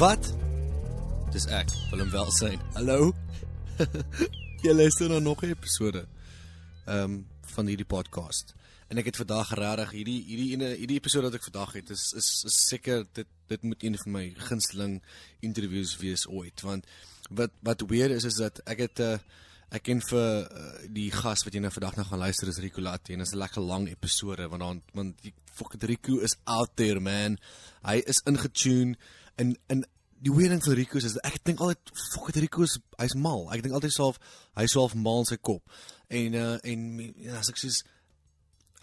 Wat? Dis ek, Willem Welsyn. Hallo. Jy luister na nog 'n episode ehm um, van hierdie podcast. En ek het vandag regtig hierdie hierdie ene hierdie episode wat ek vandag het is is seker dit dit moet een van my gunsteling interviews wees ooit want wat wat weer is is dat ek het 'n uh, eh, ek ken vir uh, die gas wat jy nou vandag nog gaan luister is Ricolat en is 'n lekker lang episode want dan want die fucking Rico is out there man. Hy is ingetune in in Die wering van Rico is ek dink altyd fuck het Rico is hy's mal. Ek dink altyd self hy swaaf mal in sy kop. En uh en, en as ek sê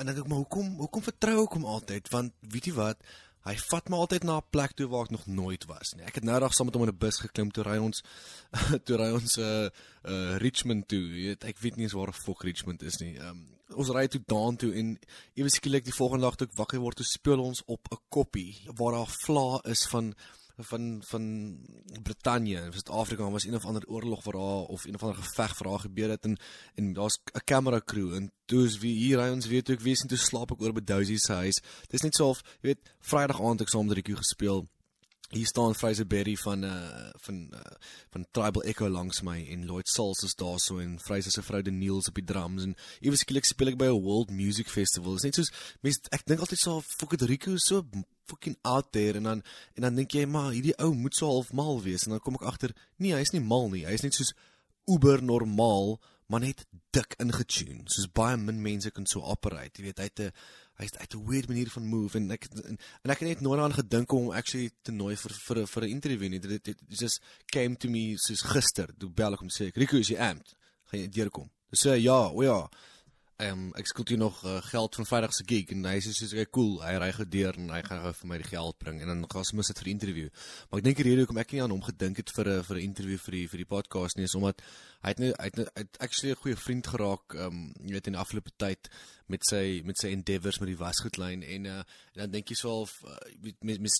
en dan ek maar hoekom hoekom vertrou ek hom altyd want weet jy wat hy vat my altyd na 'n plek toe waar ek nog nooit was nie. Ek het nou dag saam met hom in 'n bus geklim toe ry ons toe ry ons uh, uh Richmond toe. Weet, ek weet nie eens waar fuck Richmond is nie. Um, ons ry toe daan toe en ewe skielik die volgende dag toe ek wakker word, toe speel ons op 'n koppie waar daar vla is van van van Brittanje en Suid-Afrika was een of ander oorlog vir haar of een of ander geveg vir haar gebeur het en en daar's 'n kamera crew en toe is wie hier ons weet ook wies en toe slaap ek oor by Dozy se huis. Dit is net so of jy weet Vrydag aand ek saam met Rico gespeel. Hier staan Fraser Berry van uh van uh, van Tribal Echo langs my en Lloyd Souls is daar so en Fraser se vrou Deniels op die drums en ewe skielik speel ek by 'n World Music Festival. Dit is net soos mens ek dink altyd so Fokker Rico is so fucking out there en dan en dan dink jy maar hierdie ou moet so half mal wees en dan kom ek agter nee hy's nie mal nie hy's net soos uber normaal maar net dik ingetune soos baie min mense kan so operate jy weet hy het 'n hy's uit 'n weird manier van move en ek en, en ek het net nooit aan gedink om actually te nooi vir vir vir 'n interview nie dit dit is just came to me soos gister toe bel ek hom sê ek Rico is jy amped gaan jy deurkom dis sê ja o ja um, ek skuld jou nog uh, geld van Vrydag se gig en hy sê soos ek cool, hy ry gou deur en hy gaan vir my die geld bring en dan gas moet dit vir interview. Maar ek dink die rede hoekom ek nie aan hom gedink het vir 'n eh, vir 'n interview vir die vir die podcast nie is omdat hy het nou hy het nou, actually 'n goeie vriend geraak, um jy weet in die afgelope tyd met sy met sy endeavours met die wasgoedlyn en uh, eh, en dan dink jy self uh, met, met, met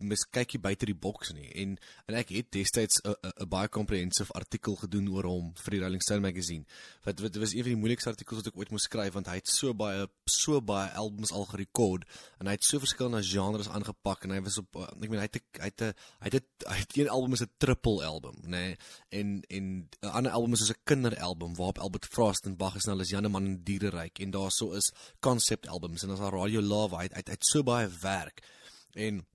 mes kyk nie buite die boks nie en en ek het destyds 'n baie comprehensive artikel gedoen oor hom vir die Rolling Stone magazine. Wat wat was een van die moeilikste artikels wat ek ooit moes skryf want hy het so baie so baie albums al gerekord en hy het so verskillende genres aangepak en hy was op ek meen hy het hy het hy het een album is 'n triple album, nê. Nee, en en 'n ander album is 'n kinderalbum waarop Albert Frost en Bach is nou as Janeman in diereryk en daaroor so is konsep albums en as Radio Love hy het hy het so baie werk en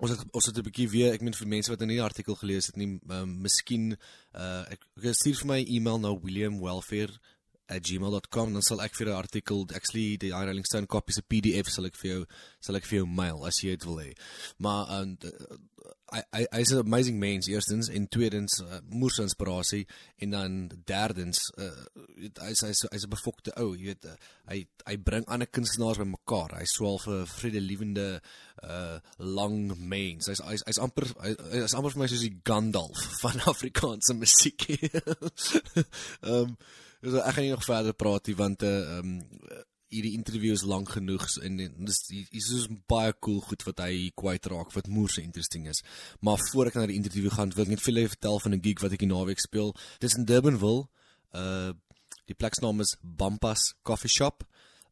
Ons het ons het 'n bietjie weer, ek meen vir mense wat nou nie die artikel gelees het nie, um, miskien uh ek, ek stuur vir my e-mail na williamwelfare@gmail.com dan sal ek vir die artikel actually die Ireland Stone copies 'n PDF sal ek vir jou sal ek vir jou mail as jy dit wil hê. Maar um, hy hy's 'n amazing mens eerstens en tweedens uh, eh, moer se inspirasie en dan derdens uh, eh, hy's hy's hy's 'n befokte ou jy weet uh, hy hy bring ander kunstenaars bymekaar hy swaal vir vredelewende uh, lang mens hy's hy's hy's amper hy's hy amper vir my soos die Gandalf van Afrikaanse musiek ehm um, so ek gaan nie nog verder praat nie want uh, um, hierdie onderhoud is lank genoeg en dis is so baie cool goed wat hy kwyt raak wat moeër se interesting is. Maar voor ek na die onderhoud gaan, wil ek net vir julle vertel van 'n gig wat ek die naweek speel. Dis in Durbanville. Uh die plek se naam is Bampas Coffee Shop. Uh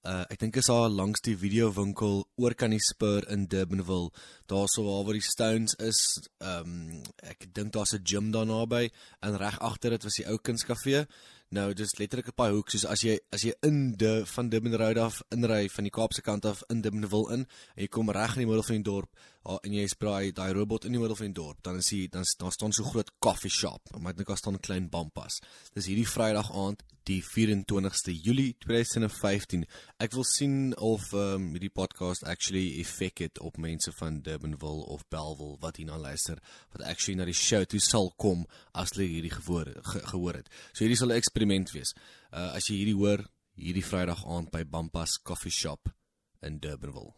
Uh ek dink is haar langs die videowinkel oor kan die spur in Durbanville. Daarso waar waar die stones is, ehm um, ek dink daar's 'n gym daar naby en reg agter dit was die ou kunskafee. Nou dis letterlik 'n paar hoek soos as jy as jy in de van Durban Road af inry van die Kaapse kant af in Durbanville in en jy kom reg in die middel van die dorp oh, en jy spraai daai robot in die middel van die dorp, dan is jy dan daar staan so groot koffie shop, maar dit kos dan 'n klein bompas. Dis hierdie Vrydag aand die 24ste Julie 2015. Ek wil sien of ehm um, hierdie podcast actually effek het op mense van Durbanville of Bellville wat hierna luister, wat actually na die show toe sal kom as hulle hierdie gehoor, ge, gehoor het. So hierdie sal 'n eksperiment wees. Uh as jy hierdie hoor hierdie Vrydag aand by Bampas Coffee Shop in Durbanville.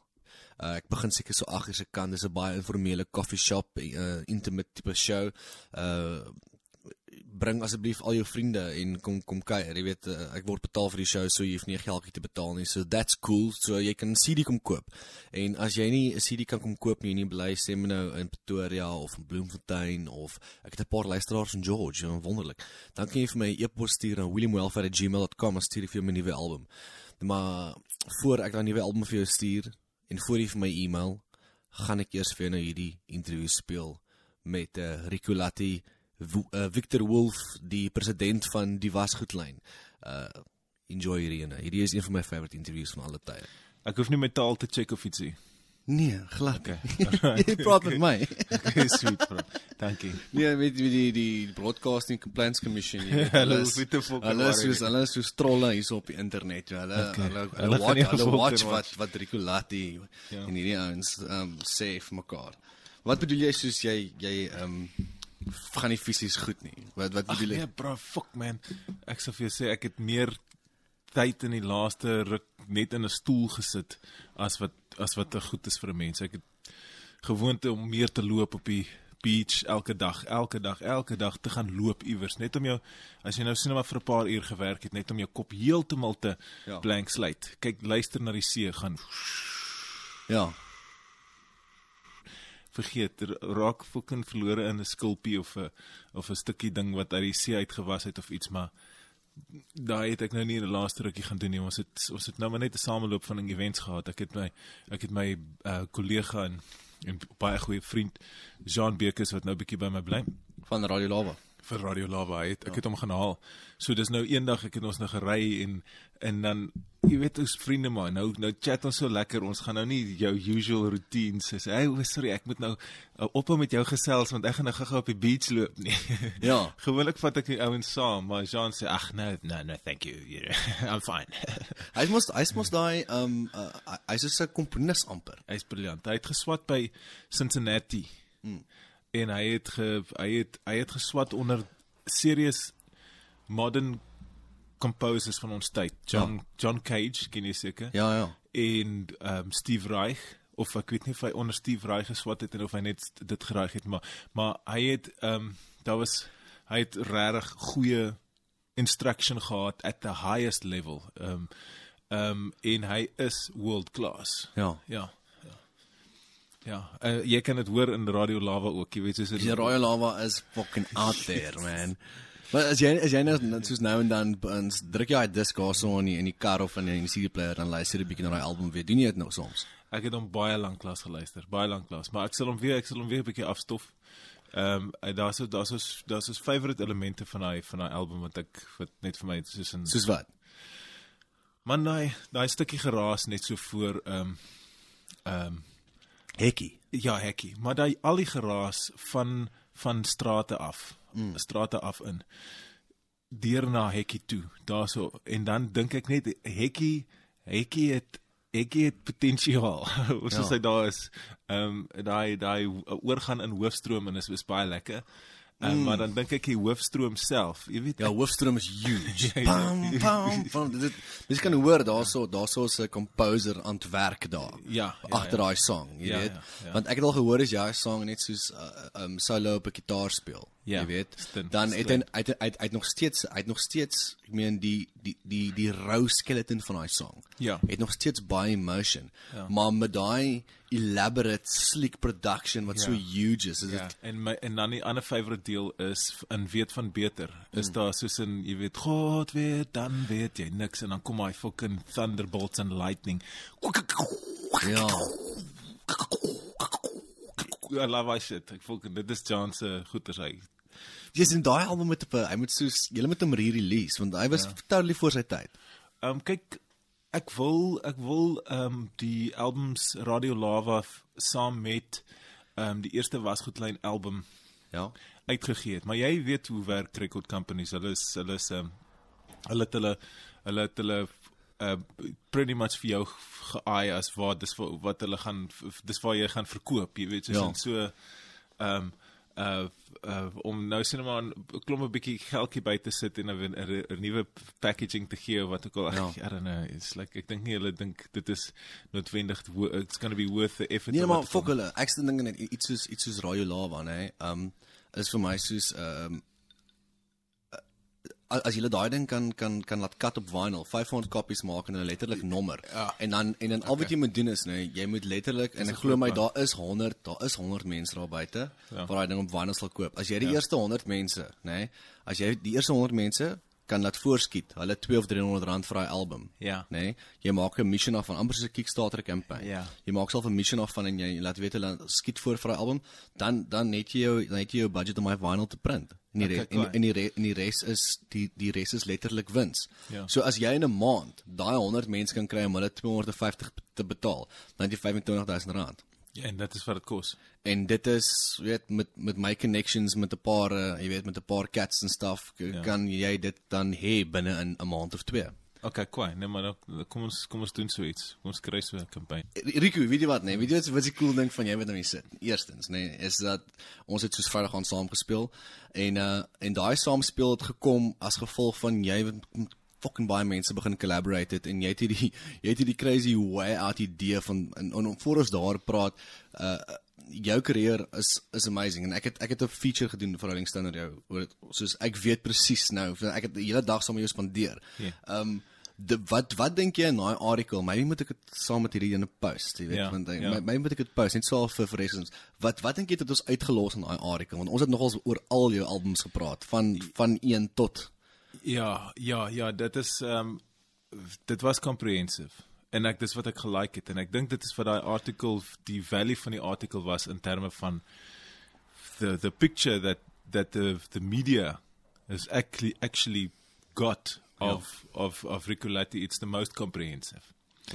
Uh, ek begin seker so 8:00 se kant. Dis 'n baie informele koffieshop, 'n uh, eh, intimate tipe show. Uh bring asseblief al jou vriende en kom kom kuier. Jy weet eh, ek word betaal vir die show, so jy hoef nie geldjie te betaal nie. So that's cool. So jy kan 'n CD kom koop. En as jy nie 'n CD kan kom koop nie, nie bly sê my nou in Pretoria of in Bloemfontein of ek het 'n paar luisteraars in George, en wonderlik. Dan kan jy vir my 'n e-pos stuur na williamwelfare@gmail.com as jy vir my 'n nuwe album. Maar voor ek dan 'n nuwe album vir jou stuur en voor jy vir my e-mail, gaan ek eers vir jou nou hierdie onderhoud speel met uh, eh, Riculati Eh, Victor Wolf, die president van die Wasgoedlyn. Uh enjoy hierdie ene. Hierdie is een van my favorite interviews van alle tye. Ek hoef nie my taal te check of ietsie. Nee, glad. Okay. Jy praat met my. okay, sweet bro. Dankie. Nee, met die die die broadcasting compliance commission. Hulle is bitte fok. Hulle is hulle is so trolle hier op die internet. Ja. Hulle hulle hulle watch hulle watch wat wat Ricolatti ja. en hierdie ouens ehm sê vir mekaar. Wat bedoel jy soos jy jy ehm um, gaan nie fisies goed nie. Wat wat bedoel jy? Nee, bro, fuck man. Ek sou vir jou sê ek het meer tyd in die laaste ruk net in 'n stoel gesit as wat as wat goed is vir 'n mens. Ek het gewoonte om meer te loop op die beach elke dag, elke dag, elke dag te gaan loop iewers, net om jou as jy nou sien maar vir 'n paar uur gewerk het, net om jou kop heeltemal te ja. blank slate. Kyk, luister na die see gaan. Ja vergeet er, raak fucking verlore in 'n skulpie of 'n of 'n stukkie ding wat uit die see uitgewas het of iets maar daai het ek nou nie die laaste rukkie gaan doen nie ons het ons het nou maar net 'n sameloop van 'n events gehad ek het my ek het my eh, kollega uh, en 'n baie goeie vriend Jean Bekes wat nou bietjie by my bly van Radio Lava vir Radio Lava het. Ek ja. het hom genehaal. So dis nou eendag ek het ons nou gery en en dan jy weet ons vriende maar nou nou chat ons so lekker. Ons gaan nou nie jou usual routines sê. Hey, sorry, ek moet nou uh, ophou met jou gesels want ek gaan nou gou-gou op die beach loop nie. Ja. Gewoonlik vat ek die ouens saam, maar Jean sê ag nee, no, no, no, thank you. I'm fine. Ehm, uh, hy moet hy moet daai um hy's uh, 'n komponis amper. Hy's briljant. Hy het geswat by Cincinnati. Mm en hy het ge, hy het hy het geswat onder serious modern composers van ons tyd. John ja. John Cage, ken jy seker? Ja ja. En ehm um, Steve Reich of ek weet nie of hy onder Steve Reich geswat het en of hy net dit gereig het maar maar hy het ehm um, daar was hy het regtig goeie instruction gehad at the highest level. Ehm um, ehm um, en hy is world class. Ja. Ja. Ja, uh, jy kan dit hoor in Radio Lava ook, jy weet soos die ja, Radio Lava is fucking out there, man. Maar as jy as jy nou soos nou en dan ons druk jy hy disk daar so in die, in die kar of in die CD player dan luister jy 'n bietjie na daai album weer. Doen jy dit nog soms? Ek het hom baie lank klas geluister, baie lank klas, maar ek sal hom weer ek sal hom weer 'n bietjie afstof. Ehm um, eh, daar's so, daar's so, daar's so favorite elemente van daai van daai album wat ek wat net vir my soos in Soos wat? Man, daai daai stukkie geraas net so voor ehm um, ehm um, hekkie. Ja, hekkie, maar daai al die geraas van van strate af, mm. strate af in deur na hekkie toe. Daarso en dan dink ek net hekkie, hekkie het hekkie het potensiaal. Ons ja. sê daar is ehm um, daai daai oorgaan in hoofstroom en dit is baie lekker. Um, mm. maar hmm. dan dink ek die hoofstroom self, jy weet. Ja, hoofstroom is huge. Ja. pam pam pam. Dit mens kan hoor daarso, daarso's 'n composer aan die werk daar. Ja, agter ja, ja. daai ja. song, jy ja, weet. Ja, ja. Want ek het al gehoor is jy ja, 'n song net soos 'n uh, um, solo op 'n gitaar speel. Ja, jy weet, stint, dan het hy uit uit uit nog steeds uit nog steeds, ek meen die die die die rou skeleton van daai song. Ja. Het nog steeds baie emotion. Ja. Maar met daai elaborate sleek production wat ja. so huge is. is ja. En my en dan 'n ander favorite deel is in weet van beter. Is mm. daar soos in jy weet God weet, dan weet jy niks en dan kom hy fucking thunderbolts and lightning. Ja. ja. I love I shit. Ek voel dit is Jan se goeie sy. Jy's in daai album met op hy moet so jy moet hom re-release want hy was ja. totally voor sy tyd. Ehm um, kyk ek wil ek wil ehm um, die albums Radio Lava saam met ehm um, die eerste was goed klein album. Ja. uitgegee het. Maar jy weet hoe werk record companies. Hulle is, hulle is ehm um, hulle het hulle hulle het hulle uh pretty much vir jou geai as wat dis wat, wat hulle gaan dis waar jy gaan verkoop jy weet ja. so ja. so um uh, uh om nou sien maar 'n klomp 'n bietjie geldjie by te sit en 'n 'n nuwe packaging te gee wat ook al ja. ek, I don't know it's like ek dink nie hulle dink dit is noodwendig it's going to be worth the effort nee maar fok hulle ek sê dinge net iets soos iets soos Rayo Lava nê um ehm, is vir my soos um as jy daai ding kan kan kan laat kat op vinyl 500 kopies maak en 'n letterlik nommer ja. en dan en dan okay. al wat jy moet doen is nê nee, jy moet letterlik en ek glo my daar is 100 daar is 100 mense daar buite ja. wat daai ding op vinyl sal koop as jy die ja. eerste 100 mense nê nee, as jy die eerste 100 mense kan laat voorskiet hulle 2 of 300 rand vir daai album. Ja. Nê? Nee? Jy maak 'n mission af van amper so 'n Kickstarter kampanje. Ja. Jy maak self 'n mission af van en jy laat weet hulle skiet voor vir daai album, dan dan net jy jou net jy jou budget om my vinyl te print. En die okay, en, en die en die res is die die res is letterlik wins. Ja. So as jy in 'n maand daai 100 mense kan kry om hulle 250 te betaal, dan het jy 25000 rand. Ja, en dit is wat dit kos. En dit is, weet, met met my connections met 'n paar, uh, jy weet, met 'n paar cats en stuff, ja. kan jy dit dan hê binne in 'n maand of twee. OK, kwai, nee maar nou, kom ons kom ons doen so iets. Kom ons kry so 'n kampanje. Eh, Rico, weet jy wat, nee, weet jy wat wat se cool ding van jy wat nou hier sit. Eerstens, nee, is dat ons het soos Vrydag aan saam gespeel en uh en daai saamspeel het gekom as gevolg van jy wat fucking baie mense begin collaborate het en jy het hierdie jy het hierdie crazy way out idee van en, en, en voor ons daar praat uh jou karier is is amazing en ek het ek het 'n feature gedoen vir Rolling Stone jou oor dit soos ek weet presies nou ek het die hele dag saam met jou spandeer. Yeah. Ja. Um de, wat wat dink jy in daai article? Maybe moet ek dit saam met hierdie ene post, jy weet, yeah. Ja, want ja. yeah. maybe my, moet ek dit post net so vir vir reasons. Wat wat dink jy het ons uitgelos in daai article? Want ons het nogal oor al jou albums gepraat van van 1 tot Ja, ja, ja, dit is ehm um, dit was comprehensive en ek dis wat ek gelike het en ek dink dit is wat daai artikel die value van die artikel was in terme van the the picture that that the the media is actually actually got of ja. of of Ricolati it's the most comprehensive.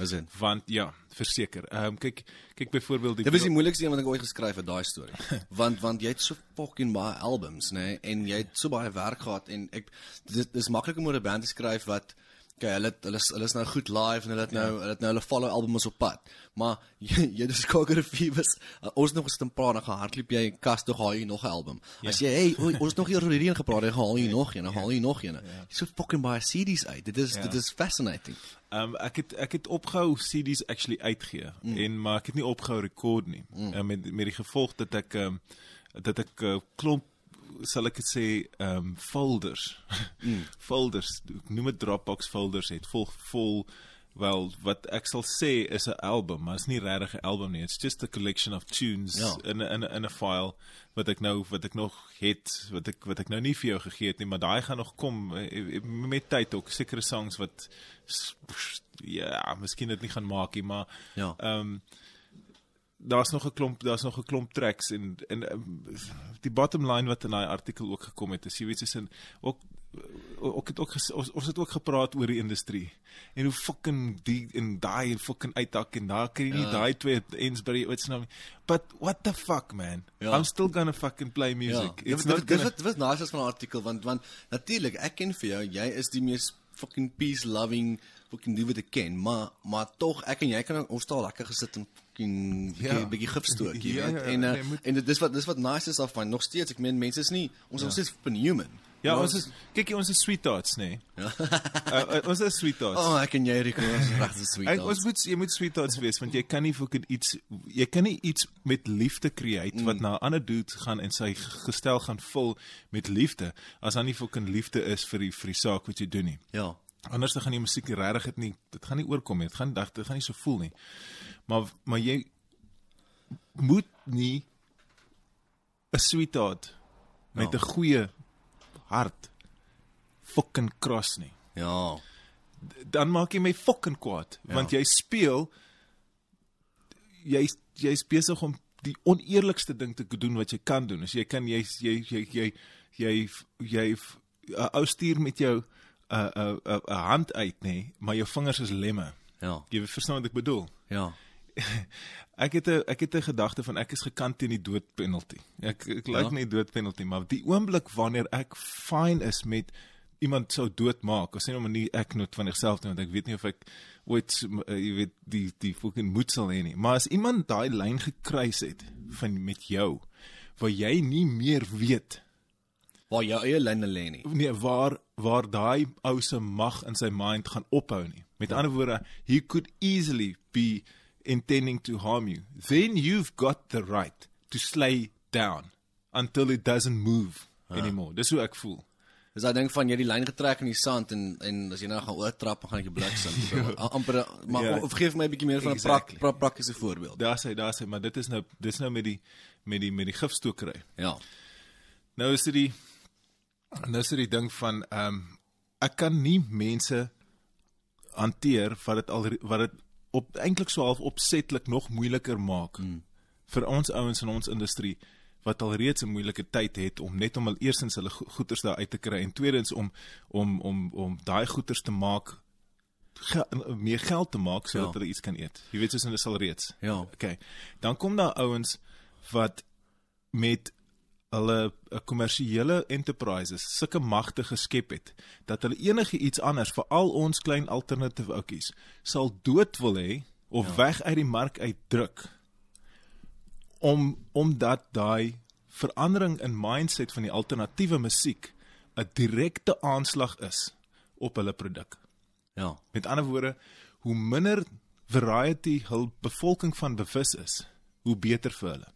Is dit? Want ja, verseker. Ehm um, kyk kyk byvoorbeeld die Dit was die moeilikste een wat ek ooit geskryf het, daai storie. want want jy het so fucking baie albums, né, nee? en jy het so baie werk gehad en ek dit is maklik om oor 'n band te skryf wat Gaan hulle hulle is, hulle is nou goed live en hulle het nou ja. hulle het nou hulle follow album is op pad. Maar jy dis Kogger Fever. Ons nog gesit en praat en gehardloop jy en kas tog haai nog 'n album. Ja. As jy hey o, ons nog hier oor hierdie een gepraat, hy haal hy ja. nog een, hy haal hy nog een. Ja. So fucking baie CDs uit. Dit is ja. dit is fascinating. Ehm um, ek het ek het opgehou CDs actually uitgee mm. en maar ek het nie opgehou rekord nie. Mm. Uh, met met die gevolg dat ek ehm um, dat ek uh, klomp sal ek dit sê ehm um, folders. Mm. folders. Ek noem dit Dropbox folders het vol vol wel wat ek sal sê is 'n album, maar is nie regtig 'n album nie. It's just a collection of tunes ja. in in in 'n file wat ek nou wat ek nog het, wat ek wat ek nou nie vir jou gegee het nie, maar daai gaan nog kom eh, eh, met tyd ook sekere songs wat ja, miskien dit nie gaan maak nie, maar ja. Ehm um, daar's nog 'n klomp, daar's nog 'n klomp tracks en en ehm, die bottom line wat in daai artikel ook gekom het, is jy weet soos in ook ook het ook ges, ons het ook gepraat oor die industrie en hoe fucking die en daai en fucking uitdak en daar kry nie ja. daai twee ends by iets nou but what the fuck man ja. i'm still gonna fucking play music ja. it's ja, not dit gonna... was nice as van artikel want want natuurlik ek ken vir jou jy is die mees fucking peace loving fucking nuwe te ken maar maar tog ek en jy kan ons staan lekker gesit en fucking 'n bietjie ja. gifstoek jy ja, weet ja, en uh, nee, moet... en dit is wat dis wat nice is af van nog steeds ek meen mense is nie ons ja. is nog steeds human Ja, ons is kyk hier ons is sweethearts nê. Nee. uh, ons is sweethearts. Oh, ek en jy Rico, ons is regte sweethearts. Ek ons moet jy moet sweethearts wees want jy kan nie vir iets jy kan nie iets met liefde create wat mm. na 'n ander dude gaan en sy gestel gaan vul met liefde as hy nie vir kan liefde is vir die vir die saak wat jy doen nie. Ja. Anders dan gaan die musiek regtig dit nie dit gaan nie oorkom nie. Dit gaan dit gaan nie so voel nie. Maar maar jy moet nie 'n sweetheart met 'n ja. goeie hart fucking cross nie. Ja. Dan maak jy my fucking kwaad ja. want jy speel jy jy's besig om die oneerlikste ding te doen wat jy kan doen. As jy kan jy jy jy jy jy jy uh, ou stuur met jou 'n 'n 'n hand uit nê, nee, maar jou vingers is lemme. Ja. Jy verstaan wat ek bedoel. Ja. ek het 'n ek het 'n gedagte van ek is gekant teen die doodpenalty. Ek ek like ja. nie doodpenalty maar die oomblik wanneer ek fine is met iemand sou doodmaak. Ons sê nou maar nie ek nood van myself nie want ek weet nie of ek ooit eh, jy weet die die fucking moed sal hê nie. Maar as iemand daai lyn gekruis het van met jou waar jy nie meer weet waar jou eie lyn lê nie. Nee, waar waar daai ou se mag in sy mind gaan ophou nie. Met ja. ander woorde, he could easily be intending to harm you, then you've got the right to slay down until it doesn't move ja. anymore. Dis hoe ek voel. Dis daai ding van jy die lyn getrek in die sand en en as jy nou gaan oortrap, gaan ek jou blik sand. Amper maar ja. of gee vir my 'n bietjie meer van 'n exactly. pra, pra, praktiese voorbeeld. Daar sê daar sê maar dit is nou dis nou met die met die met die gifstokery. Ja. Nou is dit die nou is dit die ding van ehm um, ek kan nie mense hanteer wat dit al wat dit op eintlik so half opsetlik nog moeiliker maak hmm. vir ons ouens in ons industrie wat al reeds 'n moeilike tyd het om net om al eersins hulle goeders daar uit te kry en tweedens om om om om daai goeders te maak ge, meer geld te maak sodat ja. hulle iets kan eet. Jy weet soos hulle sal reeds. Ja. Okay. Dan kom daar ouens wat met hulle 'n eh, kommersiële enterprises sulke magte geskep het dat hulle enige iets anders vir al ons klein alternatief oudjies sal dood wil hê of ja. weg uit die mark uitdruk om omdat daai verandering in mindset van die alternatiewe musiek 'n direkte aanslag is op hulle produk. Ja. Met ander woorde, hoe minder variety hul bevolking van bewus is, hoe beter vir hulle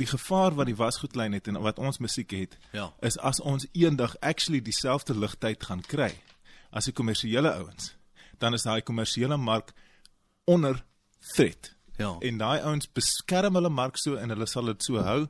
die gevaar wat die wasgoedlyn het en wat ons musiek het ja. is as ons eendag actually dieselfde ligtyd gaan kry as die kommersiële ouens dan is daai kommersiële mark onder threat ja en daai ouens beskerm hulle mark so en hulle sal dit so hou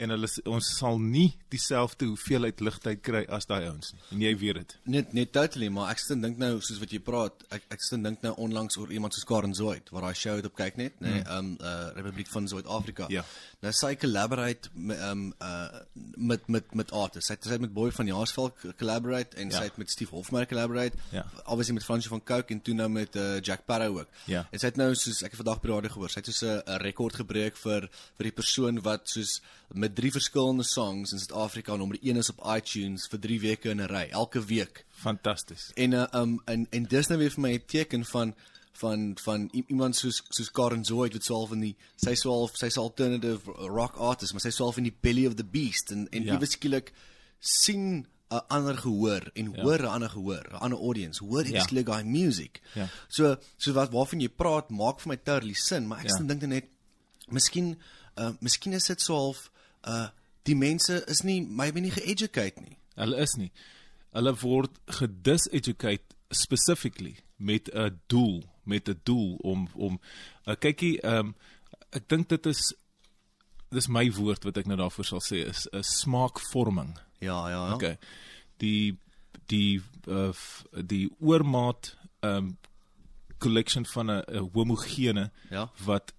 en hulle ons sal nie dieselfde hoeveelheid ligtyd kry as daai ouens nie. En jy weet dit. Net net totally, maar ek sê dink nou soos wat jy praat, ek ek sê dink nou onlangs oor iemand soos Karen Zoid wat daai show het op kyk net, nê, nee, hmm. ehm eh Republiek van Suid-Afrika. Ja. Nou sy collaborate ehm um, uh, met met met artists. Sy het sy het met Boy van Jaarsveld collaborate en ja. sy het met Steve Hofmeyer collaborate. Ja. Alwys met Fransje van Cooke en toe nou met uh, Jack Parow ook. Ja. En sy het nou soos ek het vandag by die radio gehoor, sy het soos eh, 'n rekord gebreek vir vir die persoon wat soos met drie verskillende songs in Suid-Afrika nommer 1 is op iTunes vir 3 weke in 'n ry, elke week. Fantasties. En uh, um en en dis nou weer vir my 'n teken van van van iemand soos soos Karen Zoe wat swaalf in die sy swaalf sy sal alternative rock artist, maar sy swaalf in die belly of the beast en en ja. ieweskielik sien 'n ander gehoor en ja. hoor 'n ander gehoor, 'n ander audience, hoor ek slegs daai music. Ja. So so wat waarvan jy praat maak vir my totally sin, maar ek ja. sien dink net miskien uh miskien is dit swaalf so uh die mense is nie maybe nie geeducate nie. Hulle is nie. Hulle word gediseducate specifically met 'n doel, met 'n doel om om uh, kykie um ek dink dit is dis my woord wat ek nou daarvoor sal sê is 'n smaakvorming. Ja, ja, ja. Okay. Die die uh, die oormaat um collection van 'n homogene ja? wat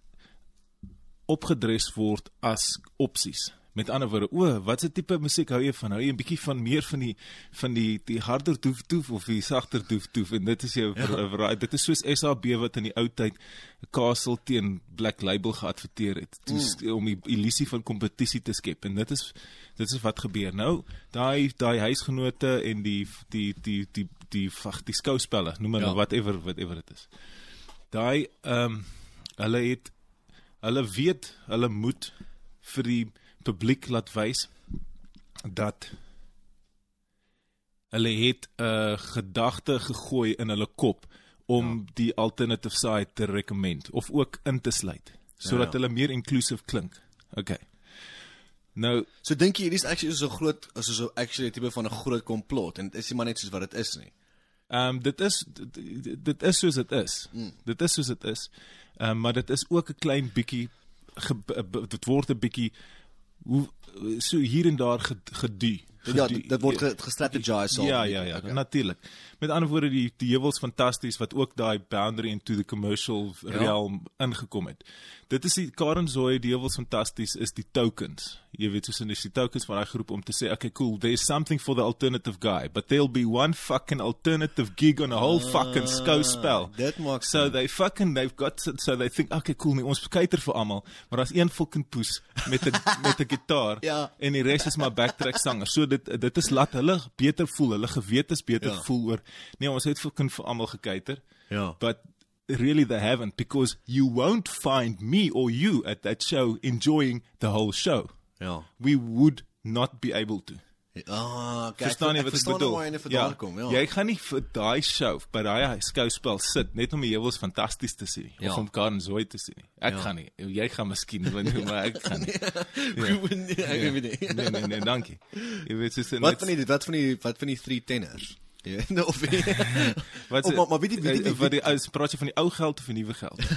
opgedres word as opsies. Met ander woorde, o, watse tipe musiek hou jy van? Hou jy 'n bietjie van meer van die van die die harder toef toef of die sagter toef toef? En dit is jou ja. dit is soos SAB wat in die ou tyd 'n kasteel teen Black Label geadverteer het, toe mm. om die illusie van kompetisie te skep. En dit is dit is wat gebeur. Nou, daai daai huisgenote en die die die die die fak die, die skouspelle, noem hulle ja. Nou, whatever whatever dit is. Daai ehm um, hulle het hulle weet hulle moet vir die publiek laat wys dat hulle het 'n uh, gedagte gegooi in hulle kop om ja. die alternative side te rekomend of ook in te sluit ja, sodat ja, ja. hulle meer inclusive klink. Okay. Nou, so dink jy hierdie is actually so groot as so actually tipe van 'n groot komplot en dit is nie maar net soos wat dit is nie. Ehm um, dit is dit, dit is soos dit is. Mm. Dit is soos dit is. Ehm um, maar dit is ook 'n klein bietjie ge, dit word 'n bietjie hoe so hier en daar gedu. gedu ja, dit, dit word ja. gestrategiseer. Ja, ja, ja, okay. natuurlik met ander woorde die die hewels fantasties wat ook daai boundary into the commercial ja. realm ingekom het. Dit is die Karen Zoe die hewels fantasties is die tokens. Jy weet soos in die tokens van daai groep om te sê okay cool there's something for the alternative guy but there'll be one fucking alternative gig on a whole uh, fucking skou spel. Dit maak so they fucking they've got so they think okay cool nee ons cater vir almal maar daar's een fucking poes met 'n met 'n gitaar ja. en die res is maar backtrack sangers. So dit dit is laat hulle beter voel, hulle gewete is beter ja. voel oor Nee, ons het fucking vir almal gekyker. Ja. But really they haven't because you won't find me or you at that show enjoying the whole show. Ja. We would not be able to. Ah, oh, okay. Verstaan jy wat ek bedoel? Ek verstaan waar jy ja. kom, ja. Jy gaan nie vir daai show by daai skouspel sit net om die heuwels fantasties te sien ja. of om Gardens Hoe te sien. Ek ja. gaan nie. Jy gaan miskien, ja. maar ek gaan nie. Ja. Ja. Nee, ek weet nie. Nee, nee, nee, dankie. Jy weet dis net Wat van die wat van die wat van die 3 tenners? Ja, nou, of wat oh, maar maar weet jy weet jy vir die eh, as praat jy van die ou geld of die nuwe geld?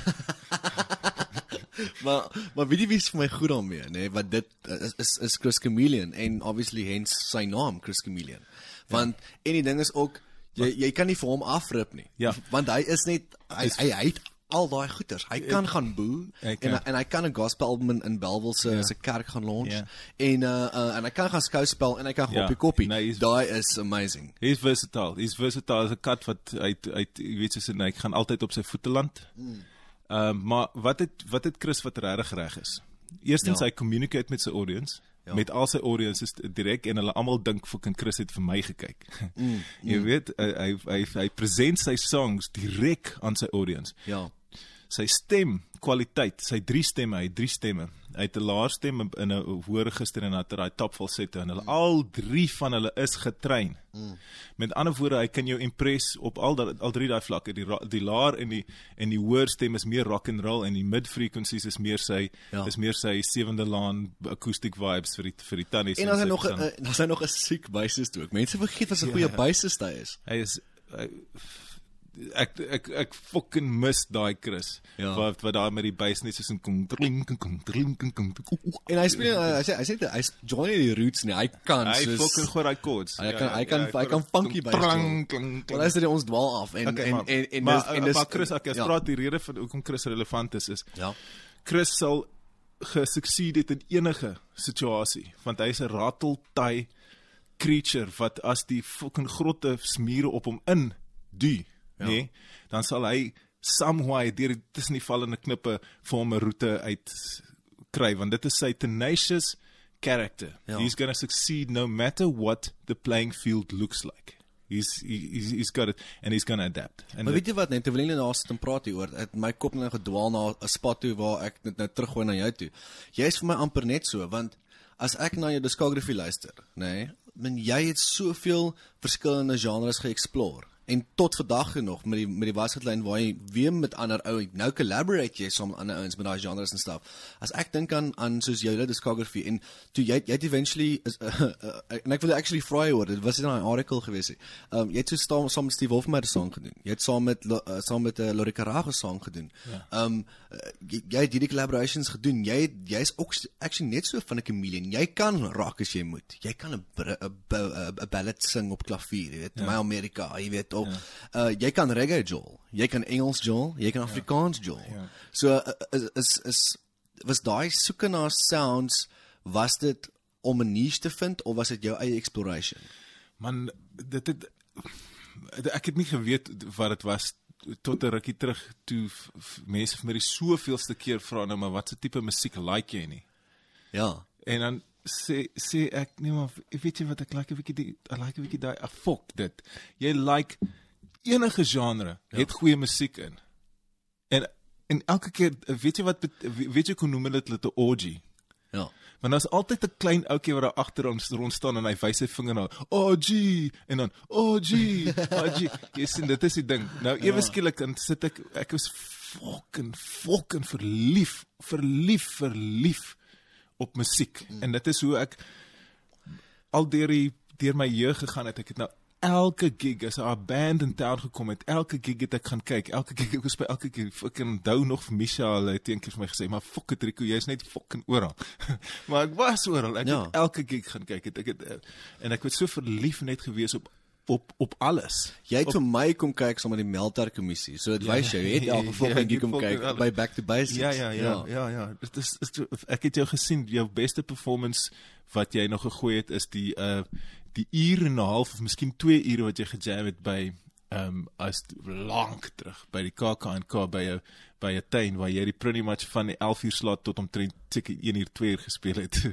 maar maar weet jy wie is vir my goed daarmee, nê, nee? wat dit eh, is is is Chris Chameleon en obviously hence sy naam Chris Chameleon. Ja. Want ja. en die ding is ook jy jy kan nie vir hom afrip nie. Ja. Want hy is net hy hy, hy al daai goeters. Ja. Hy kan It, gaan boe en en hy kan 'n gospel album in, in Belville se yeah. Ja. se kerk gaan launch yeah. Ja. en uh, uh en hy kan gaan skou spel en hy kan yeah. op die koppie. Nee, daai is amazing. He's versatile. He's versatile as 'n kat wat uit uit jy weet soos hy gaan altyd op sy voete land. Hmm. Ehm mm. uh, maar wat het wat het Chris wat regtig reg is? Eerstens ja. hy communicate met sy audience ja. met al sy audiences direk en hulle almal dink fucking Chris het vir my gekyk. Mm, mm. Jy mm. weet hy hy hy, hy present sy songs direk aan sy audience. Ja sy stem kwaliteit, sy drie stemme, hy drie stemme. Hy het 'n laer stem in 'n hoër gister en het daai top falsetto en hulle mm. al drie van hulle is getrein. Mm. Met ander woorde, hy kan jou impress op al daai al drie daai vlakke, die die laer en die en die hoër stem is meer rock and roll en die mid frequencies is meer sy ja. is meer sy sewende laan akoestiek vibes vir die vir die tannies. En eh, dan is nog daar's nog 'n sick bassist ook. Mense vergeet wat 'n ja. goeie bassist hy is. Hy is hy, ek ek ek fucking mis daai Chris ja. wat wat daar met die bass net soos 'n kom drink kom drink kom en hy speel hy sê hy sê hy is joining the roots nie hy kan hy soos, fucking goed daai chords hy ja, kan hy ja, kan ja, hy kan funky bass wat is dit ons dwaal af en okay, en, en en maar, en dis maar Chris ek het praat die rede van hoekom Chris relevant is is ja Chris sal gesukseed het in enige situasie want hy's 'n rattletjie creature wat as die fucking grotte smure op hom in die ja. nê? Nee, dan sal hy somehow deur tussen die vallende knippe vir hom 'n roete uit kry want dit is sy tenacious character. Ja. He's going to succeed no matter what the playing field looks like. He's he, he's he's got it and he's going to adapt. And maar weet jy wat net terwyl jy nou as dan praat hieroor, het my kop nou gedwaal na 'n spot toe waar ek net nou teruggooi na jou toe. Jy's vir my amper net so want as ek na jou discography luister, nê, nee, men jy het soveel verskillende genres geëksploreer en tot vandag genoeg met die met die wasgatlyn waar jy weer met ander ou nou collaborate jy saam met ander ouens met daai genres en stuff. As ek dink aan aan soos jou discography en toe jy jy eventually is, uh, uh, en ek wil actually vry oor dit was in 'n article gewees het. Um jy het so staan saam met Steve Wolfmer gesong gedoen. Jy het saam met uh, saam met uh, eh, Lorika Rage gesong gedoen. Ja. Um uh, jy, jy het hierdie collaborations gedoen. Jy jy's ook actually net so van 'n chameleon. Jy kan rock as jy moet. Jy kan 'n 'n ballad sing op klavier, jy weet, ja. my Amerika, jy weet of ja. uh jy kan reggae jol, jy kan Engels jol, jy kan ja. Afrikaans jol. Ja. Ja. So uh, is is was daai soeke na sounds was dit om 'n niche te vind of was dit jou eie exploration? Man, dit het ek het nie geweet wat dit was tot 'n rukkie terug toe mense vir my soveelste keer vra nou maar watse tipe musiek like jy nie. Ja. En dan sê sê ek nee maar weet jy wat ek like 'n bietjie die I like 'n bietjie daai a fuck dit. Jy like enige genre ja. het goeie musiek in. En en elke keer weet jy wat weet jy hoe noem hulle dit hulle te orgy. Ja. Want daar's altyd 'n klein ouetjie wat daar agter ons rond staan en hy wys sy vinger na orgy en dan orgy orgy. Jy sien dit is die ding. Nou ja. ewe skielik dan sit ek ek is fucking fucking verlief verlief verlief, verlief op musiek mm. en dit is hoe ek al deur die deur my jeug gegaan het ek het nou elke gig as 'n band in town gekom het elke gig het ek gaan kyk elke gig ek was by elke gig fucking onthou nog vir Michelle het eendag vir my gesê maar fuck it Rico jy's net fucking oral maar ek was oral ek ja. het elke gig gaan kyk het ek het eh, en ek het so verlief net gewees op op op alles. Jy het op, vir my kom kyk sommer die Meltdar kommissie. So dit ja, wys jy het ja, elke ja, volgende kom kyk alles. by Back to Basics. Ja ja ja. Ja ja. ja. Dit is, is ek het jou gesien jou beste performance wat jy nog gegooi het is die uh die uur en 'n half of miskien 2 ure wat jy gejam het by ehm um, as lank terug by die KAK&K by jou by jou tuin waar jy die pretty much van die 11 uur slot tot omtrent seker 1 uur 2 uur gespeel het.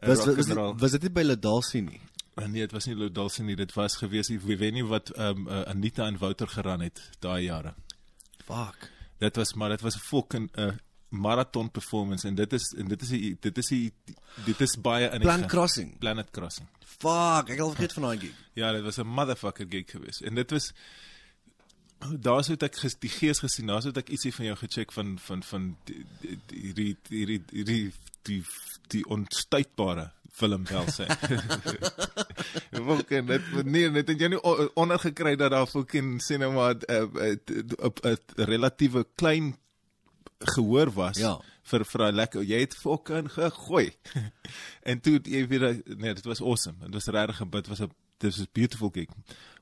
was was, was dit by Ladalsie nie? En eh, nee, dit was nie Lodalse nie, dit was gewees die Weveni wat um, uh, Anita en Wouter geran het daai jare. Fuck. Dit was maar dit was 'n fucking 'n uh, eh, marathon performance en dit is en dit is die dit is die dit is baie in die Planet Crossing. Planet Crossing. Fuck, ek het al vergeet van daai gig. Ja, dit was 'n motherfucker gig geweest. En dit was daar het ek ges, die gees gesien, daar het ek ietsie van jou gecheck van van van hierdie hierdie hierdie die die, die, die, die, die, die, die, die onstuitbare Willem Bell sê. Volken net nee, net het jy nie onder gekry dat daar volken sê nou maar 'n relatiewe klein gehoor was ja. vir vir lekker. Jy het volken gegooi. en toe jy weer nee, dit was awesome. Dit was regtig 'n bit was 'n dis is beautiful gig.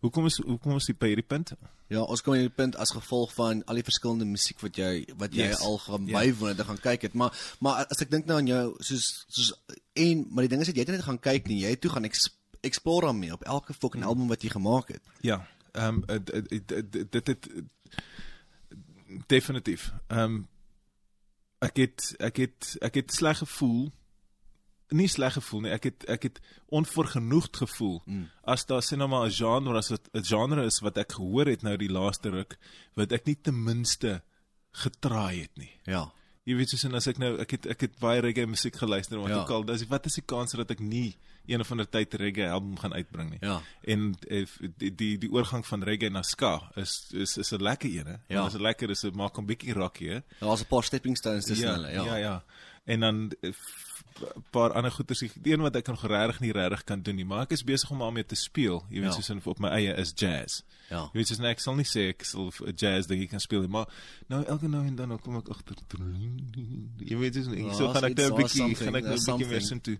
Hoekom is hoekom is jy by hierdie punt? Ja, ons kom hierdie punt as gevolg van al die verskillende musiek wat jy wat jy yes. al gewyf yeah. wanneer jy gaan kyk het, maar maar as ek dink nou aan jou soos soos en maar die ding is dat jy net gaan kyk en jy toe gaan ek explore hom op elke fucking album wat jy gemaak het. Ja. Ehm dit dit definitief. Ehm um, ek het ek het ek het sleg gevoel nie sleg gevoel nie. Ek het ek het onvergenoegd gevoel mm. as daar sê nou maar 'n genre as 'n genre is wat ek gehoor het nou die laaste ruk wat ek nie ten minste getraai het nie. Ja. Jy weet soos en as ek nou ek het ek het baie reggae musiek geluister want ja. ek al dis wat is die kans dat ek nie een of ander tyd reggae album gaan uitbring nie. Ja. En if, eh, die, die die oorgang van reggae na ska is is is 'n lekker een hè. Ja. Dis lekker is maak hom bietjie rockie. Daar's 'n paar stepping stones tussen ja, hulle. Ja. Ja ja. En dan if, eh, paar ander goeters. Die een wat ek kan regtig nie regtig kan doen nie, maar ek is besig om daarmee te speel. Jy weet ja. soos in op my eie is jazz. Ja. Jy weet soos net nou, ek sal nie sê ek sal 'n jazz ding kan speel nie, maar nou elke nou en dan nou kom ek agter. Ja, jy weet soos ek so gaan ek 'n nou bietjie gaan ek 'n nou bietjie meer sin toe.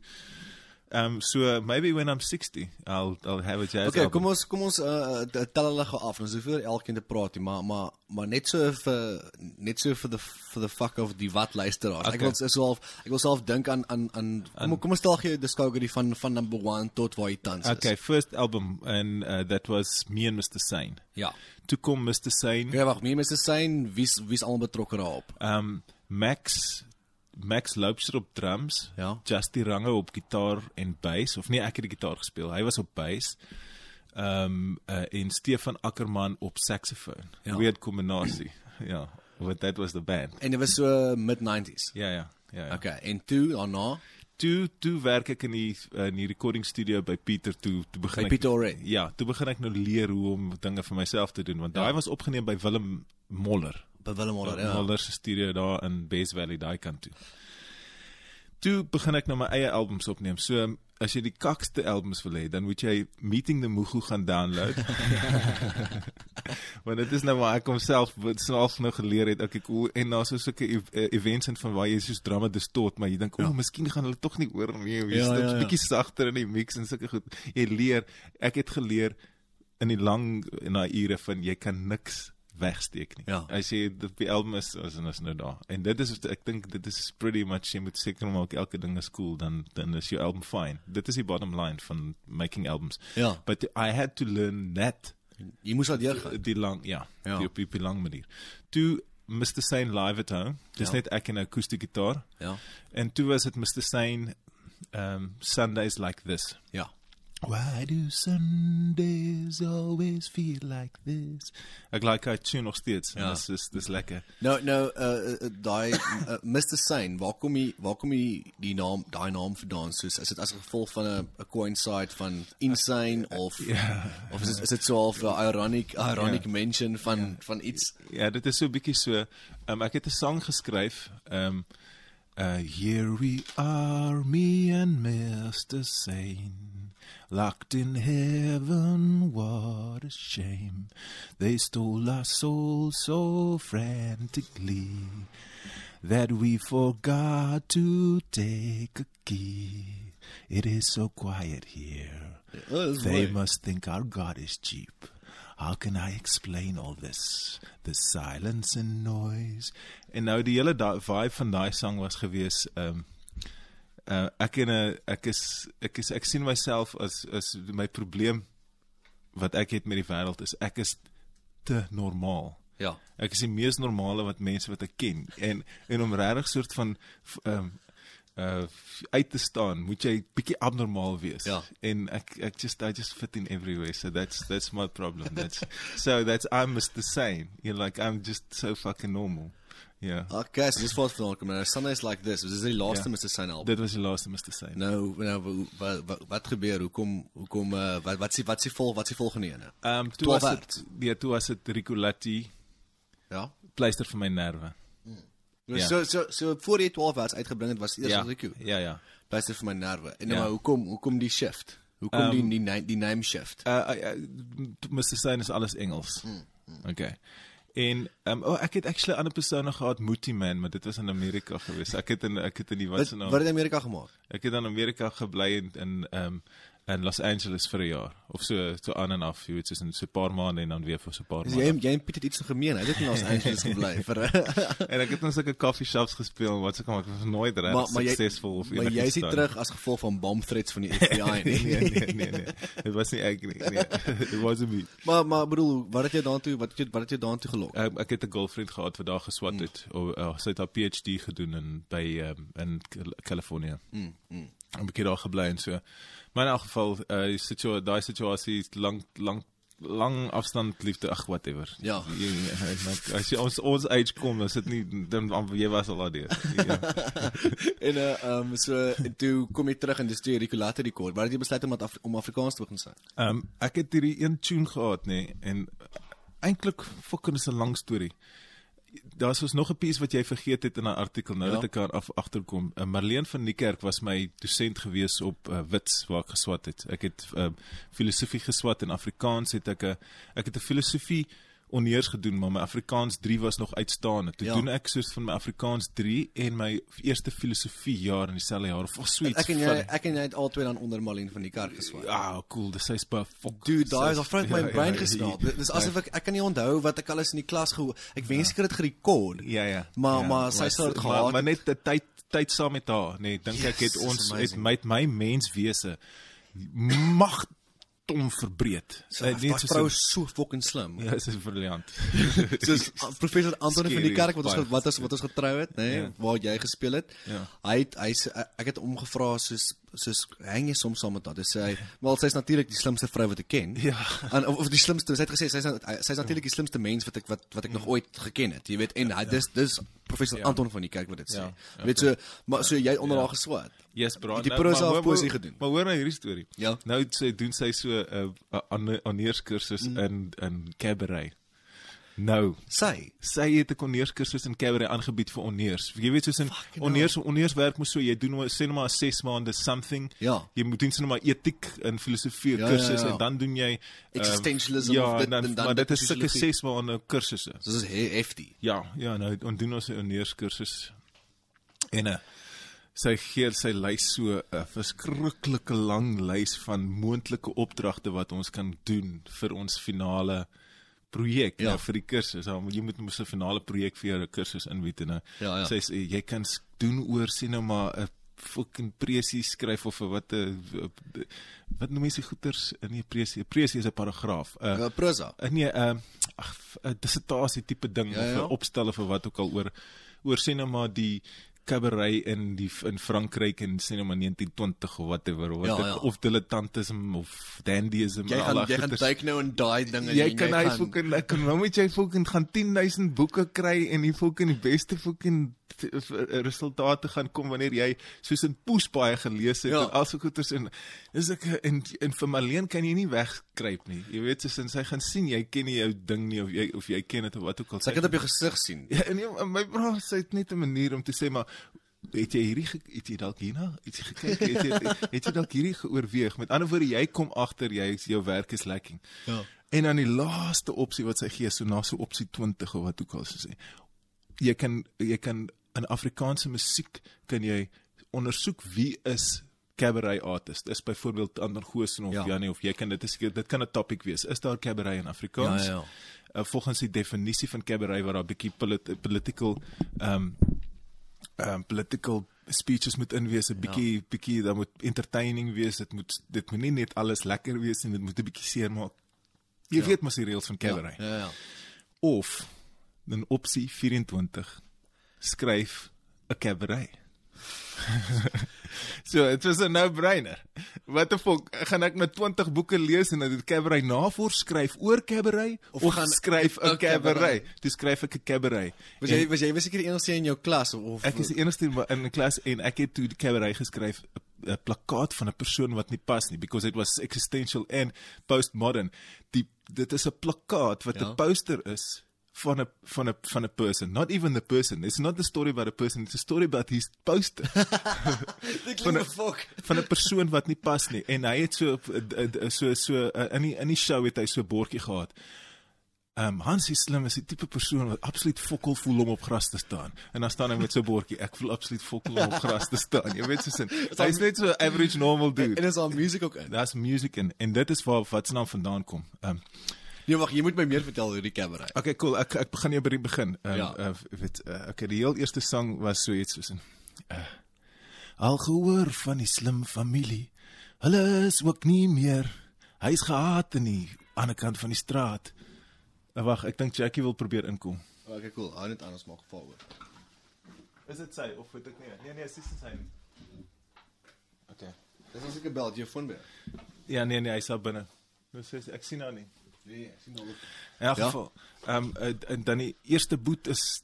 Um so maybe when I'm 60 I'll I'll have a jazz. Okay, album. kom ons kom ons uh, tel hulle geaf. Ons hoef oor elkeen te praat, maar maar maar net so vir net so vir the for the fuck of die wat luisteraars. Okay. Ek wil self ek wil self dink aan aan aan An, kom kom ons tel gee discography van van number 1 tot waar hy tans okay, is. Okay, first album and uh, eh, that was me and Mr. Sain. Ja. Toe kom Mr. Sain. Ja, wag, me and Mr. Sain, wie wie is almal betrokke daarop? Um Max Max Loubser op drums, ja. Justy Range op gitaar en bass of nee, ek het die gitaar gespeel. Hy was op bass. Ehm um, uh, en Stefan Ackerman op saxofoon. Ja. Weird kombinasie. ja. But that was the band. En dit was so eh, mid 90s. Ja, ja, ja. ja. Okay, en toe of na toe toe werk ek in die in die recording studio by Pieter toe toe begin by ek ja toe begin ek nou leer hoe om dinge vir myself te doen want ja. daai was opgeneem by Willem Moller by Willemoller ja. Hulle se studio daar in Best Valley daai kant toe. Toe begin ek nou my eie albums opneem. So as jy die kakste albums wil hê, dan moet jy Meeting the Mugu gaan download. Want dit is nou maar ek homself wat self nou geleer het, ek ek cool. en daar's so sulke eh, events en van waar jy soos drama distort, maar jy dink ja. o, oh, miskien gaan hulle tog nie hoor nie. Jy ja, stap ja, ja. bietjie sagter in die mix en sulke goed. Jy leer, ek het geleer in die lang en na ure van jy kan niks wegsteek nie. Ja. Hy sê die album is as en as nou daar. En dit is ek dink dit is pretty much jy moet seker maak elke ding is cool dan dan is jou album fine. Dit is die bottom line van making albums. Ja. But I had to learn that. Jy moes al deur gaan die lang ja, ja. die op die, die lang manier. Toe Mr. Sain live at home. Dis ja. net ek en 'n akoestiese gitaar. Ja. En toe was dit Mr. Sain um Sundays like this. Ja. Why do Sundays always feel like this? Ek like hy tune nog steeds. Ja. Dis is dis lekker. Nou nou uh, uh daai uh, Mr. Sain, waar kom hy waar kom hy die naam daai naam vandaan soos is dit as gevolg van 'n 'n coin side van insane ja. of ja. of is dit is dit so al vir ironic ironic ja. mention van ja. van iets? Ja, dit is so 'n bietjie so. Um, ek het 'n sang geskryf. Um uh here we are me and Mr. Sain. Locked in heaven, what a shame. They stole our souls so frantically that we forgot to take a key. It is so quiet here. Yeah, they right. must think our God is cheap. How can I explain all this? The silence and noise. En nou die hele daai vibe van daai sang was gewees um uh, ek en 'n uh, ek is ek is ek sien myself as as my probleem wat ek het met die wêreld is ek is te normaal. Ja. Ek is die mees normale wat mense wat ek ken en en om regtig soort van ehm um, uh uit te staan, moet jy bietjie abnormaal wees. Ja. En ek ek just I just fit in everywhere. So that's that's my problem. That's so that's I'm just the same. You know like I'm just so fucking normal. Yeah. Ja. Ah, guys, this was for like a Sunday's like this. Was this the last yeah. Ja. Mr. Sain album? Dit was die laaste Mr. Sain. Nou, nou wat wat, wat gebeur? Hoekom hoekom uh, wat wat s'ie wat s'ie vol wat s'ie volgende ene? Ehm toe was dit die ja, toe was dit Ricolatti. Ja. Pleister vir my nerve. Hmm. Ja. So so so voor die 12 was uitgebring het was eers yeah. Ricu. Ja, ja. Pleister vir my nerve. En nou yeah. maar hoekom hoekom die shift? Hoekom um, die ehm, die name, die name shift? Uh, eh, uh, eh, uh Mr. Sain is alles Engels. Mm, mm. Okay. En um, o oh, ek het actually 'n ander persoon gehad Mootie man, maar dit was in Amerika gewees. Ek het in ek het in die wat se naam? Wat het Amerika gemaak? Ek het in Amerika gebly en in ehm um, in Los Angeles vir 'n jaar of so so aan en af, jy weet soos in so 'n paar maande en dan weer vir so 'n paar maande. Jy jy het dit iets gemeen, hy het in Los Angeles gebly vir en ek het net so 'n koffie shops gespeel, wat se kom ek was nooit reg suksesvol of enigiets. Maar jy is terug as gevolg van bomb threats van die FBI. nee, nee, nee, nee, nee. Dit was nie ek nie. Nee. It wasn't me. Maar maar bedoel, wat het jy daartoe wat het jy wat het jy daartoe gelok? Ek, ek het 'n girlfriend gehad wat daar geswat het mm. of oh, sy het haar PhD gedoen in by um, in California. Mm. mm. En ek het daar gebly en so. Maar in elk geval uh, situa daai situasie lang lang lang afstand liefde ag whatever. Ja. Jy, jy, as jy ons ons age kom, is dit nie dan jy was al daar. Ja. en uh um, so toe kom jy terug en dis toe Rico Latte record. Waar het jy besluit om Af om Afrikaans te begin sing? Um ek het hierdie een tune gehad nê nee, en ehm, eintlik fucking is 'n lang storie. Uh daar's ons nog 'n piece wat jy vergeet het in 'n artikel nou ja. dat ek daar af agterkom. Uh, eh, Marleen van Niekerk was my dosent gewees op uh, Wits waar ek geswat het. Ek het uh, filosofie geswat en Afrikaans het ek 'n ek het 'n filosofie uh, oneers gedoen, maar my Afrikaans 3 was nog uitstaande. Toe ja. doen ek soos van my Afrikaans 3 en my eerste filosofie jaar in dieselfde jaar of so iets. Ek en jy, ek en jy het albei dan onder Malin van die kar geswaai. Ah, oh, cool. Dis hy's by fuck. Dude, daai is afrein my ja, brein ja, gesmelt. Ja, dis asof ek ek kan nie onthou wat ek alles in die klas gehoor. Ek wens ja. ek het dit gerekord. Ja, ja. Maar ja, maar sy sou dit gehad. Maar, maar net die tyd tyd saam met haar, nê. Nee, Dink yes, ek het ons het my, my menswese mag stom verbreed. Sy eh, net so vrou is so fucking slim. Ja, sy is briljant. Soos ah, professor Anton van die kerk wat ons wat ons wat ons getrou het, nê, nee, yeah. Ja. waar jy gespeel het. Yeah. Ja. Hy het hy ek het hom gevra soos soos hang jy soms saam met haar. Dis sê hy, maar sy's natuurlik die slimste vrou wat ek ken. Ja. En of, of die slimste, sy het gesê sy's nou- sy's natuurlik die slimste mens wat ek wat wat ek nog ooit geken het. Jy weet en hy, ja. dis dis professor ja. Anton van die kerk wat dit ja. sê. Ja, okay. Weet so maar so jy onder ja. haar ja. geswat. Yes, bro. Die pros nou, afpos hy gedoen. Maar hoor nou hierdie storie. Ja. Nou sê doen sy so eh, 'n uh, aan uh, aan uh, uh, uh, uh, uh, uh, uh, kursus mm. in in cabaret. Nou, sy, sy het 'n koneerskursus in Cabaret aangebied vir oneers. Jy weet soos in no. oneers, oneers werk moet so jy doen maar sê net nou maar 6 maande something. Ja. Jy moet doen sê net nou maar etiek en filosofie ja, kursusse ja, ja, ja. en dan doen jy ehm, existentialism um, ja, of dit en dan maar dit is sulke 6 maande kursusse. Dis is heftig. Ja, ja, nou en doen ons 'n oneerskursus en 'n eh, sy gee sy lys so 'n verskriklike lang lys van moontlike opdragte wat ons kan doen vir ons finale projek ja. nou, vir die kursus. Nou, jy moet mos 'n finale projek vir jou kursus inbied en nou. Ja, ja. Sy sê jy kan doen oor sien nou maar 'n fucking presie skryf of 'n wat 'n eh, wat noem jy se goeters in eh, 'n nee, presie. Presie is 'n paragraaf. Ja, nee, 'n uh, Prosa. Nee, 'n uh, dissertasie tipe ding ja, ja. of 'n ja. opstel of wat ook al oor oor sien nou maar die cabaret in die in Frankryk en sê nou maar 1920 of whatever of ja, ja. of dilettantisme of dandyisme jy gaan jy gaan duik nou in daai dinge jy, jy kan jy hy foken ek kan nou met jy foken gaan 10000 boeke kry en jy foken die beste foken resultate gaan kom wanneer jy soos in poes baie gelees het ja. en al sulke goeters en is ek en en vir Malene kan jy nie wegkruip nie jy weet soos in sy gaan sien jy ken nie jou ding nie of jy of jy ken dit of wat ook al sy kan dit op jou gesig sien ja, en nee, my bro sy het net 'n manier om te sê maar het jy hierdie het jy dalk hierna het jy gekyk het jy het jy dalk hierdie geoorweeg met ander woorde jy kom agter jy jou werk is lacking ja en dan die laaste opsie wat sy gee so na so opsie 20 of wat ook al sê jy kan jy kan in Afrikaanse musiek kan jy ondersoek wie is cabaret artist is byvoorbeeld ander Goosen of ja. Janie of jy kan dit is dit kan 'n topik wees is daar cabaret in Afrikaans ja ja uh, volgens die definisie van cabaret wat daar 'n bietjie polit, political um um, political speeches moet inwees 'n ja. bietjie ja. bietjie dan moet entertaining wees dit moet dit moet nie net alles lekker wees en dit moet 'n bietjie seer maak jy ja. weet mos die reels van cavalry ja. Ja, ja, ja of 'n opsie 24 skryf 'n cavalry so, dit was 'n no-brainer. Wat the fuck, gaan ek met nou 20 boeke lees en dan die cabaret navorskryf oor cabaret of, of gaan skryf 'n oh, cabaret? Dis skryf ek 'n cabaret. Was jy was jy seker die enigste in jou klas of Ek is die enigste in 'n klas en ek het toe die cabaret geskryf 'n plakkaat van 'n persoon wat nie pas nie because it was existential and postmodern. Die dit is 'n plakkaat wat 'n ja. poster is Van a van a van a person, not even the person. It's not the story about a person. It's a story about his post. van 'n fuck. van 'n persoon wat nie pas nie. En hy het so eh, eh, so so eh, in die, in die show het hy so bordjie gehad. Ehm um, Hans is slim, is die tipe persoon wat absoluut fokol voel om op gras te staan. En dan staan hy met so 'n bordjie, ek voel absoluut fokol om op gras te staan. Jy weet so sin. Hy's net so average normal dude. En is al music ook in. That's music and and dit is waar wat se naam vandaan kom. Ehm um, Nee, wag, jy moet my meer vertel oor die kamera. Okay, cool. Ek ek begin jou by die begin. Ehm um, ja. uh, weet uh, eh, okay, die heel eerste sang was so iets soos 'n uh, eh, Al gehoor van die slim familie. Hulle is ook nie meer huis gehaat in die ander kant van die straat. Uh, wag, ek dink Jackie wil probeer inkom. Okay, cool. Hou net aan ons maak geval oor. Is dit sy of weet ek nie? Nee, nee, dis nie sy nie. Okay. Dis is 'n gebeld jou foon weer. Ja, nee nee, hy's op binne. Dis nou, ek sien nou nie. Nee, sien nou. Ehm en eh, eh, dan die eerste boet is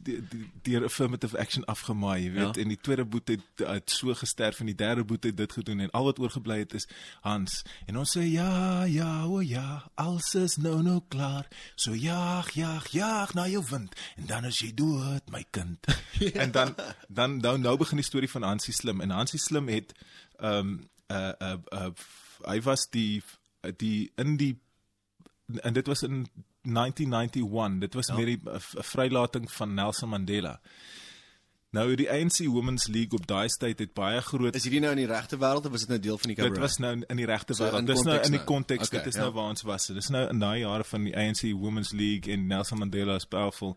deur affirmative action afgemaai, jy weet, ja. en die tweede boet het, het so gesterf en die derde boet het dit gedoen en al wat oorgebly het is Hans. En ons sê ja, ja, o oh ja, alles is nou nou klaar. So jaag, jaag, jaag na jou wind en dan as jy dood, my kind. Ja. en dan dan nou nou begin die storie van Hansie Slim en Hansie Slim het ehm um, uh uh, uh hy was die die in die en dit was in 1991. Dit was ja. met die eh, vrylating van Nelson Mandela. Nou die ANC Women's League op daai tyd het baie groot Is hierdie nou in die regte wêreld of was dit nou deel van die Dit was nou in die regte so, wêreld. Dis nou in die konteks, nou. okay, dit is ja. nou waar ons was. Dis nou in daai jare van die ANC Women's League en Nelson Mandela se powerful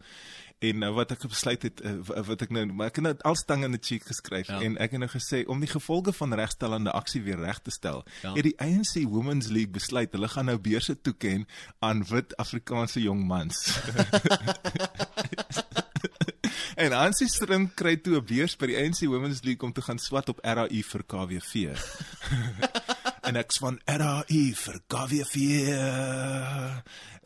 en nou wat ek besluit het eh, eh, wat ek nou maar ek het nou al stange in die cheek geskryf ja. en ek het nou gesê om die gevolge van regstellende aksie weer reg te stel ja. het die ANC Women's League besluit hulle gaan nou beurse toeken aan wit Afrikaanse jong mans en ANC stream kry toe 'n beurs by die ANC Women's League om te gaan swat op RAU vir KWV en ek's van RAI vir KWV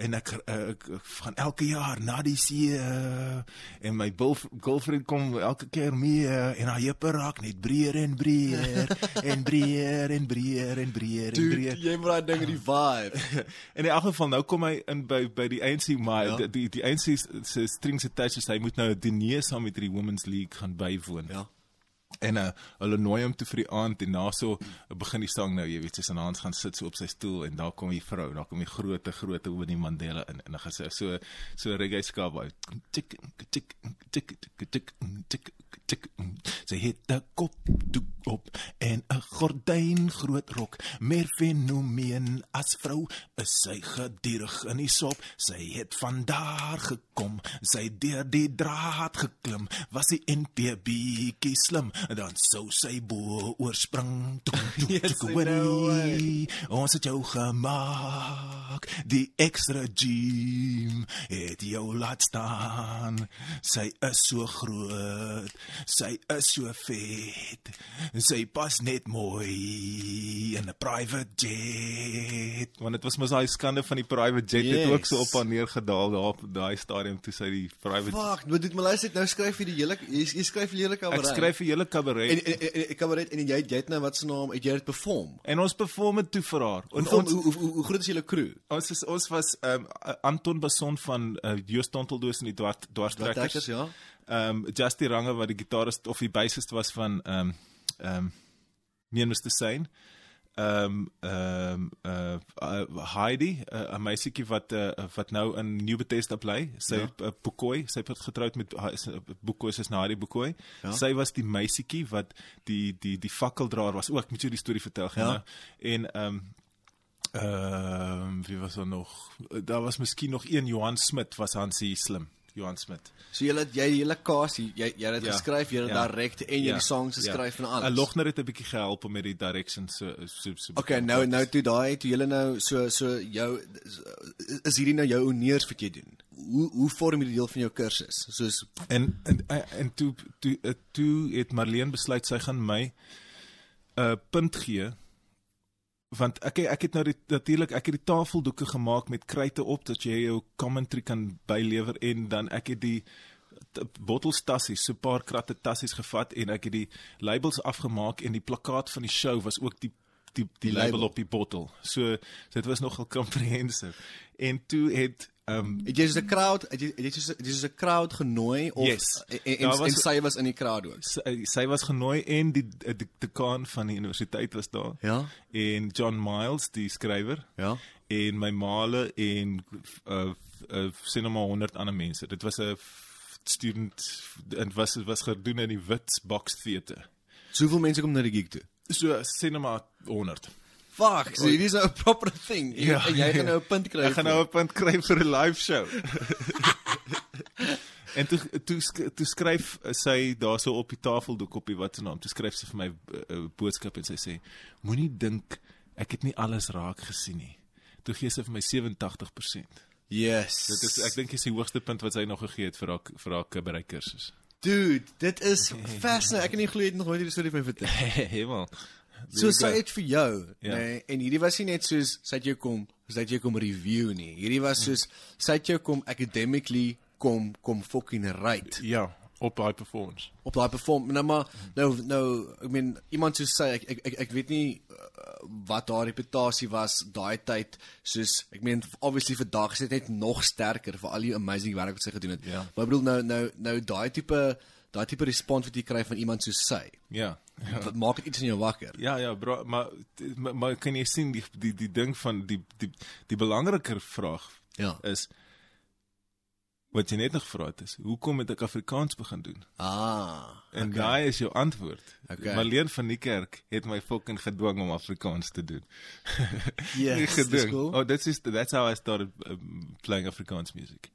en ek, ek ek gaan elke jaar na die see en my bulf, girlfriend kom elke keer mee en haar heupe raak net breër en breër en breër en breër en breër en breër jy moet daai ding in die vibe en in elk geval nou kom hy in by by die ANC maar ja. die die ANC se strings attached is hy moet nou 'n diner saam met die Women's League gaan bywoon ja en uh, hulle nooi hom toe vir die aand en daarso eh, begin die sang nou jy weet sy's aan haar gaan sit so op sy stoel en daar kom die vrou daar kom die groot groot oom die Mandela in en hy gesê so so reggae skaap uit tik tik tik tik tik tik mm, sy het 'n kop toe op en 'n gordyn groot rok meer fenomeen as vrou is sy gedurig in die sop sy het van daar gekom sy deur die draad geklim was sy NPB geslim dan sou sy bo oorspring toe toe toe ons het jou gemaak die ekstra gym het jou laat staan sy is so groot Sy is so vet. Sy pas net mooi in 'n private jet. Want dit was mos daai skande van die private jet yes. het ook so op en neer gedaal daar daai stadium toe sy die private Fuck, moet nou dit maar luister nou skryf jy die hele jy, jy skryf die hele kabaret. Ek skryf die hele kabaret. En ek kabaret en jy jy het nou wat se naam het jy dit perform? En ons perform het toe vir haar. En ons hoe, hoe, hoe, hoe groot is julle crew? Ons is, ons was um, Anton Basson van uh, eh, Joost Tonteldoos in die dwars dwars trekkers. Ja um ehm, Justy Range wat die gitarist of die bassist was van um ehm, um ehm, Mean Mr. Sain. Um um uh eh, eh, Heidi, eh, 'n uh, meisietjie wat uh, wat nou in New Bethesda bly. Sy ja. uh, Boekoi, sy het getroud met Boekoi, sy is na Heidi Boekoi. Ja. Sy was die meisietjie wat die die die fakkeldraer was. Ook moet jy die storie vertel gaan. Ja. En um ehm uh, wie was daar nog? Daar was miskien nog een Johan Smit was Hansie Slim. Johan Smit. So jy het jy hele kasie, jy jy het ja, geskryf, jy het ja, direk en jy ja, die songs ja. geskryf ja. en alles. 'n Logner het 'n bietjie gehelp om met die direction so so so. Okay, nou nou toe daai toe jy nou so so jou is hierdie nou jou oneers wat jy doen. Hoe hoe vorm jy deel van jou kursus? Soos in in en toe toe toe het Marleen besluit sy gaan my 'n uh, eh, punt gee want ek ek het nou natuurlik ek het die tafeldoeke gemaak met kruite op dat jy jou commentary kan bylewer en dan ek het die bottelstassies so 'n paar kratte tassies gevat en ek het die labels afgemaak en die plakkaat van die show was ook die die die label, label op die bottel. So dit was nogal komprehensief. En toe het Ehm um, jy's 'n crowd, jy jy's 'n crowd genooi of yes. en, en, nou, was, en sy was in die crowd ook. Sy, sy was genooi en eh, die dekaan van die universiteit was daar. Ja. En John Miles, die skrywer. Ja. En my maale en uh, eh, uh eh, sien nou maar 100 ander mense. Dit was 'n student en wat was was gedoen in die Wits Box Theater. Hoeveel mense kom na die gig toe? So sien nou maar 100. Fuck, so hierdie is nou 'n proper thing. Jy, ja, jy gaan ja. nou 'n punt kry. Ek gaan nou 'n punt kry vir 'n live show. en toe toe toe skryf sy daarso op die tafeldoek op die wat se naam. Toe skryf sy vir my 'n uh, eh, eh, boodskap en sy sê: "Moenie dink ek het nie alles raak gesien nie." Toe gee sy vir my 87%. Yes. Dit is ek dink dis die hoogste punt wat sy nog gegee het vir haar vir haar kubereikers. Dude, dit is fascinating. Ek kan nie glo jy het nog nooit hierdie storie vir my vertel. Hemel. So sy het vir jou, yeah. Ja. nê, nee, en hierdie was nie net soos sy het jou kom, sy het jou kom review nie. Hierdie was soos sy het jou kom academically kom kom fucking right. Ja. Yeah op daai performance. Op daai performance, nou maar nou nou, ek meen iemand sou sê ek ek ek ek weet nie uh, wat haar reputasie was daai tyd soos ek meen obviously vandag is dit net nog sterker vir al die amazing werk wat sy gedoen het. Yeah. Ja. Maar ek bedoel nou nou nou daai tipe daai tipe respons wat jy kry van iemand soos sy. Ja. Yeah. Ja. Maak dit iets in jou wakker. Ja ja, bro, maar maar kan jy sien die die die ding van die die die belangriker vraag ja. is wat jy net nog vra het is, hoekom het ek Afrikaans begin doen? Ah. En okay. daai is jou antwoord. Okay. Marleen van die kerk het my fucking gedwing om Afrikaans te doen. Ja, yes, dis cool. Oh, that's just that's how I started um, playing Afrikaans music.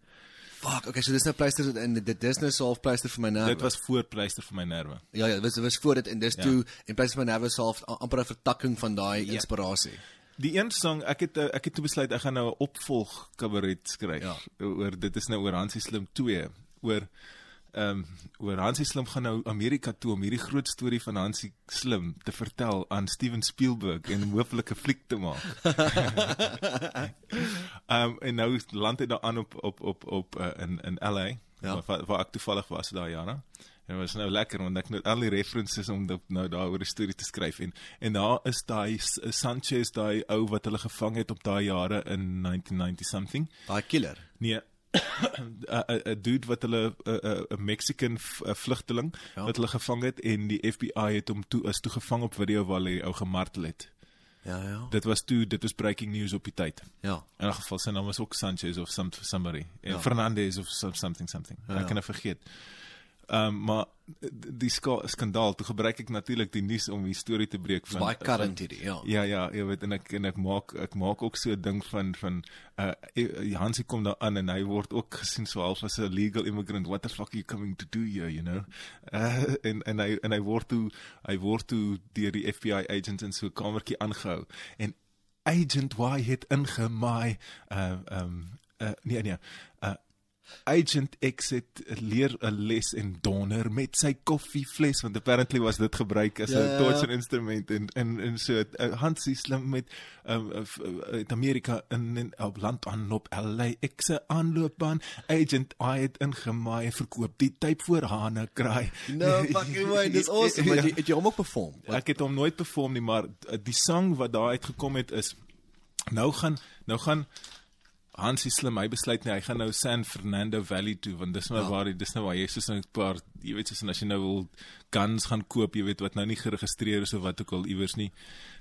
Fuck, okay, so dis nou pleister en dit dis nou half pleister vir my nerve. Dit was voor pleister vir my nerve. Ja ja, dit was, was voor dit en dis ja. toe en pleister vir my nerve half amper 'n vertakking van daai ja. inspirasie. Die een song ek het ek het toe besluit ek gaan nou 'n opvolg cabaret skryf ja. oor dit is nou oor Hansie Slim 2 oor ehm um, oor Hansie Slim gaan nou Amerika toe om hierdie groot storie van Hansie Slim te vertel aan Steven Spielberg en hopelik 'n fliek te maak. Ehm um, en nou land hy daar aan op op op op uh, in in LA ja. waar waar ek toevallig was daai jaar. En dit was nou lekker want ek het al die references om dit nou daaroor 'n storie te skryf en en daar is daai eh, Sanchez daai ou wat hulle gevang het op daai jare in 1990 something. Daai killer. Nee, 'n dude wat hulle 'n Mexican vlugteling ja. wat hulle gevang het en die FBI het hom toe is toe gevang op video waar hy ou gemartel het. Ja ja. Dit was toe dit was breaking news op die tyd. Ja. In 'n geval sy naam was ook Sanchez of some somebody. Ja. Fernandez of some, something something. Ja, ja. Ek kan vergeet. Ehm um, maar eh, die sk skandaal toe gebruik ek natuurlik die nuus om die storie te breek van baie current hierdie ja ja ja jy weet en ek en ek maak ek maak ook so 'n ding van van uh Hansie kom daar aan en hy word ook gesien so half as 'n legal immigrant what the fuck are you coming to do here you know uh, en en hy en hy word toe hy word toe deur die FBI agent in so 'n kamertjie aangehou en agent why het ingemaai uh um ehm, uh nee nee uh Agent Exit leer 'n les en donder met sy koffievles want apparently was dit gebruik as 'n yeah. Ja, ja, ja. torch instrument en en en so eh, Hansie slim met um, uit Amerika in 'n land aan op LA ekse aanloopbaan agent I het ingemaai verkoop die tipe voor Hane kraai No fucking way dis awesome maar jy het hom ook perform wat? ek het hom nooit perform nie maar die sang wat daar uitgekom het is nou gaan nou gaan Hansie slim, hy besluit nie, hy gaan nou San Fernando Valley toe want dis nou ja. waar dis nou waar jy soos nou 'n paar jy weet soos as jy nou wil guns gaan koop, jy weet wat nou nie geregistreer is of wat ook al iewers nie,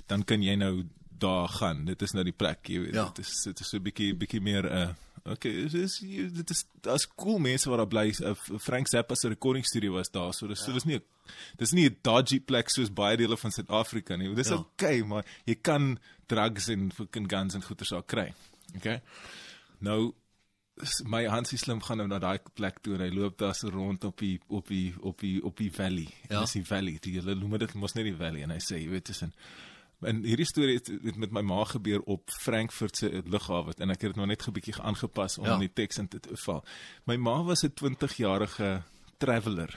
dan kan jy nou daar gaan. Dit is nou die plek, jy weet. Ja. Dit is dit is so 'n bietjie bietjie meer 'n uh, eh, okay, dit is dit is daar's cool mense wat daar bly. Uh, Frank Zappa se recording studio was daar, so dis ja. dis nie 'n Dis nie 'n dodgy plek soos baie dele van Suid-Afrika nie. Dis ja. okay, maar jy kan drugs en fucking guns en goeie se daar kry. Okay? Nou my Hansie slim gaan nou na daai plek toe en hy loop daar so rond op die op die op die op die valley. Ja. Dis die valley. Die hulle noem dit mos net die valley en hy sê, jy weet tussen en hierdie storie het, het met my ma gebeur op Frankfurt se lughawe en ek het dit nou net 'n bietjie aangepas om ja. die teks in te val. My ma was 'n 20-jarige traveler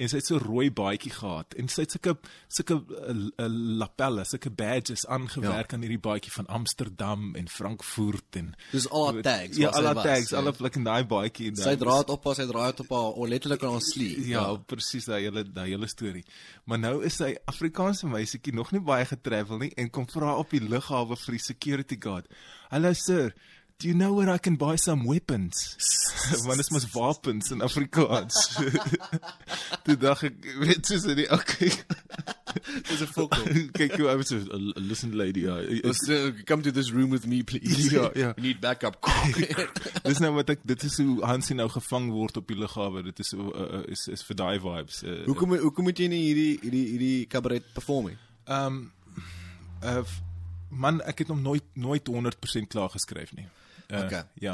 en sy het so rooi baadjie gehad en sy het sulke sulke eh, eh, lapelle, sulke badges aangewerk ja. aan hierdie baadjie van Amsterdam en Frankfurt en dis al die tags, ja, al die tags, ja. al die fucking daai baadjie en sy dra dit op as sy dra dit op haar letterlik aan haar sleeve. Ja, ja. presies daai hele daai hele storie. Maar nou is sy Afrikaanse meisietjie nog nie baie getravel nie en kom vra op die lughawe vir die security guard. Hallo sir, Do you know where I can buy some weapons? Want dit is mos wapens in Afrikaans. Toe dink ek, weet jy, so die okay. Dis 'n fokol. Kyk jy, I was a, a listen lady. I, I, I, I, I, come to this room with me please. Ja, ja. We need backup. Dis nou wat ek dit is hoe Hansie nou gevang word op die liggawe. Dit is uh, uh, uh is is vir daai vibes. Uh, uh. hoekom uh, hoekom moet jy nie hierdie hierdie hierdie cabaret performing? Ehm um, uh, man, ek het hom nooit nooit 100% klaar geskryf nie. 嗯，对。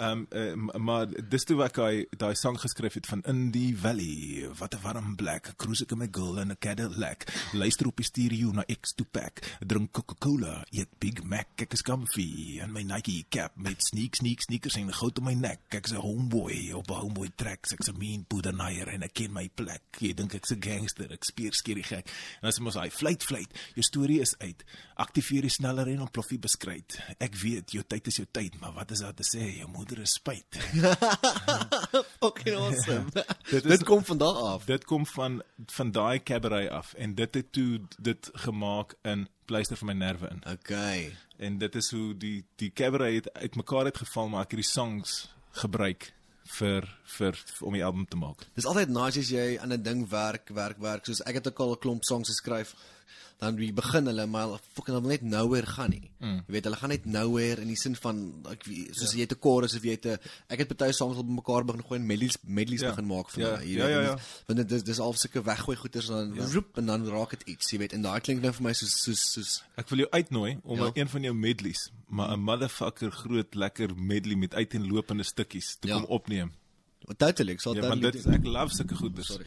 Ehm um, uh, maar dis toe wat hy daai sang geskryf het van in die valley, wat 'n warm plek, cruise ek in my girl in 'n Cadillac, luister op die stereo na X to Pack, drink Coca-Cola, eet Big Mac, ek is comfy en my Nike cap met sneak sneak sneakers en goud op my nek, ek is 'n homeboy op 'n homeboy trek, ek's 'n mean boedernaier en ek ken my plek. Jy dink ek's 'n gangster, ek speer skierig gek. En as jy mos hy fluit fluit, jou storie is uit. Aktiveer die sneller en ontplof die beskryt. Ek weet jou tyd is jou tyd, maar wat is daar te sê? Jou moeder wondere spuit. okay, ja. awesome. dit, is, dit kom van daar af. Dit kom van van daai cabaret af en dit het toe dit gemaak in pleister vir my nerve in. Okay. En dit is hoe die die cabaret het uitmekaar het geval maar ek hierdie songs gebruik vir vir om die album te maak. Dis altyd nice as jy aan 'n ding werk, werk, werk. Soos ek het ook al 'n klomp songs geskryf dan wie begin hulle maar fucking hulle wil net nowhere gaan nie. Mm. Jy weet hulle gaan net nowhere in die sin van ek wie, soos yeah. Ja. jy te chorus of jy te ek het party songs al bymekaar begin gooi en medleys medleys yeah. Ja. begin maak vir yeah. Ja. hulle. Ja, ja, ja. Want dit dis, dis al sulke weggooi goeters dan yeah. roep en dan raak dit iets, jy weet. En daai klink nou vir my soos soos soos ek wil jou uitnooi om ja. een van jou medleys, maar 'n motherfucker groot lekker medley met uiteenlopende stukkies te ja. kom opneem. Totally, ek sal dit Ja, want dit is ek love sulke goeters. Sorry.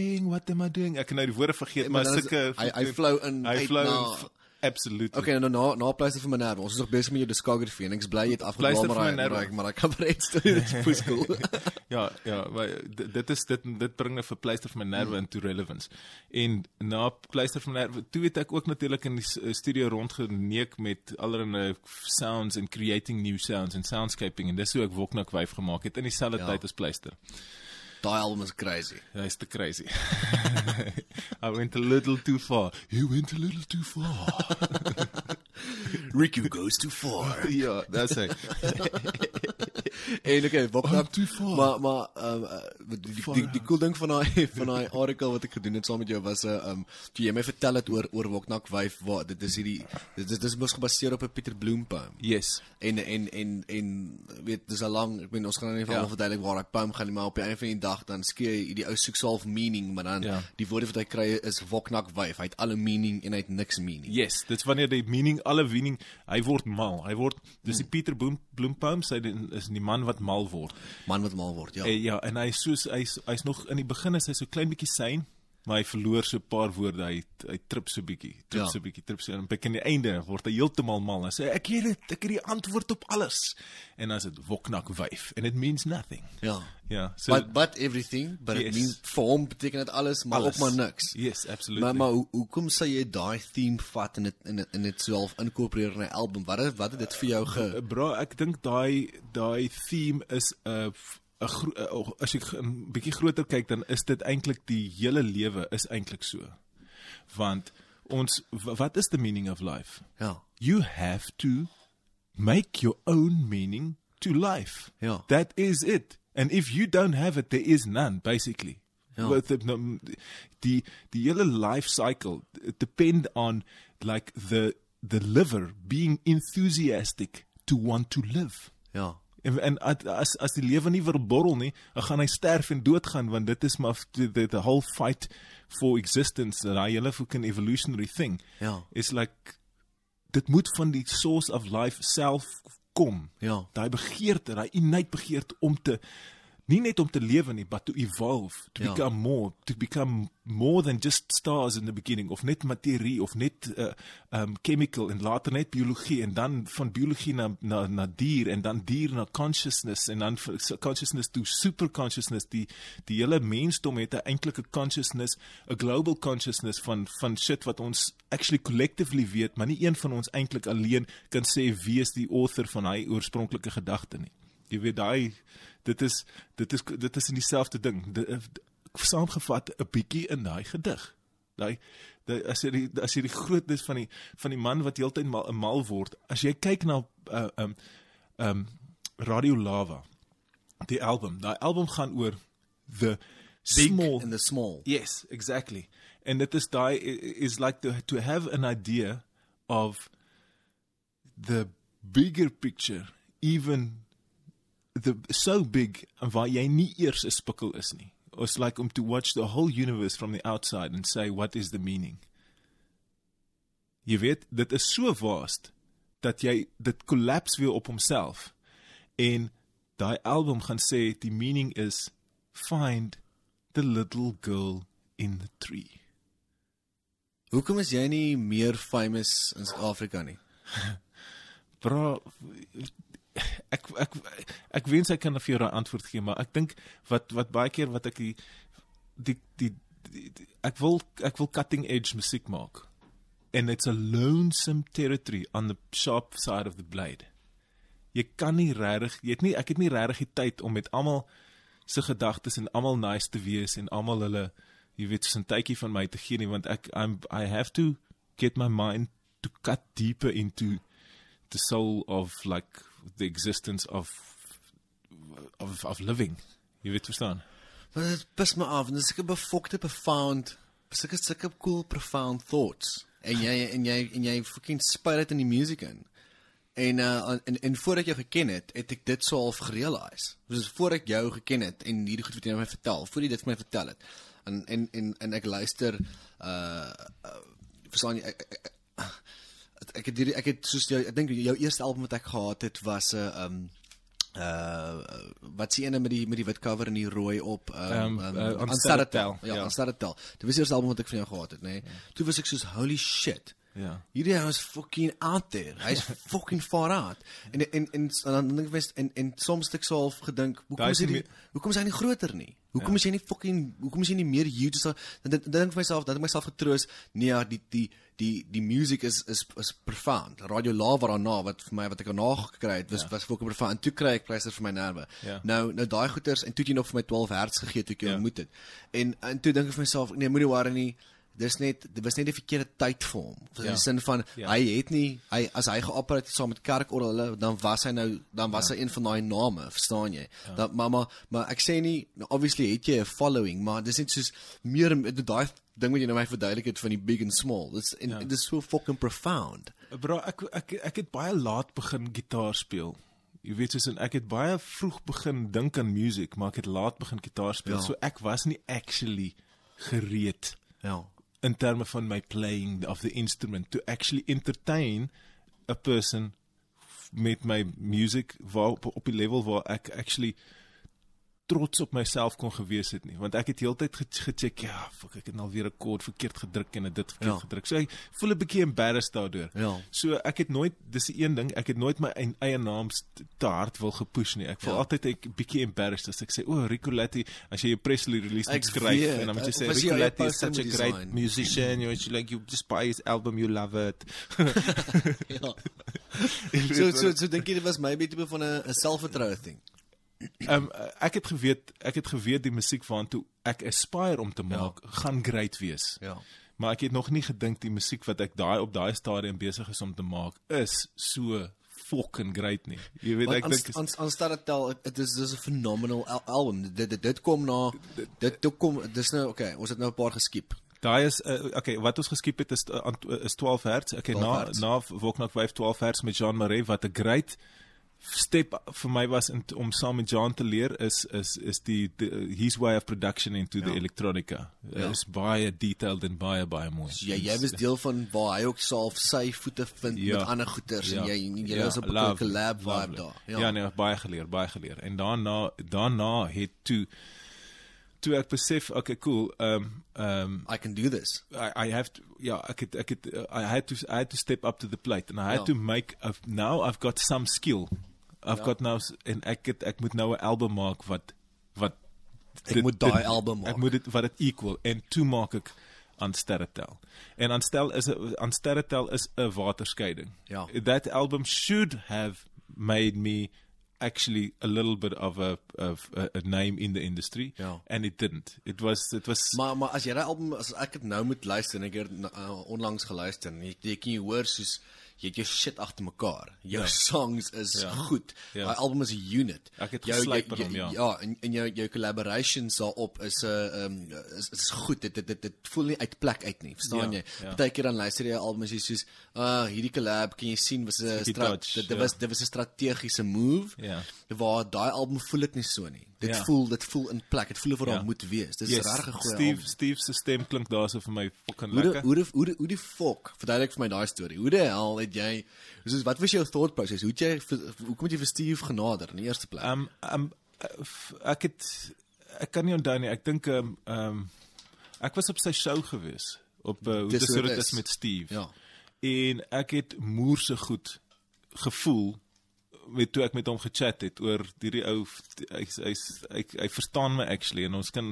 annoying what am i doing ek kan nou die woorde vergeet yeah, ja, maar sulke I, I flow in I flow na, absolutely okay nou nou nou pleise vir my nerve ons is nog besig met jou discography en ek's bly jy het afgekom maar ek maar ek kan net sê dit is pus cool ja ja dit is dit dit bring 'n nou verpleister vir my nerve mm. into relevance en na pleister vir my nerve toe het ek ook natuurlik in die studio rondgeneek met allerlei sounds and creating new sounds and soundscaping en dis hoe ek Woknok wyf gemaak het in dieselfde ja. tyd as pleister Daai album is crazy. It's the crazy. I went a little too far. You went a little too far. Riku goes too far. yeah, that's it. en okay, wat kan oh, nou, toe vaar? Maar maar um, die, die die die cool ding van daai van daai article wat ek gedoen het saam met jou was 'n eh, um ehm, toe jy my vertel het oor oor Woknak wife waar dit is hierdie dit is dis mos gebaseer op 'n Pieter Bloem poem. Yes. En en en en weet dis al lank, ek bedoel ons gaan nou nie van ja. verduidelik waar daai poem gaan nie, maar op die einde van die dag dan skree jy die ou soek self meaning, maar dan ja. die woorde wat hy kry is Woknak wife. Hy het alle meaning en hy het niks meaning. Yes, dit's wanneer die meaning alle meaning, hy word mal. Hy word dis die Pieter Bloem Bloem poem sê is nie die man wat mal word. Man wat mal word, ja. En, eh, ja, en hy soos hy's hy's nog in die begin is hy so klein bietjie syn, maar hy verloor so 'n paar woorde hy hy trip so bietjie trip ja. so bietjie trip so en by die einde word hy heeltemal mal en sê ek het dit ek het die antwoord op alles en as dit woknak wyf and it means nothing ja ja so but but everything but yes. it means form beteken dit alles maar alles. op maar niks yes absolutely maar maar hoekom hoe sê jy daai theme vat en dit in dit in dit self inkorporeer in 'n album wat het, wat het dit vir jou ge uh, bro ek dink daai daai theme is 'n uh, 'n eh, oh, as ek 'n bietjie groter kyk dan is dit eintlik die hele lewe is eintlik so. Want ons wat is the meaning of life? Ja. You have to make your own meaning to life. Ja. That is it. And if you don't have it there is none basically. Ja. With the die die hele life cycle depend on like the the liver being enthusiastic to want to live. Ja en, en as as die lewe nie verborrel nie, dan gaan hy sterf en doodgaan want dit is maar dit 'n whole fight for existence that I love for an evolutionary thing. Ja. It's like dit moet van die source of life self kom. Ja. Daai begeerte, daai innate begeerte om te nie net om te lewe nie, but to evolve, to ja. become more, to become more than just stars in the beginning of net materie of net uh, um chemical en later net biologie en dan van biologie na na na dier en dan dier na consciousness en dan consciousness to super consciousness die die hele mensdom het 'n eintlike consciousness, 'n global consciousness van van shit wat ons actually collectively weet, maar nie een van ons eintlik alleen kan sê wie is die author van hy oorspronklike gedagte nie. Jy weet daai dit is dit is dit is in dieselfde ding eh, saamgevat 'n bietjie in daai gedig daai as jy die, as jy die grootheid van die van die man wat heeltyd mal 'n mal word as jy kyk na 'n uh, um, um Radio Lava die album daai album gaan oor the Big small and the small yes exactly and that this die is like to to have an idea of the bigger picture even the so big waar jy nie eers 'n spikkel is nie. It's like um to watch the whole universe from the outside and say what is the meaning. Jy weet, dit is so vast dat jy dit kollaps weer op homself. En daai album gaan sê die meaning is find the little girl in the tree. Hoekom is jy nie meer famous in Suid-Afrika nie? Bro, ek ek, ek ek wens hy kan vir jou 'n antwoord gee, maar ek dink wat wat baie keer wat ek die die, die die die ek wil ek wil cutting edge musiek maak. And it's a lonesome territory on the sharp side of the blade. Jy kan nie regtig, jy het nie ek het nie regtig die tyd om met almal se gedagtes en almal nice te wees en almal hulle jy weet so 'n tydjie van my te gee nie want ek I'm I have to get my mind to cut deeper into the soul of like the existence of of of living. Jy weet verstaan. Maar dit pas my af en dis 'n befokte profound, sulke sulke cool profound thoughts. En jy en jy en jy fucking spuit dit in die musiek in. En uh en en voordat jy geken het, het ek dit so half gerealise. Dis voor ek jou geken het en hierdie goed wat jy nou my vertel, voor jy dit vir my vertel het. En en en en ek luister uh, uh verstaan jy ek, ek, ek, ek, ek het hierdie ek het soos jy ek dink jou eerste album wat ek gehad het was 'n uh, um uh wat s'n ene met die met die wit cover en die rooi op um, ehm, um eh, aanstaande tel ja, ja. aanstaande tel dit was die eerste album wat ek van jou gehad het nê nee. Ja. yeah. toe was ek soos holy shit ja yeah. hierdie ou is fucking out there hy's ja. fucking far out en en en en dan dink ek mes en en soms het ek so half gedink hoekom is hy hoekom is hy nie groter nie hoekom yeah. is hy nie fucking hoekom is hy nie meer huge dan dink vir myself dan het ek myself getroos nee die die die die music is is is profound. Radio La wat daarna wat vir my wat ek daarna gekry het was ja. was ook profound. En toe kry ek pleister vir my nerve. Ja. Nou nou daai goeters en toe het jy nog vir my 12 Hz gegee toe ek jou ja. ontmoet het. En en toe dink ek vir myself nee moenie worry nie. Dis net dit was net die verkeerde tyd vir hom. Ja. In die sin van ja. hy het nie hy as hy geopereer het saam met kerk oor hulle dan was hy nou dan was ja. hy een van daai name, verstaan jy? Ja. Dat mamma maar ek sê nie nou obviously het jy 'n following, maar dis net soos meer met daai ding wat jy nou my verduidelik het van die big and small. Dit is en ja. dit is so fucking profound. Bro, ek ek ek het baie laat begin gitaar speel. Jy weet soos ek het baie vroeg begin dink aan music, maar ek het laat begin gitaar speel. Ja. So ek was nie actually gereed. Ja. In terme van my playing of the instrument to actually entertain a person met my music op op 'n level waar ek actually trots op myself kon gewees het nie want ek het heeltyd gecheck ja fuck ek het nou weer 'n kod verkeerd gedruk en dit verkeerd ja. gedruk so ek voel 'n bietjie embarrassed daardeur ja so ek het nooit dis 'n een ding ek het nooit my eie naam te hard wil gepush nie ek voel ja. altyd ek bietjie embarrassed as ek sê o oh, Ricoletti as jy jou press release ek skryf weet, en dan moet jy sê Ricoletti is such a great design. musician you know like you just buy his album you love it ja so so so dink jy dit was maybe tipe van 'n selfvertroue ding Ehm um, ek het geweet ek het geweet die musiek waartoe ek aspire om te ja. maak ja. gaan great wees. Ja. Maar ek het nog nie gedink die musiek wat ek daai op daai stadium besig is om te maak is so fucking great nie. Jy weet ek dink aan aan staar dit al dit is dis 'n phenomenal al album. Dit, dit dit kom na dit toe kom dis nou oké, okay, ons het nou 'n paar geskiep. Daai is uh, eh, okay wat ons geskiep het is uh, is 12 Hz. Okay 12 na hertz. na Woknak Wave 12 Hz met Jean Marais wat 'n great step vir my was in, om saam met John te leer is is is die, die his way of production into ja. the electronica. Ja. Is baie detailed en baie baie mooi. Ja, jy was deel van waar hy ook self sy voete vind ja. met ander goeters ja. en jy jy ja, was ja. op 'n lekker lab vibe daar. Ja. ja, nee, baie geleer, baie geleer. En daarna daarna het toe toe ek besef okay cool um um I can do this I I have to ja ek het ek het I had to I had to step up to the plate and I had ja. to make a, now I've got some skill I've ja. got now en ek het, ek moet nou 'n album maak wat wat ek dit, moet daai album maak. Ek moet dit wat dit equal en toe maak ek Unstarretel. En Unstel is 'n Unstarretel is 'n waterskeiding. Ja. That album should have made me actually a little bit of a of a, a name in the industry ja. and it didn't. It was it was Maar maar as jy daai album as ek dit nou moet luister en ek het uh, onlangs geluister, jy kan jy hoor soos jy het jou shit agter mekaar. Jou ja. songs is ja. goed. Ja. Daai album is 'n unit. Ek het gesluit by hom, ja. Ja, en en jou jou collaborations daarop is 'n uh, eh, um, ehm, is, is goed. Dit dit dit voel nie uit plek uit nie, verstaan ja. jy? Ja. Partykeer ja. dan luister jy albums en jy sê, "Ag, uh, hierdie collab, kan jy sien was 'n dit ja. was dit was 'n strategiese move." Ja. Waar daai album voel ek nie so nie. Dit ja. voel dit voel in plek. Dit voel of daar ja. moet wees. Dis yes. regtig goeie. Steve album. Steve se stem klink daarso vir my fucking lekker. Hoe die, hoe die, hoe die fuck verduidelik vir my daai storie. Hoe die hel het jy soos wat was jou thought process? Hoe het jy hoe kom jy vir Steve genader in die eerste plek? Ehm um, um, ek het ek kan nie onthou nie. Ek dink ehm um, ehm um, ek was op sy show gewees op uh, hoe dit sou dit is met Steve. Ja. En ek het moerse goed gevoel met toe ek met hom gechat het oor hierdie ou hy's hy's hy, hy verstaan my actually en ons kan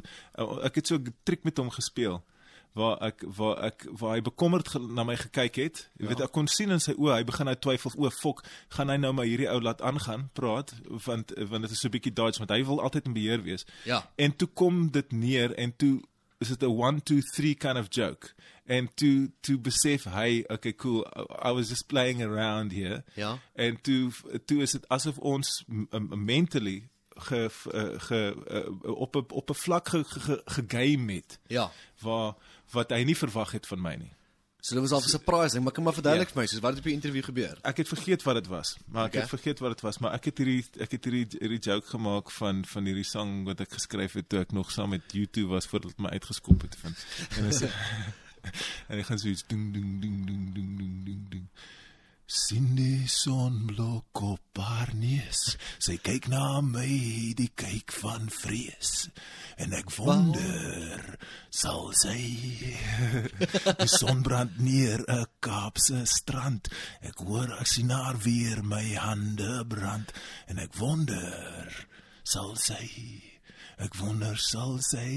ek het so 'n triek met hom gespeel waar ek waar ek waar hy bekommerd ge, na my gekyk het. Jy ja. weet ek kon sien in sy oë, hy begin nou twyfel of fok, gaan hy nou my hierdie ou laat aangaan praat want want dit is so 'n bietjie dodge want hy wil altyd in beheer wees. Ja. En toe kom dit neer en toe is it a one two three kind of joke and to to besef hey okay cool i was just playing around here ja and to to is it asof ons mentally ge eh, ge eh, op op 'n vlak ge, ge, ge game met ja waar wat hy nie verwag het van my nie So dit was al 'n surprise ding, maar kom maar verduidelik ja. vir yeah. my, soos wat het op die onderhoud gebeur? Ek het vergeet wat dit was, maar okay. ek het vergeet wat dit was, maar ek het hierdie ek het hierdie hierdie joke gemaak van van hierdie sang wat ek geskryf het toe ek nog saam met YouTube was voordat my uitgeskop het van. En dit is en ek gaan so iets ding ding ding ding ding ding ding. ding. Sien die sonblok op haar neus. Sy kyk na my, die kyk van vrees. En ek wonder, sal sy die sonbrand neer 'n Kaapse strand. Ek hoor as sy na weer my hande brand en ek wonder, sal sy ek wonder sal sy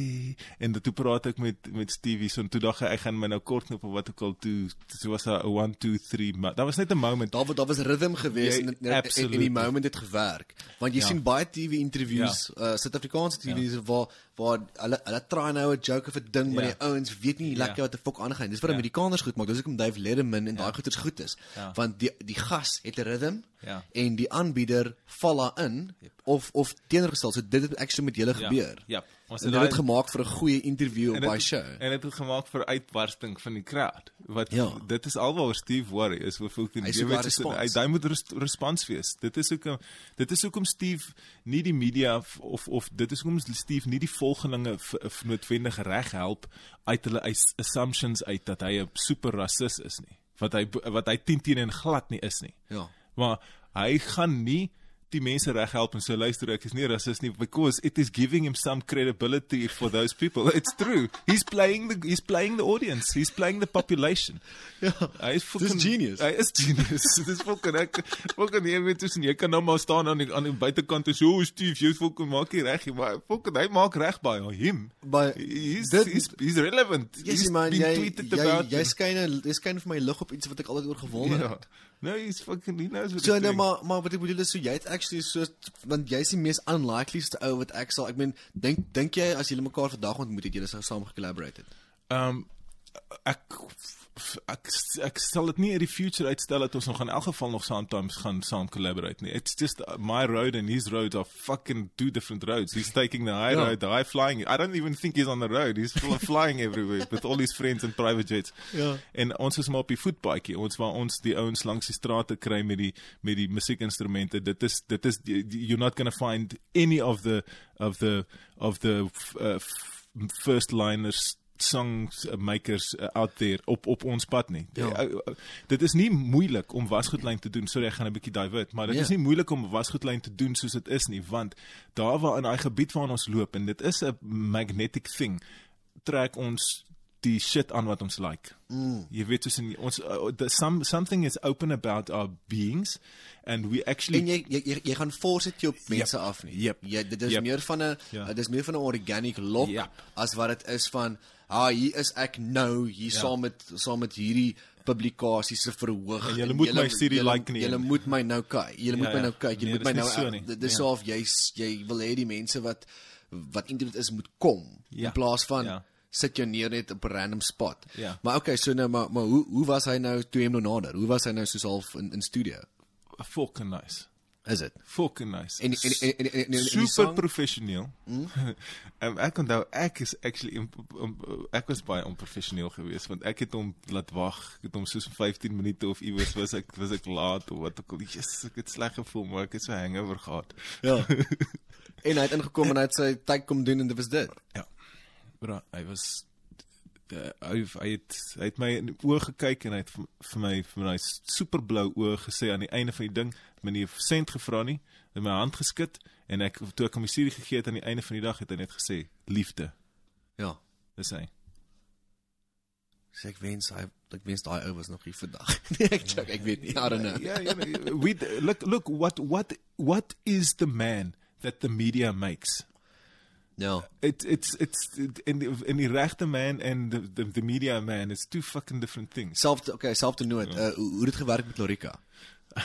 en toe praat ek met met Stevie so en toe dink ek gaan my nou kort knop of wat ook al toe so was 'n 1 2 3 maar daar was net 'n moment daar was daar was ritme geweest en, en, en, en in die moment het gewerk want jy ja. sien baie TV interviews ja. uh, Suid-Afrikaanse TV's ja. waar waar hulle hulle try nou 'n joke of 'n ding met yeah. die ja. ouens weet nie lekker yeah. Ja. wat die fok aangaan dis wat yeah. Ja. Amerikaners goed maak dis hoekom Dave Letterman en yeah. daai goeters goed is yeah. want die die gas het 'n ritme yeah. en die aanbieder val daarin yep. of of teenoorgestel so dit het actually met julle yeah. gebeur ja yep. Ons het dit gemaak vir 'n goeie interview op by show. En dit het gemaak vir uitbarsting van die crowd. Wat ja. dit is alwaar Steve worry is vir folk die jy weet hy hy moet respons wees. Dit is hoekom dit is hoekom Steve nie die media of of, of dit is hoekom Steve nie die volgelinge noodwendig reg help uit hulle assumptions uit dat hy 'n super rassist is nie. Wat hy wat hy teen teen en glad nie is nie. Ja. Maar hy gaan nie die mense reg help en so luister ek is nie rasis nie because it is giving him some credibility for those people it's true he's playing the he's playing the audience he's playing the population ja hy is fucking genius hy is genius dis fucking ek fucking hier met tussen jy kan nou maar staan aan die aan die buitekant en so oh, Steve jy fucking maak jy reg maar fucking hy maak reg by oh, him by he's, he's he's relevant yes, he's man, been jy, tweeted jy, about jy jy skyn jy skyn vir my lig op iets wat ek altyd oor gewonder yeah. Ja. het Nou is fucking Lina's wat So nee, maar maar wat ek bedoel is so jy het actually so want jy's die mees unlikelyste ou wat ek sal ek meen dink dink jy as julle mekaar vandag ontmoet het julle sou saam gecollaborate het? Ehm um, ek ek ek stel dit nie in die future uitstel dat ons nog in elk geval nog sometimes gaan saam collaborate nie. It's just uh, my road and his road are fucking two different roads. He's taking the high yeah. Ja. road, I flying. I don't even think he's on the road. He's full of flying everywhere with all his friends and private jets. Ja. Yeah. En ons is maar op die voetpadjie. Ons waar ons die ouens langs die strate kry met die met die musiekinstrumente. Dit is dit is you're not going to find any of the of the of the uh, first liners songmakers eh, out there op op ons pad nie. Ja. Eh, eh, dit is nie moeilik om wasgoedlyn te doen, sorry ek gaan 'n bietjie daai wit, maar dit ja. is nie moeilik om wasgoedlyn te doen soos dit is nie, want daar waar in daai gebied waar ons loop en dit is 'n magnetic thing, trek ons die shit aan wat ons like. Mm. Jy weet tussen ons uh, some something is open about our beings and we actually en jy jy jy gaan force dit op mense yep. af nie. Yep. Jy dit is yep. meer van 'n yeah. Ja. dit is meer van 'n organic lock yep. Ja. as wat dit is van ha ah, hier is ek nou hier ja. saam met saam met hierdie publikasie se verhoog ah, jy moet jylle, my serie like nie jy moet my nou kyk jy ja, moet my ja. nou kyk jy nee, moet my nou so dit is ja. of jy jy wil hê die mense wat wat internet is moet kom ja. in plaas van ja sit jou neer net op 'n random spot. Yeah. Ja. Maar okay, so nou maar maar hoe hoe was hy nou toe hy hom nou nader? Hoe was hy nou soos half in in studio? A fucking nice. Is dit? Fucking nice. En en super professioneel. Mm? Ehm, ek onthou ek is actually ek was baie onprofessioneel geweest want ek het hom laat wag. Ek het hom soos 15 minute of iewers was ek was ek laat of wat ook al. Jesus, ek het sleg gevoel maar ek het so hangover gehad. Ja. en hy het ingekom en hy het sy tyd kom doen en dit was dit. Ja. Maar hy was hy hy het hy het my in die oë gekyk en hy het vir my vir my superblou oë gesê aan die einde van die ding meneer sent gevra nie met my hand geskud en ek toe ek hom die serie gegee het aan die einde van die dag het hy net gesê liefde ja dis hy Ek wens hy ek wens daai ou was nog hier vandag. Nee, ek check, ek weet nie. I don't know. Ja, yeah, yeah, yeah, we look look what what what is the man that the media makes? No. Ja. It it's it's it, in die in die regte man en the, the the media man is two fucking different things. Selfs okay, selfs te noot. Ja. Uh, hoe het dit gewerk met Lorika?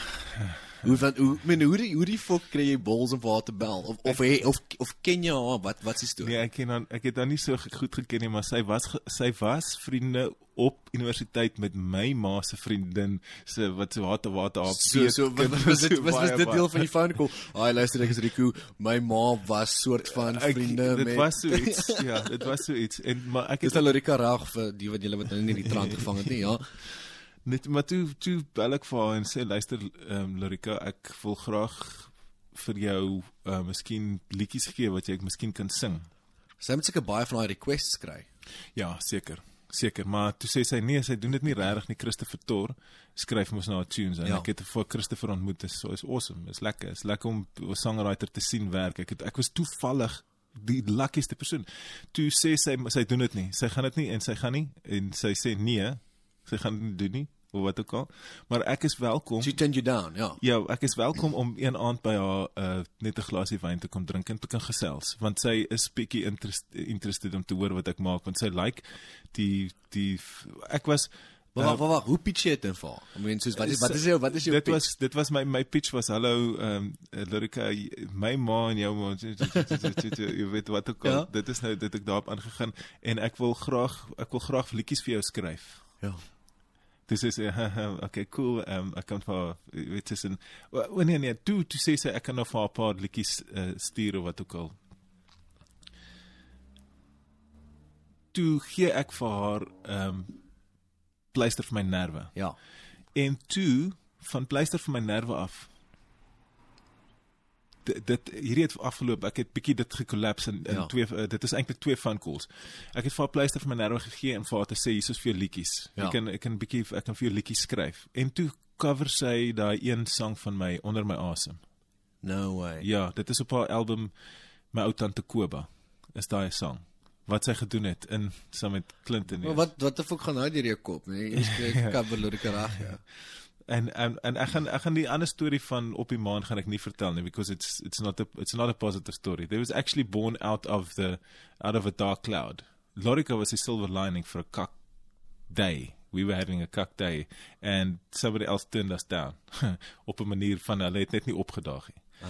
Hoe van hoe men hoe die, hoe die fok kry jy bols of waterbel of of ek, of of ken jy haar wat wat s'is toe? Nee, ek ken haar ek het haar nie so goed geken nie, maar sy was sy was vriende op universiteit met my ma se vriendin se wat se water water haar so, so, wat, was dit was, was dit deel van die phone call. Ai, luister ek is Rico. My ma was soort van vriende ek, met Dit was so iets. ja, dit was so iets. En maar ek het Dis nou al Rika reg vir die wat julle wat nou nie die trant gevang het nie, ja net maar toe toe bel ek vir haar en sê luister ehm um, Larika ek wil graag vir jou ehm uh, miskien liedjies gee wat jy ek miskien kan sing. Sy het seker baie van haar requests kry. Ja, seker. Seker, maar toe sê sy nee, sy doen dit nie regtig nie Christopher Tor skryf mos na nou haar tunes en ja. ek het vir Christopher ontmoet. Dit is, is awesome. Dit is lekker. Dit is lekker om 'n songwriter te sien werk. Ek het ek was toevallig die luckiest persoon. Toe sê sy sy doen dit nie. Sy gaan dit nie en sy gaan nie en sy sê nee, sy gaan dit doen nie of wat ook al. Maar ek is welkom. She turned you down, ja. Ja, ek is welkom om een aand by haar uh, net 'n glasie wyn te kom drink en te kan gesels, want sy is bietjie interest, interested om te hoor wat ek maak, want sy like die die ek was Maar uh, eh, wat wat hoe pitch het inval? Ek meen soos wat is wat is jou wat is jou Dit pitch? was dit was my my pitch was hallo ehm um, eh, Lurika my ma en jou ma jy weet wat ek ja? dit is nou dit ek daarop aangegaan en ek wil graag ek wil graag liedjies vir jou skryf. Ja dis is okay cool um ek kan vir dit is 'n wanneer jy doen te sê nee, nee, sê ek kan nog vir 'n paar liedjies uh, stuur of wat ook al toe gee ek vir haar um pleister vir my nerve ja en toe van pleister vir my nerve af dit hierdie het afgeloop. Ek het bietjie dit gekollaps in, in ja. twee uh, dit is eintlik twee van calls. Ek het vir haar pleister vir my nerve gegee en vir haar te sê hier is vir jou liedjies. Ja. Ek kan ek kan bietjie ek kan vir jou liedjies skryf. En toe cover sy daai een sang van my onder my asem. No way. Ja, dit is op haar album my ou tante Kuba. Is daai sang wat sy gedoen het in saam met Clinton. Maar wat wat het ek gaan nou deur jou kop, nee? Ek skryf cover lyrics reg, ja en en en ek gaan ek gaan die ander storie van op die maan gaan ek nie vertel nie because it's it's not a it's not a positive story. There was actually born out of the out of a dark cloud. Lorica was a silver lining for a cock day. We were having a cock day and somebody else turned us down. op 'n manier van hulle het net nie opgedaag nie. Ah.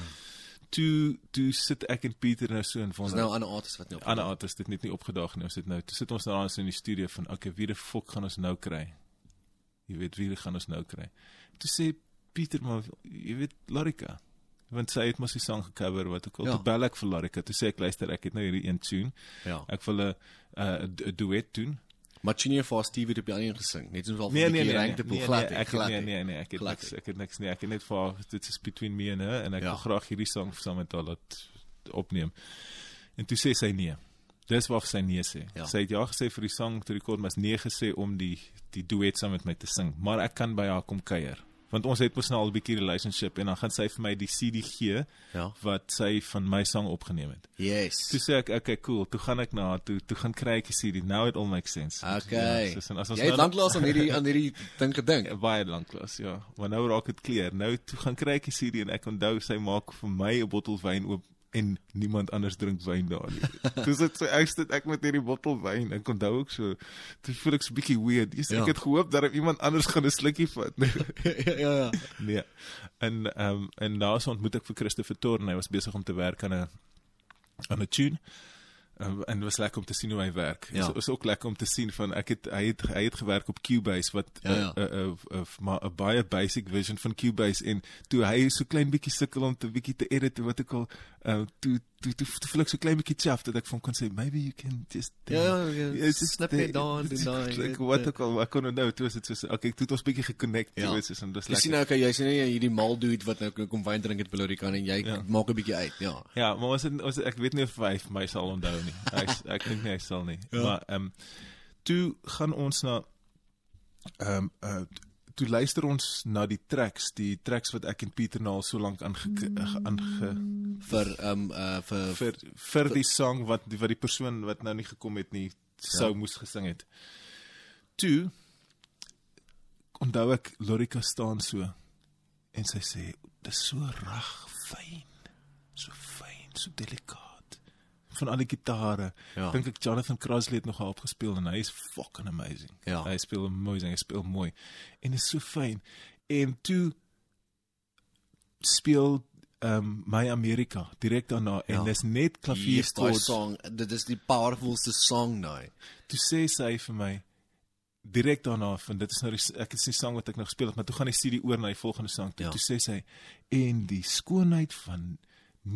Toe toe sit ek en Pieter nou so in van nou aan 'n artist wat nie op 'n artist het net nie opgedaag nie. Ons het nou toe sit ons daar nou in die studio van okay, wie die fuck gaan ons nou kry? jy weet wie gaan ons nou kry. Toe sê Pieter maar jy weet Larika want sy het mos die sang gecover wat ek al ja. te bel ek vir Larika toe sê ek luister ek het nou hierdie een tune. Ja. Ek wil 'n 'n duet doen. Machinie vir Stevie het op die ingesing. Net soos wat nee, nee, die nee, rankte nee, nee, glad nee, het. Nee, nee, nee, ek het niks, ek het niks nie. Ek het nee, net vir dit is between me en her en ek ja. wil graag hierdie sang saam met haar laat opneem. En toe sê sy nee. Dis wat sy nee sê. Ja. Sy het ja gesê vir die sang te rekord, maar nee gesê om die die duet saam met my te sing. Maar ek kan by haar kom kuier. Want ons het mos nou al 'n bietjie relationship en dan gaan sy vir my die CD gee ja. wat sy van my sang opgeneem het. Yes. Toe sê ek, okay, cool. Toe gaan ek na haar toe, toe gaan kry ek die CD. Now it all makes sense. Okay. Ja, so, as ons nou lanklaas aan hierdie aan hierdie ding gedink. Baie lanklaas, ja. Maar nou raak dit klaar. Nou toe gaan kry ek die CD en ek onthou sy maak vir my 'n bottel wyn oop en niemand anders drink wyn daar nie. Dis dit so ekste ek met hierdie bottel wyn. Ek onthou ook so toe voel ek so 'n bietjie weird. Jy sê ja. ek het gehoop dat iemand anders gaan 'n slukkie vat. ja ja ja. Nee. En ehm um, en daar sou ontmoet ek vir Christoffel Torn. Hy was besig om te werk aan 'n aan 'n tune. Ehm, en was lekker om te sien hoe hy werk. Dit ja. is, is ook lekker om te sien van ek het hy het hy het gewerk op Cubase wat 'n ja, ja. eh, eh, eh, maar 'n baie basic version van Cubase en toe hy so klein bietjie sukkel om te bietjie te edit wat ek al uh, toe toe toe toe voel ek so klein bietjie self dat ek van kon sê maybe you can just ja, ja ja just snap it down and down like what the call ek kon nou toe is dit so okay toe het ons bietjie geconnect jy ja. weet soos en dis lekker sien nou okay jy's nie nou, hierdie mal dude wat nou kom wyn drink het Valerie kan en jy ja. maak 'n bietjie uit ja ja maar ons ons ek weet nie of hy my sal onthou nie ek ek dink nie hy sal nie maar ehm toe gaan ons na ehm uh toe luister ons na die tracks, die tracks wat ek en Pieter nou al so lank aange mm. vir um ehm, uh eh, vir vir, vir vir die song wat wat die persoon wat nou nie gekom het nie ja. sou ja. moes gesing het. Toe onthou ek Lorika staan so en sy sê dis so reg fyn, so fyn, so delikaat van al die gitare. Ja. Dink ek Jonathan Crosley het nog op gespeel en hy is fucking amazing. Ja. Hy speel amazing, hy speel mooi. En is so fyn. En toe speel um my Amerika direk daarna ja. en dis net klavier toe song. Dit is die powerfulste song nou. Toe sê sy vir my direk daarna van dit is nou die, ek is die sang wat ek nog speel het, maar toe gaan die CD oor na die volgende sang toe. Ja. Toe sê sy en die skoonheid van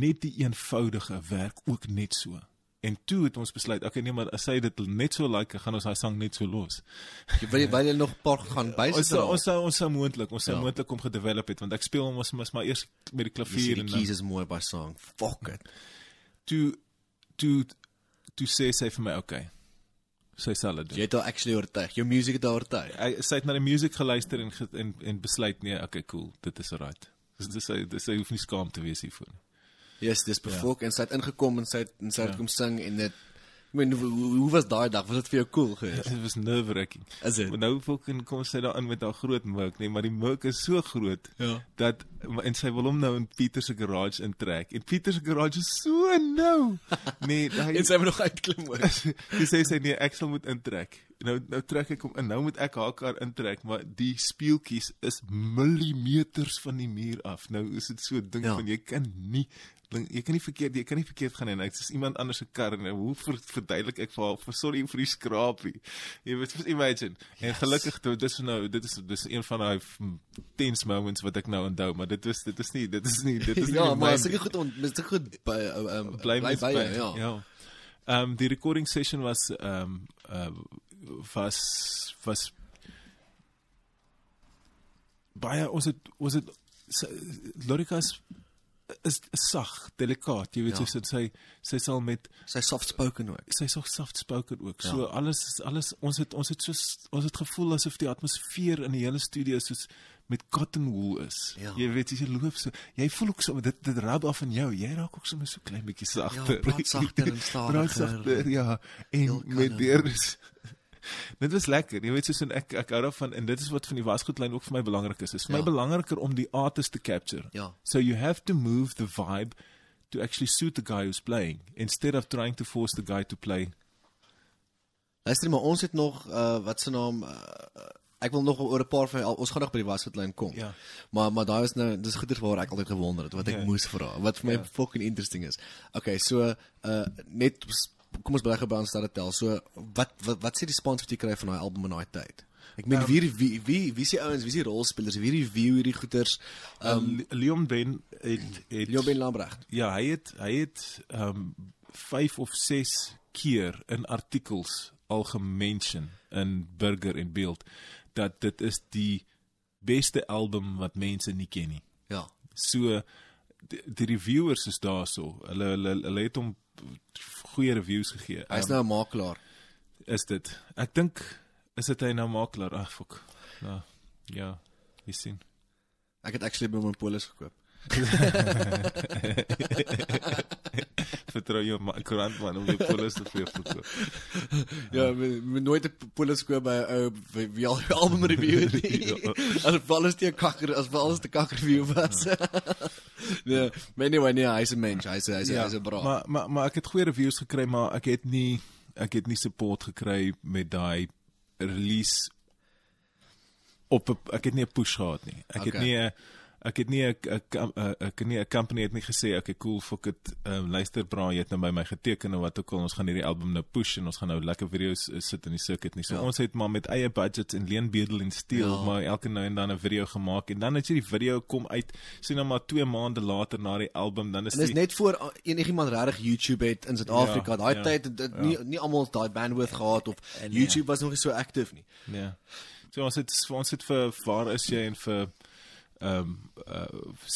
net die eenvoudige werk ook net so. En toe het ons besluit, okay nee, maar as hy dit net so like, gaan ons daai sang net so los. Ja, jy wil wil jy nog paar gaan bysit. Ons sal, ons sal, ons sou moontlik, ons sou ja. moontlik om gedevelop het want ek speel hom ons mis maar eers met die klavier en dan. Jesus more by song. Fuck it. Toe toe toe sê sy vir my, okay. Sy sal dit. Jy het al actually oortuig. Jou musiek het oortuig. Ek sê net na die musiek geluister en en en besluit nee, okay cool, dit is alright. Dis dis sy dis sy hoef nie skaam te wees hiervoor nie. Yes, dis bevolk ja. en sy het ingekom en sy het en sy het ja. kom sing en dit I mean, hoe, hoe was daai dag? Was dit vir jou cool gewees? Dit was nerve-wracking. Is dit? Maar nou fucking kom sy daar in met haar groot mik, nee, maar die mik is so groot ja. dat en sy wil hom nou in Pieter se garage intrek. En Pieter se garage is so nou. Nee, hy En sy moet nog uitklim ook. sy sê sy nee, ek sal moet intrek. Nou nou trek ek hom en nou moet ek haar kar intrek, maar die speeltjies is millimeters van die muur af. Nou is dit so dink ja. van jy kan nie dink jy kan nie verkeerd jy kan nie verkeerd gaan en dit is iemand anders se kar en hoe ver, verduidelik ek vir haar sorry vir die skrapie jy weet just imagine yes. en gelukkig toe dis nou dit is dis een van daai tense moments wat ek nou onthou maar dit was dit is nie dit is nie dit is nie ja nie maar seker goed ont, is dit goed by um, bly by, by ja ja ehm um, die recording session was ehm um, uh, was was baie ons het ons het so, Lorika's is sag, delikaat, jy weet ja. so sy sy sal met sy soft spoken ook. Sy is so soft spoken ook. Ja. So alles is alles ons het ons het so ons het gevoel asof die atmosfeer in die hele studio soos met cotton wool is. Ja. Jy weet sy loop so. Jy voel ook so dit dit rub af van jou. Jy raak ook sommer so klein bietjie sagter. Ja, sagter en stadiger. Sagter, ja. En met deur is dit was lekker. Jy weet soos en ek ek hou daarvan en dit is wat van die wasgoedlyn ook vir my belangrik is. Is vir ja. my belangriker om die artist te capture. Ja. So you have to move the vibe to actually suit the guy who's playing instead of trying to force the guy to play. Luister maar, ons het nog uh wat se naam uh, uh ek wil nog oor 'n paar van ons gaan nog by die wasgoedlyn kom. Ja. Maar maar daai is nou dis goeie waar ek altyd gewonder het wat ek ja. moes vra. Wat vir my ja. fucking interesting is. Okay, so uh net kom ons begin by ons dat dit tel. So wat wat wat sê die sponsors wat jy kry van daai album in daai tyd? Ek meen um, wie wie wie wie se ouens, wie se rolspelers, wie review hierdie goeters? Ehm um, Leon Ben het het Leon Ben Lambrecht. Ja, hy het hy het ehm um, 5 of 6 keer in artikels al gemention in Burger en Beeld dat dit is die beste album wat mense nie ken nie. Ja. So die, die reviewers is daaroor. So. Hulle hulle hulle het hom goeie reviews gegee. Hy's um, nou 'n makelaar. Is dit? Ek dink is dit hy nou makelaar? Ag fok. Ja. Nou, ja. Jy sien. Ek het actually by Monopolis gekoop. Vertrou jou ma krant man om jou polis te vir te koop. Ja, ja. my nooit 'n polis koop by 'n ou wie al die album review het. Ja. As wel as die kakker, as wel as die kakker review was. ja, nee, maar anyway, nee, hy's 'n mens, hy's hy's ja, hy's 'n bra. Maar maar maar ek het goeie reviews gekry, maar ek het nie ek het nie support gekry met daai release op ek het nie 'n push gehad nie. Ek okay. het nie 'n ek het nie 'n 'n 'n 'n company het nie gesê okay cool fuck it um, luister bra jy het nou by my geteken en wat ook al ons gaan hierdie album nou push en ons gaan nou lekker video's eh, sit in die circuit nie so ja. ons het maar met eie budgets en leenbedel en steel ja. maar elke nou en dan 'n video gemaak en dan as jy die video kom uit sien nou maar 2 maande later na die album dan is dit is die, net voor ah, enigiemand regtig YouTube het in Suid-Afrika ja, daai ja, tyd het, het ja. nie nie almal daai bandwidth gehad of en, nee. YouTube ja. was nog nie so aktief nie ja so ons het ons het vir waar is jy en vir ehm um, uh,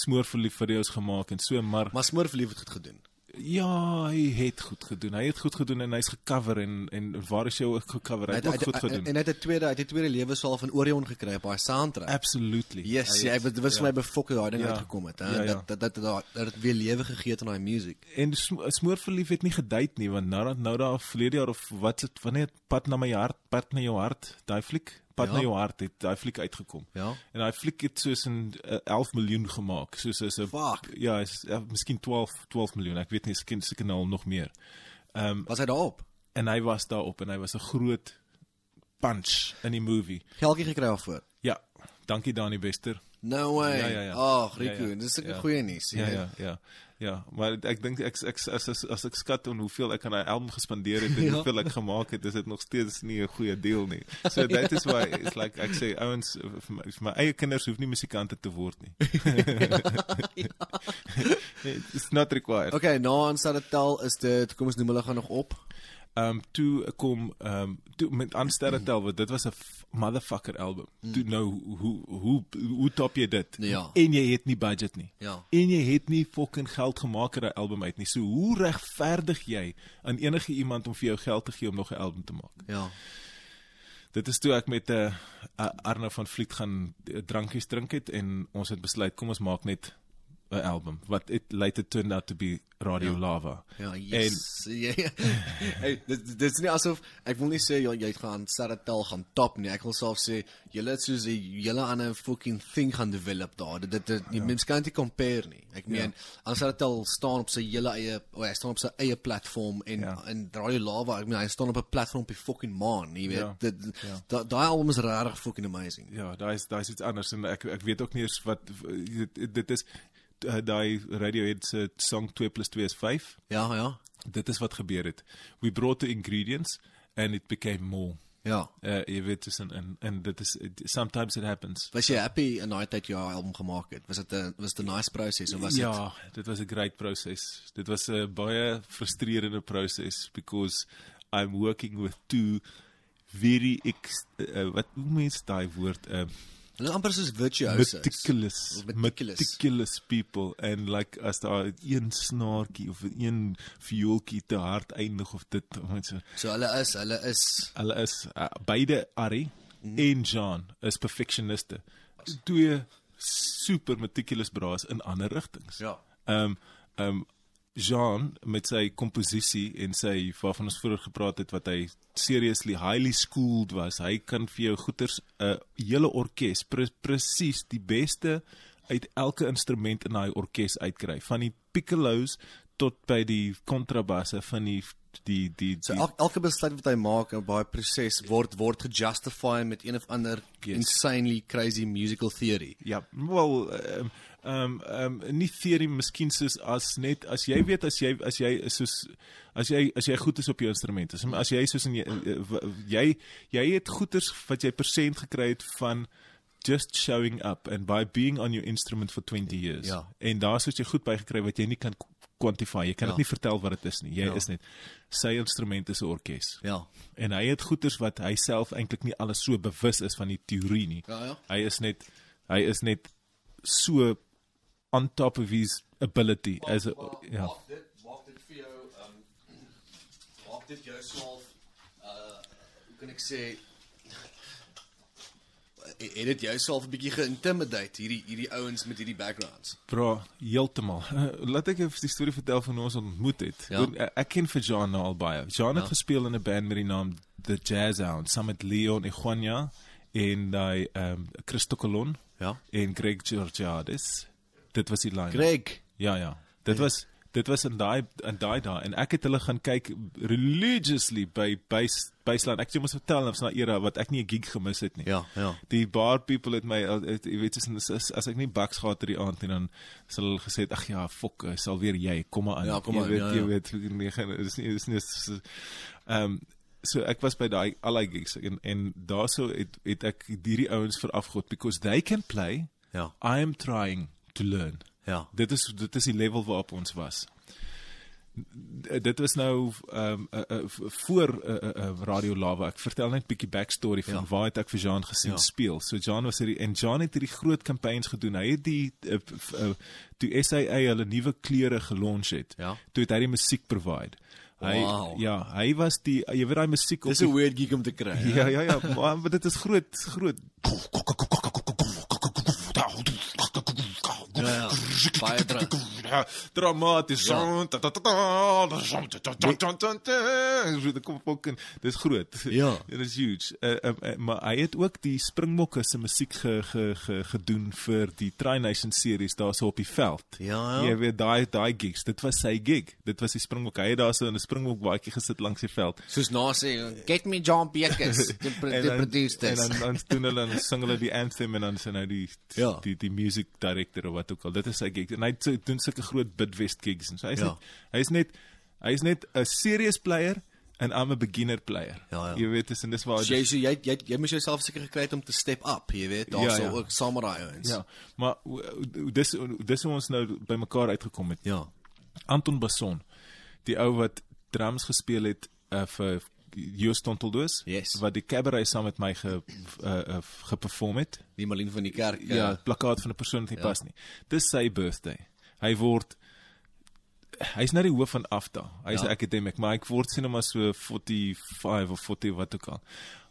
smoorverlief video's gemaak en so maar Maar smoorverlief het goed gedoen. Ja, hy het goed gedoen. Hy het goed gedoen en hy's gekover en en waar is jy ook gekover? Hy het ook goed gedoen. En hy het 'n tweede, hy het 'n tweede lewe swaal van Orion gekry op daai soundtrack. Absolutely. Yes, hy ja, het dit was ja. my befokke daai ding ja. uitgekom het, hè. Dat dat dat dat weer lewe gegee het aan daai music. En smoorverlief het nie gedei nie, want nou dat nou daar verlede jaar of wat se wanneer pad na my hart, pad na jou hart, daai fliek, Pad ja. na jou hart het daai fliek uitgekom. Ja. En daai fliek het soos 'n 11 eh, miljoen gemaak, soos is 'n ja, is ja, miskien 12 12 miljoen. Ek weet nie seker se kanaal nog meer. Ehm um, Was hy daarop? En hy was daarop en hy was 'n groot punch in die movie. Geldjie gekry af voor. Ja. Dankie Dani Wester. No way. Ag, Rico, dis 'n goeie nuus. Ja, ja, ja. ja, ja. Ja, maar ek dink ek, ek ek as as ek skat on hoeveel ek aan daai album gespandeer het en ja. hoeveel ek gemaak het, is dit nog steeds nie 'n goeie deel nie. So ja. that is why it's like ek sê ouens vir my vir my eie kinders hoef nie musikante te word nie. ja, ja. it's not required. Okay, nou aan Sanatel is dit kom ons noem hulle gaan nog op ehm um, toe kom ehm um, toe met Anstere tel wat dit was 'n motherfucker album. Mm. Toe nou hoe hoe hoe top jy dit? Ja. En jy het nie budget nie. Ja. En jy het nie fucking geld gemaak vir 'n album uit nie. So hoe regverdig jy aan enige iemand om vir jou geld te gee om nog 'n album te maak? Ja. Dit is toe ek met 'n uh, uh, Arno van Vliet gaan uh, eh, drankies drink het en ons het besluit kom ons maak net 'n album wat it later turned out to be Radio ja. Lava. Ja, yes. en ja, ja. hey, dit, dit is nie asof ek wil nie sê jy jy gaan Saratel gaan top nie. Ek wil self sê julle het soos 'n hele ander fucking thing gaan develop daar. Dit dit ja. mens kan dit compare nie. Ek meen ja. Saratel staan op sy hele eie, o, oh, hy staan op sy eie platform en in ja. Radio Lava, ek meen hy staan op 'n platform by fucking Maan, jy weet. Ja. Dit ja. daai da album is regtig fucking amazing. Ja, daai is daai is iets anders en ek ek weet ook nie eens wat dit, dit is uh, daai Radiohead se song 2 plus 2 is 5. Ja, ja. Dit is wat gebeur het. We brought the ingredients and it became more. Ja. Uh, jy weet dis en en dit is it, sometimes it happens. Was jy happy a night that your album gemaak het? Was dit 'n was dit 'n nice proses of was dit Ja, it? dit was 'n great proses. Dit was 'n baie frustrerende proses because I'm working with two very ex, uh, wat hoe mens daai woord uh, Hulle amper soos virtuosos. Meticulous, meticulous. Meticulous people and like as daar een snaartjie of een fioeltjie te hard eindig of dit so. So hulle is, hulle is hulle is uh, beide Ari mm. en John is perfectioniste. Twee super meticulous braas in ander rigtings. Ja. Ehm um, ehm um, Jean met sy komposisie en sy waarvan ons vroeër gepraat het wat hy seriously highly schooled was. Hy kan vir jou goeters 'n uh, eh, hele orkes pre presies die beste uit elke instrument in daai orkes uitkry van die piccolos tot by die kontrabasse van die die die, die so el elke besluit wat hy maak in baie proses word word gejustify met een of ander yes. insanely crazy musical theory. Ja, yep. wel uh, ehm um, ehm um, nie teorie miskien soos as net as jy weet as jy as jy is soos as jy as jy goed is op jou instrument as as jy soos in eh, jy jy het goeders wat jy persent gekry het van just showing up and by being on your instrument for 20 years ja. en daar soos jy goed bygekry wat jy nie kan quantify jy kan dit ja. nie vertel wat dit is nie jy ja. is net sy instrument is 'n orkes ja en hy het goeders wat hy self eintlik nie alles so bewus is van die teorie nie ja, ja. hy is net hy is net so on top of his ability maak, as a, maak, yeah maak dit maak dit vir jou um maak dit jou swaalf uh hoe kan ek sê het dit jou swaalf 'n bietjie geintimidate hierdie hierdie ouens met hierdie backgrounds bro heeltemal laat ek effe die storie vertel van hoe ons ontmoet het ja? ek ken vir John nou al baie John ja? het gespeel in 'n band met die naam The Jazz Hound saam met Leon Ejuania en daai ehm um, Christo Colon ja en Greg Georgiades dit was die line. Greg. Ja, ja. Dit ja. was dit was in daai in daai dae en ek het hulle gaan kyk religiously by by Baseline ek sê mos vertel ons na era wat ek nie 'n gig gemis het nie. Ja, ja. Die bar people het my jy weet as, as, as ek nie bugs gehad het die aand nie dan sal hulle gesê het ag ja, fok, eh, sal weer jy kom maar aan. Ja, kom maar ja, ja. jy weet nie is nie is ehm so ek was by daai al die gigs en en daaroor het het ek hierdie ouens veraf god because they can play. Ja. I am trying to learn. Ja. Dit is dit is die level waarop ons was. Dit was nou ehm um, voor 'n uh, uh, radio lava. Ek vertel net 'n bietjie backstory van ja. waar het ek vir Jean gesien ja. speel. So Jean was hier en Jean het hierdie groot campaigns gedoen. Hy het die die eh, SAA hulle nuwe klere gelons het. Ja. Toe het hy die musiek provide. Hy wow. ja, hy was die jy weet daai musiek op. Dis 'n weird gig om te kry. Ja ja ja, maar dit is groot groot baie druk. Dramaties. Dit kom fucking dis groot. Ja. Dit is huge. Eh, eh, eh, maar hy het ook die Springbokke se musiek ge gedoen vir die Train Nation series daarso op die veld. Ja ja. Jy weet daai daai gigs, dit was sy gig. Dit was die Springbok. Hy het daarso in 'n Springbok baadjie gesit langs die veld. Soos na sê, "Get me John Beckers." Die produsent. En dan doen hulle dan sing hulle die anthem en dan sê nou die ja. die die music director wat wat ook al. Dit is sy gig. En hy so, doen sulke groot Bidwest gigs en so. Hy's ja. net hy's net hy's net 'n serious player en I'm a beginner player. Ja, ja. Jy weet, en dis waar jy so, jy jy jy moet jouself seker gekry het om te step up, jy weet, daar ja, sou ja. ook samurai ons. Ja. Maar dis dis hoe ons nou by mekaar uitgekom het. Ja. Anton Basson, die ou wat drums gespeel het uh, vir Joost Tonteldoos yes. wat die cabaret saam met my ge uh, uh, geperform het. Nie Malien van die kerk ja, eh, plakkaat van 'n persoon wat nie ja. pas nie. Dis sy birthday. Hy word hy's nou die hoof van Afta. Hy's ja. academic, maar ek word sien maar so 45 of 40 wat ook al.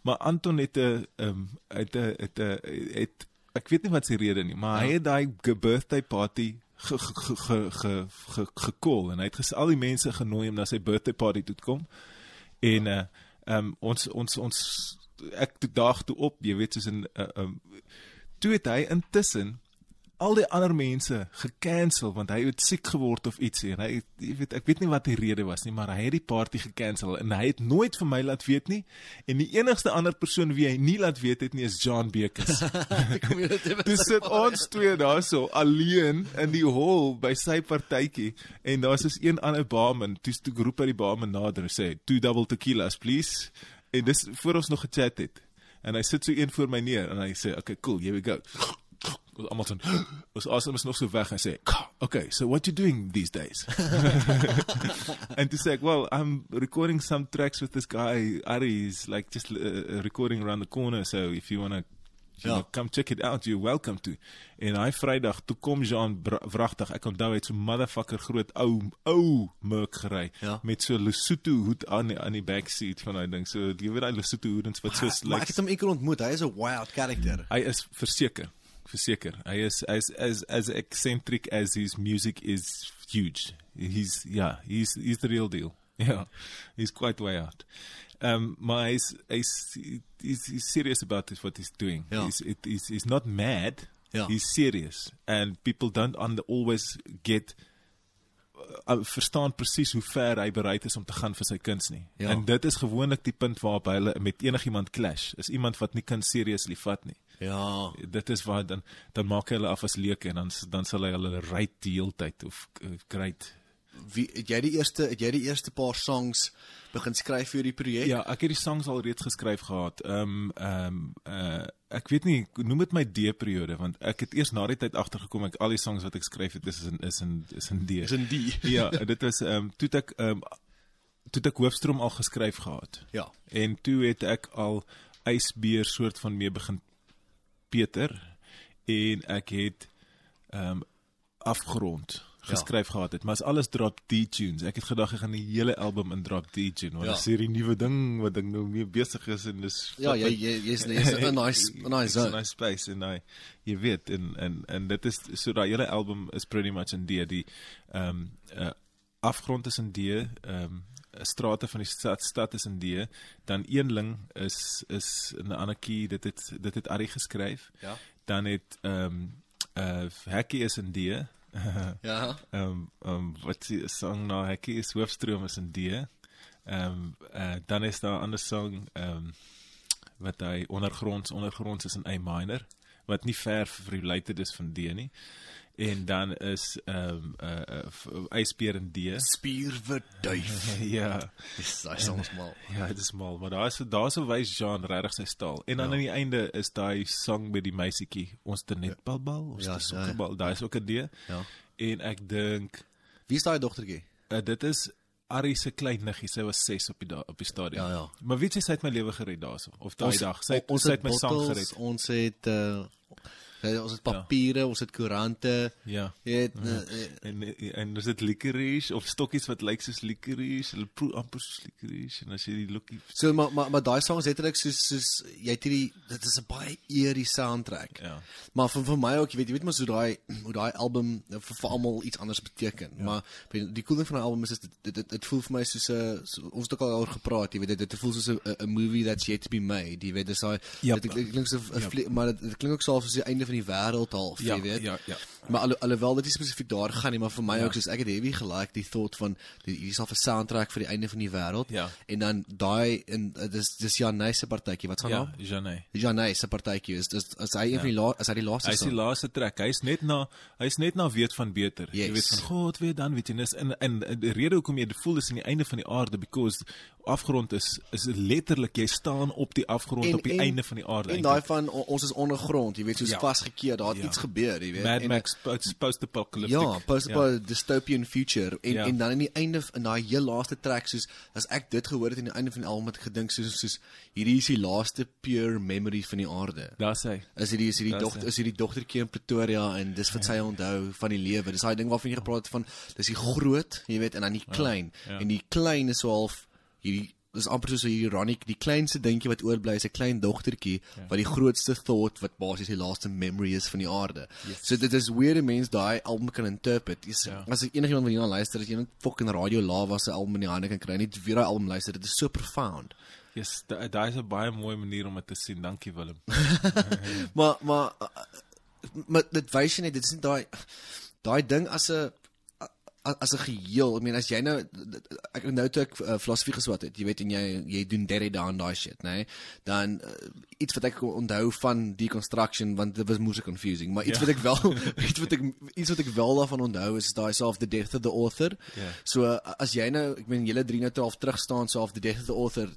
Maar Anton het 'n um, ehm, het 'n het 'n het, het ek weet nie wat sy rede nie, maar ja. hy het daai birthday party gekol ge, ge, ge, ge, ge, ge, ge, ge, en hy het gesê al die mense genooi om na sy birthday party toe te kom en uh um, ons ons ons ek daag toe op, jy weet soos in uh um, toe het hy intussen in, al die ander mense gekansel want hy het siek geword of ietsie en hy ek weet ek weet nie wat die rede was nie maar hy het die party gekansel en hy het nooit vir my laat weet nie en die enigste ander persoon wie hy nie laat weet het nie is John Bekes. Dis sit ons twee daarso alleen in die hol by sy partytjie en daar's is een ander barman toe toe roep hy die barman nader en sê two double tequilas please en dis voor ons nog gechat het en hy sit so een voor my neer en hy sê okay cool here we go was almal dan was awesome is nog so weg en sê, "Okay, so what you doing these days?" and to say, "Well, I'm recording some tracks with this guy Aries like just uh, uh, recording around the corner, so if you want to you yeah. Ja. know, come check it out, you're welcome to." En hy Vrydag toe kom Jean wragtig. Ek onthou hy het so motherfucker groot ou ou merk gery yeah. Ja. met so Lesotho hoed aan aan die back seat van hy ding. So jy weet daai Lesotho hoedens wat so lyk. Like, ek het hom eker ontmoet. Hy is 'n wild character. Hy is verseker verseker. Hy is as as as eccentric as his music is huge. He's yeah, he's he's the real deal. Yeah. He's quite way out. Um my is is is serious about this, what he's doing. Yeah. Ja. He's it is is not mad. Yeah. Ja. He's serious and people don't on the always get uh, verstaan presies hoe ver hy bereid is om te gaan vir sy kuns nie. Ja. En dit is gewoonlik die punt waarop hulle met enigiemand clash. Is iemand wat nie kan seriously vat nie. Ja, dit is waar dan dan maak hulle af as leek en dan dan sal hy hulle ry die hele tyd of eh, kry dit. Wie het jy die eerste het jy die eerste paar songs begin skryf vir die projek? Ja, ek het die songs al reeds geskryf gehad. Ehm um, ehm um, uh, ek weet nie noem dit my D-periode want ek het eers na die tyd agtergekom ek al die songs wat ek skryf het is is in is in is in D. Is in D. ja, dit was ehm um, toe ek ehm um, toe ek hoofstroom al geskryf gehad. Ja. En toe het ek al ysbeer soort van mee begin Pieter en ek het ehm um, afgrond ja. geskryf ja. gehad het, maar is alles drop D tunes. Ek het gedag ek gaan die hele album in drop D tune want ja. dis hierdie nuwe ding wat ek nou mee besig is en dis Ja, jy jy is net 'n nice 'n nice zone. 'n nice space en I jy weet en en en dit is so daai hele album is pretty much in D die ehm um, uh, eh, afgrond is in D ehm um, strate van die stad stad is in D dan eenling is is in 'n ander key dit het dit het Ari geskryf ja dan het ehm um, uh Hekkie is in D ja ehm um, um, wat se song nou Hekkie is Hoofstroom is in D ehm um, uh, dan is daar 'n ander song ehm um, wat hy ondergronds ondergronds is in A minor wat nie ver vir die leiter dis van D nie en dan is ehm um, 'n uh, eh, uh, eh, ysbeer en D. Spierwitduif. ja. Dis hy soms mal. Ja, dit is mal, maar daar is daar sou wys Jean regtig sy taal. En dan ja. aan ja. die einde is daai sang met die meisietjie, ons te er net ja. balbal, ons ja, te er ja, sokkerbal. Ja. Daai is ook 'n D. Ja. En ek dink Wie is daai dogtertjie? Uh, dit is Ari se klein niggie, sy was 6 op die op die stadion. Ja ja. Maar weet jy sy het my lewe gered daarso of daai dag. Sy het, ons, sy het, het my bottles, sang gered. Ons het uh, ons het ja. papiere, ja. ons het koerante. Ja. Jy weet ja. eh, eh, en eh, en is dit licorice of stokkies wat lyk soos licorice, hulle proe amper soos licorice en as jy die lookie So maar maar maar daai songs het eintlik soos soos jy het hierdie dit is 'n baie eerie soundtrack. Ja. Maar vir vir my ook, jy weet jy weet mos hoe daai hoe daai album vir vir almal iets anders beteken. Ja. Maar die cool ding van 'n album is dit dit dit, dit voel vir my soos 'n so, ons het ook al oor gepraat, jy weet dit dit voel soos 'n 'n movie that's yet to be made. Jy weet dis daai yep. Ja. dit, dit, dit klink so yep. maar dit, dit klink ook soos die einde van die wêreld al, jy ja, weet. Ja, ja. Maar al, alhoewel dit nie spesifiek daar gaan nie, maar vir my ja. ook soos ek het heavy gelike die thought van dit is al 'n soundtrack vir die einde van die wêreld. Ja. En dan daai en eh, dis dis Janay se partytjie, wat gaan ja, nou? Janay. Janay se partytjie is dis as hy ja. la, as hy die laaste is. Hy is die laaste trek. Hy's net na hy's net na weet van beter. Yes. Jy weet van God weet dan weet jy nis in in die rede hoekom jy voel is in die einde van die aarde because afgrond is is letterlik jy staan op die afgrond en, op die en, einde van die aarde. En daai van ons is ondergrond, jy weet soos ja. vas gekeer, daar het ja. iets gebeur, jy weet. Mad en, Max post apocalyptic. Ja, post apocalyptic ja. dystopian future en ja. en dan in die einde in daai heel laaste trek soos as ek dit gehoor het aan die einde van al met gedink soos soos hierdie is die laaste pure memory van die aarde. Daar's hy. Is hierdie is hierdie dogter is hierdie dogtertjie in Pretoria en dis wat sy ja. onthou van die lewe. Dis daai ding waarvan jy gepraat het van dis die groot, jy weet, en dan die ja. klein. Ja. Ja. En die klein is so half hierdie is amper soos 'n ironic die kleinste dingetjie wat oorbly is 'n klein dogtertjie ja. wat die grootste thought wat basies die laaste memory is van die aarde. Yes. So dit is weer 'n mens daai album kan interpret. Is, ja. As ek enigiemand wil hierna luister as jy 'n fucking radio lava se album in die hande kan kry, net weer daai album luister, dit is so profound. Ja, yes, daai da is 'n baie mooi manier om dit te sien. Dankie Willem. maar maar eh, eh, maar dit wys jy net dit is nie daai daai ding as 'n as 'n geheel. I mean as jy nou ek nou toe ek uh, eh, filosofie geswat het, jy weet en jy jy doen derde daan daai shit, nê? Nee? Dan uh, iets wat ek onthou van die construction want dit was moeilik confusing, maar iets ja. wat ek wel iets wat ek iets wat ek wel daarvan onthou is daai self the death of the author. Ja. So uh, as jy nou, ek meen julle 3 nou 12 terug staan self the death of the author,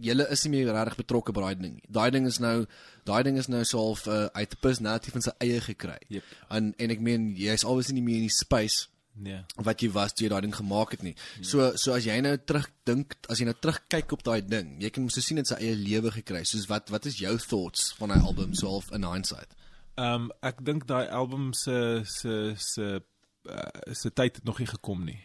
julle is nie meer regtig betrokke by daai ding. Daai ding is nou daai ding is nou self uh, uit the personality van sy eie gekry. Yep. En en ek meen jy's alwees nie meer in die space Nee. Wat jy was toe jy daai ding gemaak het nie. Nee. So so as jy nou terugdink, as jy nou terugkyk op daai ding, jy kan mos nou sien dit sy eie lewe gekry. Soos wat wat is jou thoughts van daai album so half in hindsight? Ehm um, ek dink daai album se se se eh, se tyd het nog nie gekom nie.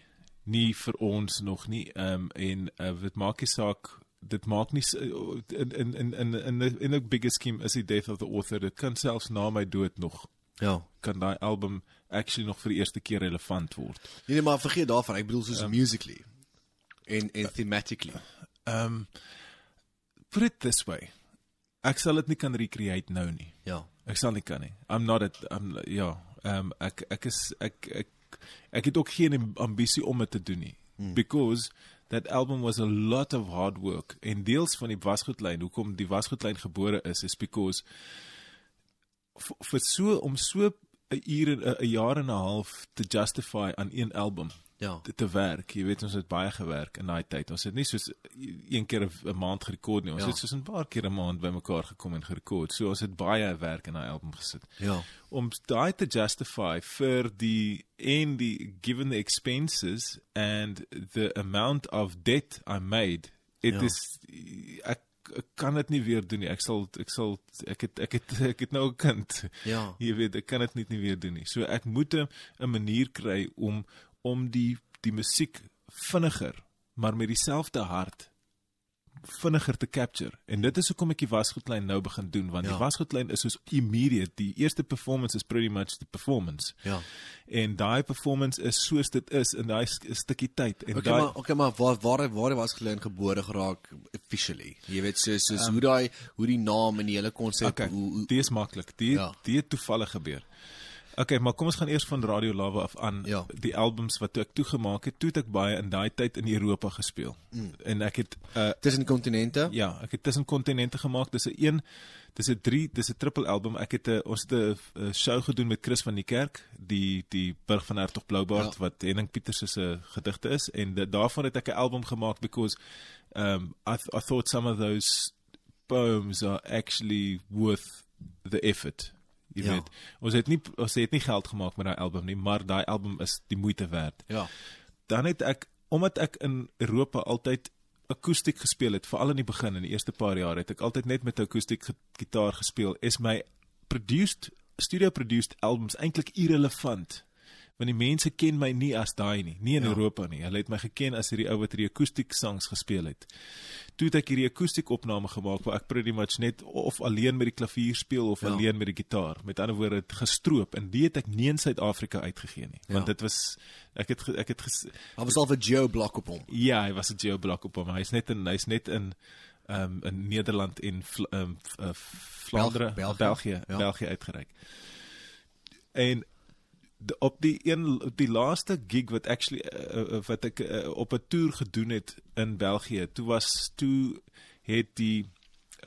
Nie vir ons nog nie. Ehm um, en uh, eh, wat maak jy saak? Dit maak nie eh, in in in in in the, in the biggest scheme as the death of the author, dit kan selfs na my dood nog. Ja, kan daai album actually nog vir die eerste keer relevant word. Nee nee, maar vergeet daarvan. Ek bedoel soos um, musically en en eh, thematically. Ehm um, put it this way. Ek sal dit nie kan recreate nou nie. Ja. Ek sal nie kan nie. I'm not it. I'm ja. Ehm um, ek ek is ek ek ek het ook geen ambisie om dit te doen nie. Hmm. Because that album was a lot of hard work en deels van die wasgoedlyn hoekom die wasgoedlyn gebore is is because vir so om so 'n uur en 'n jaar en 'n half te justify aan een album. Ja. Te, te werk. Jy weet ons het baie gewerk in daai tyd. Ons het nie soos een keer 'n maand gerekord nie. Ons ja. het soos 'n paar keer 'n maand bymekaar gekom en gerekord. So ons het baie werk in daai album gesit. Ja. Om daai te justify vir die en die given the expenses and the amount of debt I made. It ja. is ek ek kan dit nie weer doen nie. Ek sal ek sal ek het ek het ek het nou 'n kind. Ja. Jy weet, ek kan dit net nie weer doen nie. So ek moet 'n manier kry om om die die musiek vinniger maar met dieselfde hart vinniger te capture. En dit is hoekom ek die wasgoedlyn nou begin doen want ja. die wasgoedlyn is soos immediate. Die eerste performance is pretty much the performance. Ja. En daai performance is soos dit is in daai stukkie tyd. En okay, daai maar okay maar waar waar waar was gelyn gebore geraak officially. Jy weet soos soos um, ehm, hoe daai hoe die naam en die hele konsep okay, hoe, hoe Dit is maklik. Dit ja. dit toevallig gebeur. Okay, maar kom ons gaan eers van Radio Lava af aan ja. die albums wat ek toegemaak het. Toe het ek baie in daai tyd in Europa gespeel. Mm. En ek het uh tussen kontinente? Ja, ek het tussen kontinente gemaak. Dis 'n een, dis 'n 3, dis 'n triple album. Ek het 'n eh, ons het 'n eh, show gedoen met Chris van die Kerk, die die burg van Hertog Bloubaard ja. wat Henning Pieters se gedigte is en de, daarvan het ek 'n album gemaak because um I th I thought some of those poems are actually worth the effort jy ja. weet ons het nie ons het nie geld gemaak met daai album nie maar daai album is die moeite werd ja dan het ek omdat ek in Europa altyd akoestiek gespeel het veral in die begin in die eerste paar jaar het ek altyd net met akoestiek gitaar gespeel is my produced studio produced albums eintlik irrelevant want die mense ken my nie as daai nie, nie in ja. Europa nie. Hulle het my geken as hierdie ou wat hierdie akoestiek sangs gespeel het. Toe het ek hierdie akoestiek opname gemaak waar ek pretty much net of alleen met die klavier speel of ja. alleen met die gitaar. Met ander woorde, dit gestroop en dit het ek nie in Suid-Afrika uitgegee nie, ja. want dit was ek het ek het Hy was al 'n geo blok op hom. Ja, hy was 'n geo blok op hom. Hy's net in hy's net in ehm um, in Nederland en ehm um, uh, Vlaanderen, Bel België, België, ja. België uitgereik. En op die een op die laaste gig wat actually uh, uh, wat ek uh, op 'n toer gedoen het in België. Toe was toe het die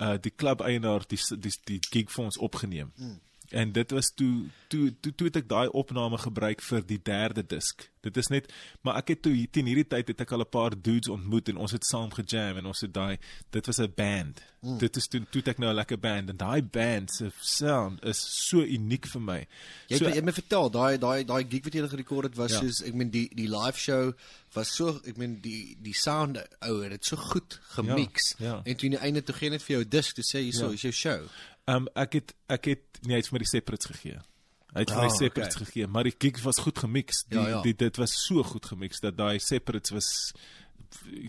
uh, die klub eienaar die, die die gig vir ons opgeneem. Hmm. En dit was toe toe toe toe het ek daai opname gebruik vir die derde disk. Dit is net maar ek het toe teen hierdie tyd het ek al 'n paar dudes ontmoet en ons het saam gejam en ons het daai dit was 'n band. Mm. Dit is toe toe ek nou 'n lekker band en daai band se sound is so uniek vir my. Jy so, het, het my vertel daai daai daai gig wat jy gereed gekoor het was ja. soos ek meen die die live show was so ek meen die die sound ouer oh, dit so goed gemix ja, ja. en toe in die einde toe gee net vir jou disk te sê hierso ja. is jou show. Ehm um, ek het ek het nee, hy het vir my die separates gegee. Hy het vir oh, my ah, separates okay. gegee, maar die gigs was goed gemix. Die, ja, ja. die dit was so goed gemix dat daai separates was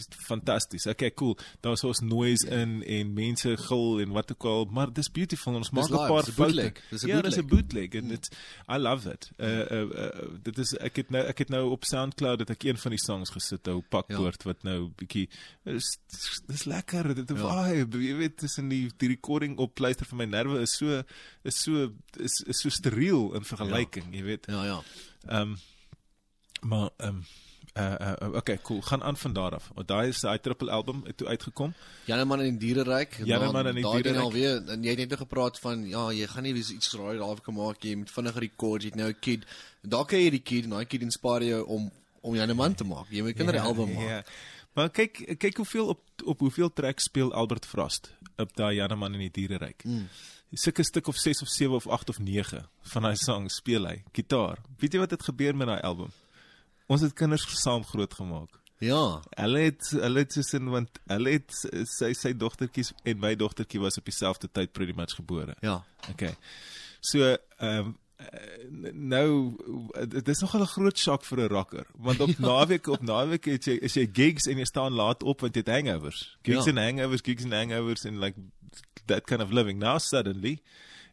fantasties. Okay, cool. Daar's ons noise in en mense gil en wat ook al, maar dis beautiful. Ons maak 'n paar foute. Ja, dis 'n bootleg. Dis 'n bootleg and mm. it I love it. Uh mm. uh, uh dit is ek het nou ek het nou op SoundCloud dat ek een van die songs gesit het, Pakkoort ja. wat nou bietjie is dis lekker. Dit is ja. vibe. Jy weet tussen die die recording op pleister vir my nerve is so is so is, is so steriel in vergelyking, ja. jy weet. Ja ja. Ehm um, maar ehm um, Uh eh, uh eh, eh, okay cool gaan aan van daar af. Want daai is daai triple album het toe uitgekom. Janeman in die diereryk. Janeman nou, in die diereryk. Daar weer en jy het net nou gepraat van ja, jy gaan nie iets raai daar kan maak jy moet vinniger rekord jy het nou 'n kid. Daar kan jy die kid, nou kid inspireer jou om om Janeman te maak. Jy moet 'n kinder yeah, ja, album ja. maak. Yeah. Maar kyk kyk hoeveel op op hoeveel track speel Albert Frost op daai Janeman in die diereryk. Mm. Sulke stuk of 6 of 7 of 8 of 9 van daai songs speel hy gitaar. Weet jy wat het gebeur met daai album? ons het kinders saam grootgemaak. Ja. Hulle het hulle het sussin want hulle het sy sy dogtertjies en my dogtertjie was op dieselfde tyd pretty much gebore. Ja. Okay. So ehm um, nou dit is nogal 'n groot sak vir 'n rocker want op ja. naweek op naweek het jy is jy gigs en jy staan laat op want jy het hangovers gigs ja. en hangovers gigs en hangovers and like that kind of living now suddenly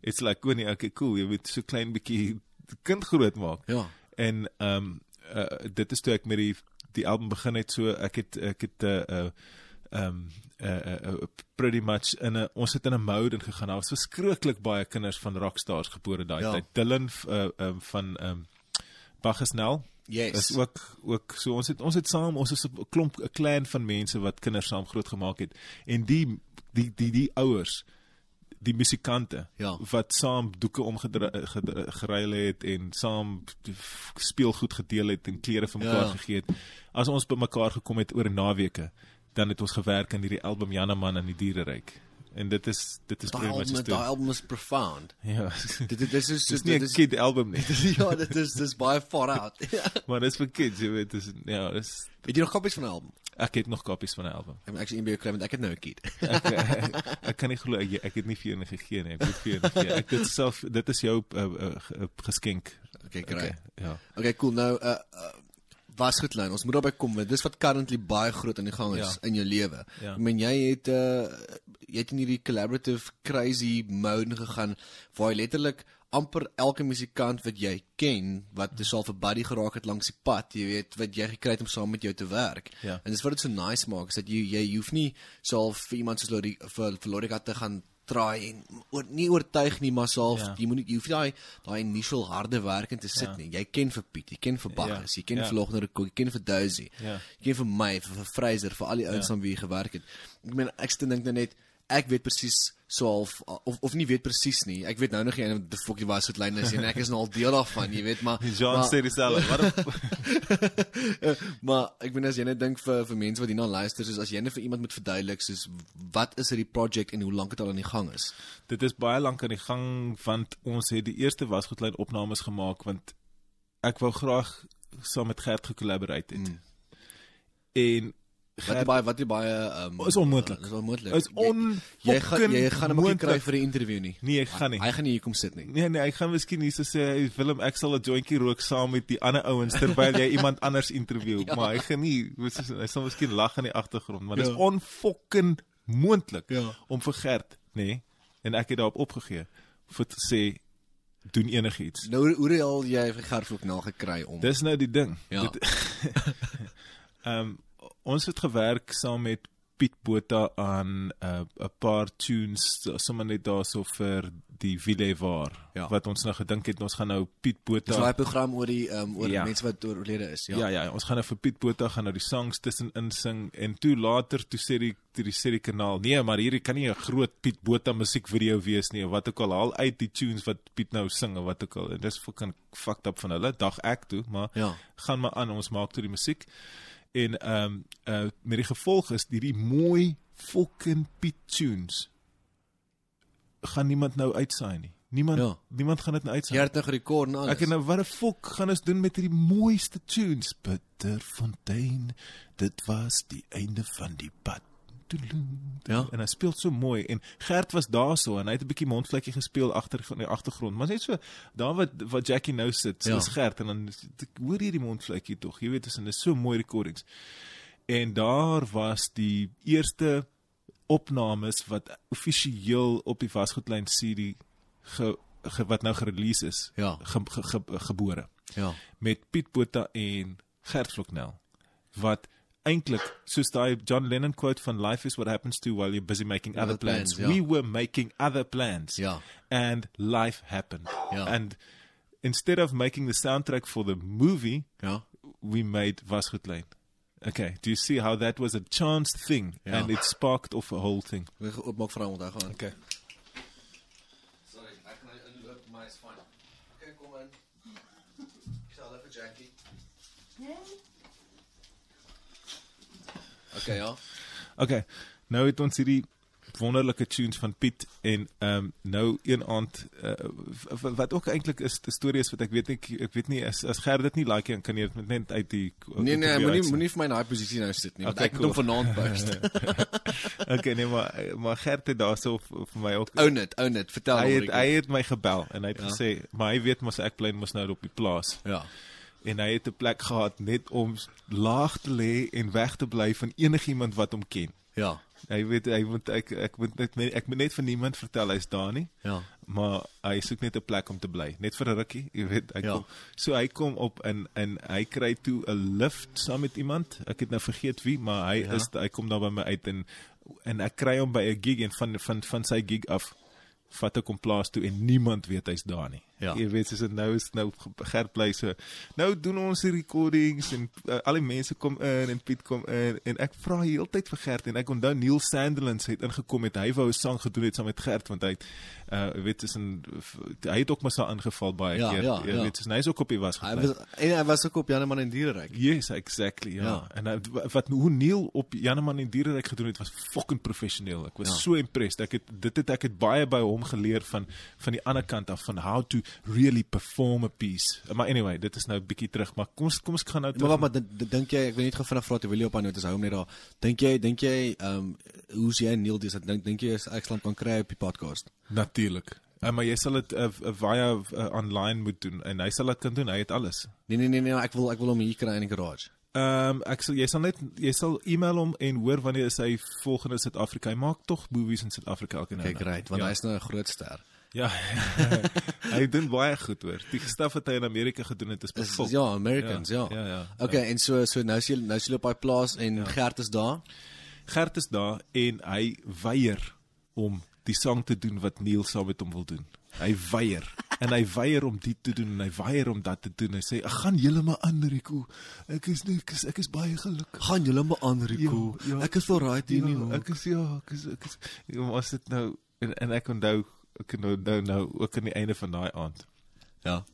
it's like when oh nee, you okay cool jy moet so klein bietjie kind groot maak ja en ehm um, uh, dit is toe ek met die die album begin het so ek het ek het 'n uh, eh, eh, ehm um, uh, uh, uh, pretty much in 'n ons het in 'n mode ingegaan. Daar was verskriklik baie kinders van rockstars gebore daai ja. tyd. Dylan uh, um, van ehm um, Bachesnel. Yes. Is ook ook so ons het ons het saam ons is 'n klomp 'n clan van mense wat kinders saam grootgemaak het. En die die die die ouers die musikante ja. wat saam doeke omgeruil het en saam speelgoed gedeel het en klere vir mekaar ja. gegee het. As ons bymekaar gekom het oor naweke, dan het ons gewerk aan hierdie album Janeman in die diereryk en dit is dit is baie mooi gestel. Die album is profound. Ja. dit, dit, dit is ja, dit is dit is nie 'n kid album nie. dit is, ja, dit is dis baie far out. Ja. maar dit is vir kids, jy weet, dis ja, dis Het jy nog kopies van die album? Ek het nog kopies van die album. Ek moet actually in beklem want ek het nou 'n kid. ek, ek, ek kan nie glo ek, ek het nie vir enige gegee nie. Ek het vir enige gegee. Ek dit self dit is jou uh, uh, geskenk. Okay, okay, ja. Okay, cool. Nou uh, uh was goed lyn. Ons moet daarby kom want dis wat currently baie groot aan die gang is ja. in jou lewe. Ja. Ek meen jy het 'n uh, jy het in hierdie collaborative crazy mode gegaan waar jy letterlik amper elke musikant wat jy ken wat jy self 'n buddy geraak het langs die pad, jy weet, wat jy gekry het om saam met jou te werk. Yeah. Ja. En dis wat dit so nice maak is dat jy jy hoef nie self vir iemand soos Lori vir, vir Lori gatte gaan draai en oor, nie oortuig nie, maar self yeah. Ja. jy moet nie jy hoef daai daai initial harde werk in te sit yeah. Ja. nie. Jy ken vir Piet, jy ken vir Bagger, yeah. jy ken yeah. vir Logner, jy ken vir Duisy. Yeah. Jy ken vir my, vir, vir Fraser, vir al die ouens yeah. aan wie jy gewerk het. Ek meen ek steek dink nou net nou ek weet presies so half of of nie weet presies nie. Ek weet nou nog nie wat die fokkie was met lyne sien. Ek is nou al deel daarvan, jy weet, maar Jean maar, sê dit self. Wat eh, Maar ek weet as jy net dink vir vir mense wat hierna luister, soos as jy net vir iemand moet verduidelik soos wat is hierdie projek en hoe lank dit al aan die gang is. Dit is baie lank aan die gang want ons het die eerste wasgoedlyn opnames gemaak want ek wou graag saam met Gert gekollaboreer het. Mm. En Gert, wat baie wat baie um, is onmoontlik. Dis onmoontlik. Is on jy, jy gaan jy gaan hom nie kry vir 'n onderhoud nie. Nee, ek gaan nie. Hy gaan nie hier kom sit nie. Nee nee, ek gaan miskien hier so sê, "Willem, ek sal 'n jointjie rook saam met die ander ouens terwyl jy iemand anders onderhoud." ja. Maar hy gaan nie, hy sal miskien lag in die agtergrond, maar dis ja. onfokken moontlik ja. om vir Gert, nê? Nee, en ek het daarop opgegee vir te sê doen enigiets. Nou hoe hoe jy vir Gert ook nagekry om. Dis nou die ding. Ja. Ehm ons het gewerk saam met Piet Botha aan 'n uh, paar tunes sommer net daarso vir die Ville waar ja. wat ons nou gedink het ons gaan nou Piet Botha Daai nou program oor die um, oor ja. mense wat oorlede is ja. ja ja ons gaan nou vir Piet Botha gaan nou die songs tussen insing en toe later toe sê die toe die sê die kanaal nee maar hierdie kan nie 'n groot Piet Botha musiekvideo wees nie wat ook al haal uit die tunes wat Piet nou sing en wat ook al en dis fucking fucked up van hulle dag ek toe maar ja. gaan maar aan ons maak toe die musiek en ehm um, uh met die gevolg is hierdie mooi fucking pitoons gaan niemand nou uitsaai nie. Niemand ja. niemand gaan dit nou uitsaai. 30 rekord en alles. Ek en nou wat 'n fuck gaan ons doen met hierdie mooiste tunes? Bitter Fontaine, dit was die einde van die pad. Ja. En hy speel so mooi en Gert was daar so en hy het 'n bietjie mondvletjie gespeel agter in die agtergrond, maar net so daar wat wat Jackie nou sit, so ja. is Gert en dan hoor hierdie mondvletjie tog. Jy weet, dit is 'n so mooi recordings. En daar was die eerste opnames wat amptelik op die Vasgoedlyn CD ge, ge wat nou gereleased is, ja. ge, ge, ge, ge, gebore. Ja. Met Piet Botha en Gert Vloknel wat eintlik soos daai John Lennon quote van life is what happens to you while you're busy making other, other plans. plans yeah. We were making other plans. Yeah. And life happened. Yeah. And instead of making the soundtrack for the movie, yeah. we made Was Lane. Okay, do you see how that was a chance thing yeah. and it sparked off a whole thing? We gaan. Okay. Sorry, ek kan nie loop my spine. fyn. Okay, kom in. Ek sal effe Jackie. Okay, ja. Okay. Nou het ons hierdie wonderlike tunes van Piet en ehm um, nou een aand uh, wat ook eintlik is 'n storie is wat ek weet nie ek weet nie as as Gert dit nie like kan nie met net uit die Nee nee, moenie moenie vir my in daai posisie nou sit nie. Okay, ek moet cool. vanaand bust. okay, nee maar maar Gert het daarso vir my ook Own it, own it. Vertel hom. Hy het hy het my gebel en hy het ja. gesê maar hy weet mos ek bly mos nou op die plaas. Ja en hy het 'n plek gehad net om laag te lê en weg te bly van enigiemand wat hom ken. Ja. Hy weet hy moet ek ek moet net ek moet net van niemand vertel hy's daar nie. Ja. Maar hy soek net 'n plek om te bly, net vir 'n rukkie, jy weet, hy ja. kom. So hy kom op in in hy kry toe 'n lift saam met iemand. Ek het nou vergeet wie, maar hy ja. is hy kom daar by my uit en en ek kry hom by 'n gig en van van van sy gig af vat ek hom plaas toe en niemand weet hy's daar nie. Ja. Jy weet as dit nou is nou gerpleise. Nou doen ons die recordings en uh, al die mense kom in en Piet kom in en ek vra heeltyd vir Gert en ek onthou Neil Sandlins het ingekom het hy wou 'n sang gedoen het saam met Gert want hy het uh, weet is 'n hy het ook maar so aangeval baie ja, keer. Ja, jy ja, ja. weet is nice ook op iets was. Hy was en hy was ook op Janeman en Diereryk. Yes, exactly. Ja. ja. En uh, wat hoe Neil op Janeman en Diereryk gedoen het was fucking professioneel. Ek was ja. so impressed. Ek het dit het ek het baie by hom geleer van van die ander kant af van how to really perform a piece. Maar anyway, dit is nou 'n bietjie terug, maar kom ons kom ons gaan nou terug. Maar wat dink jy? Ek wil net gou vinnig vra terwyl jy op aan notas hou om net daar. Dink jy, dink jy ehm um, hoe's jy Neil dis? Dink dink jy is Excellent kan kry op die podcast? Natuurlik. Um, eh, maar jy sal dit eh, via uh, uh, online moet doen en hy sal dit kan doen. Hy het alles. Nee nee nee nee, ek wil ek wil hom hier kry in die garage. Ehm um, ek sal jy sal net jy sal e-mail hom en hoor wanneer is hy volgende Suid-Afrika. Hy maak tog movies in Suid-Afrika elke nou. Okay, great, want ja. hy is nou 'n groot ster. Ja, ja, ja. hy doen baie goed hoor. Die stuff wat hy in Amerika gedoen het is perfek. Ja, Americans, ja. Ja, ja. ja okay, ja. en so so nou sien nou sien op daai plaas en ja. Gert is daar. Gert is daar en hy weier om die sang te doen wat Neil saam met hom wil doen. Hy weier en hy weier om dit te doen en hy weier om dat te doen. Hy sê ek gaan julle maar aan Rico. Ek is nie ek is, ek is baie gelukkig. Gaan julle maar aan Rico. Ja, ja, ek is al right hier ja, nie. Ek is ja, ek is ek is, ek is, ek is ek, was dit nou en, en ek onthou ek nou nou nou ook aan die einde van daai aand. Ja.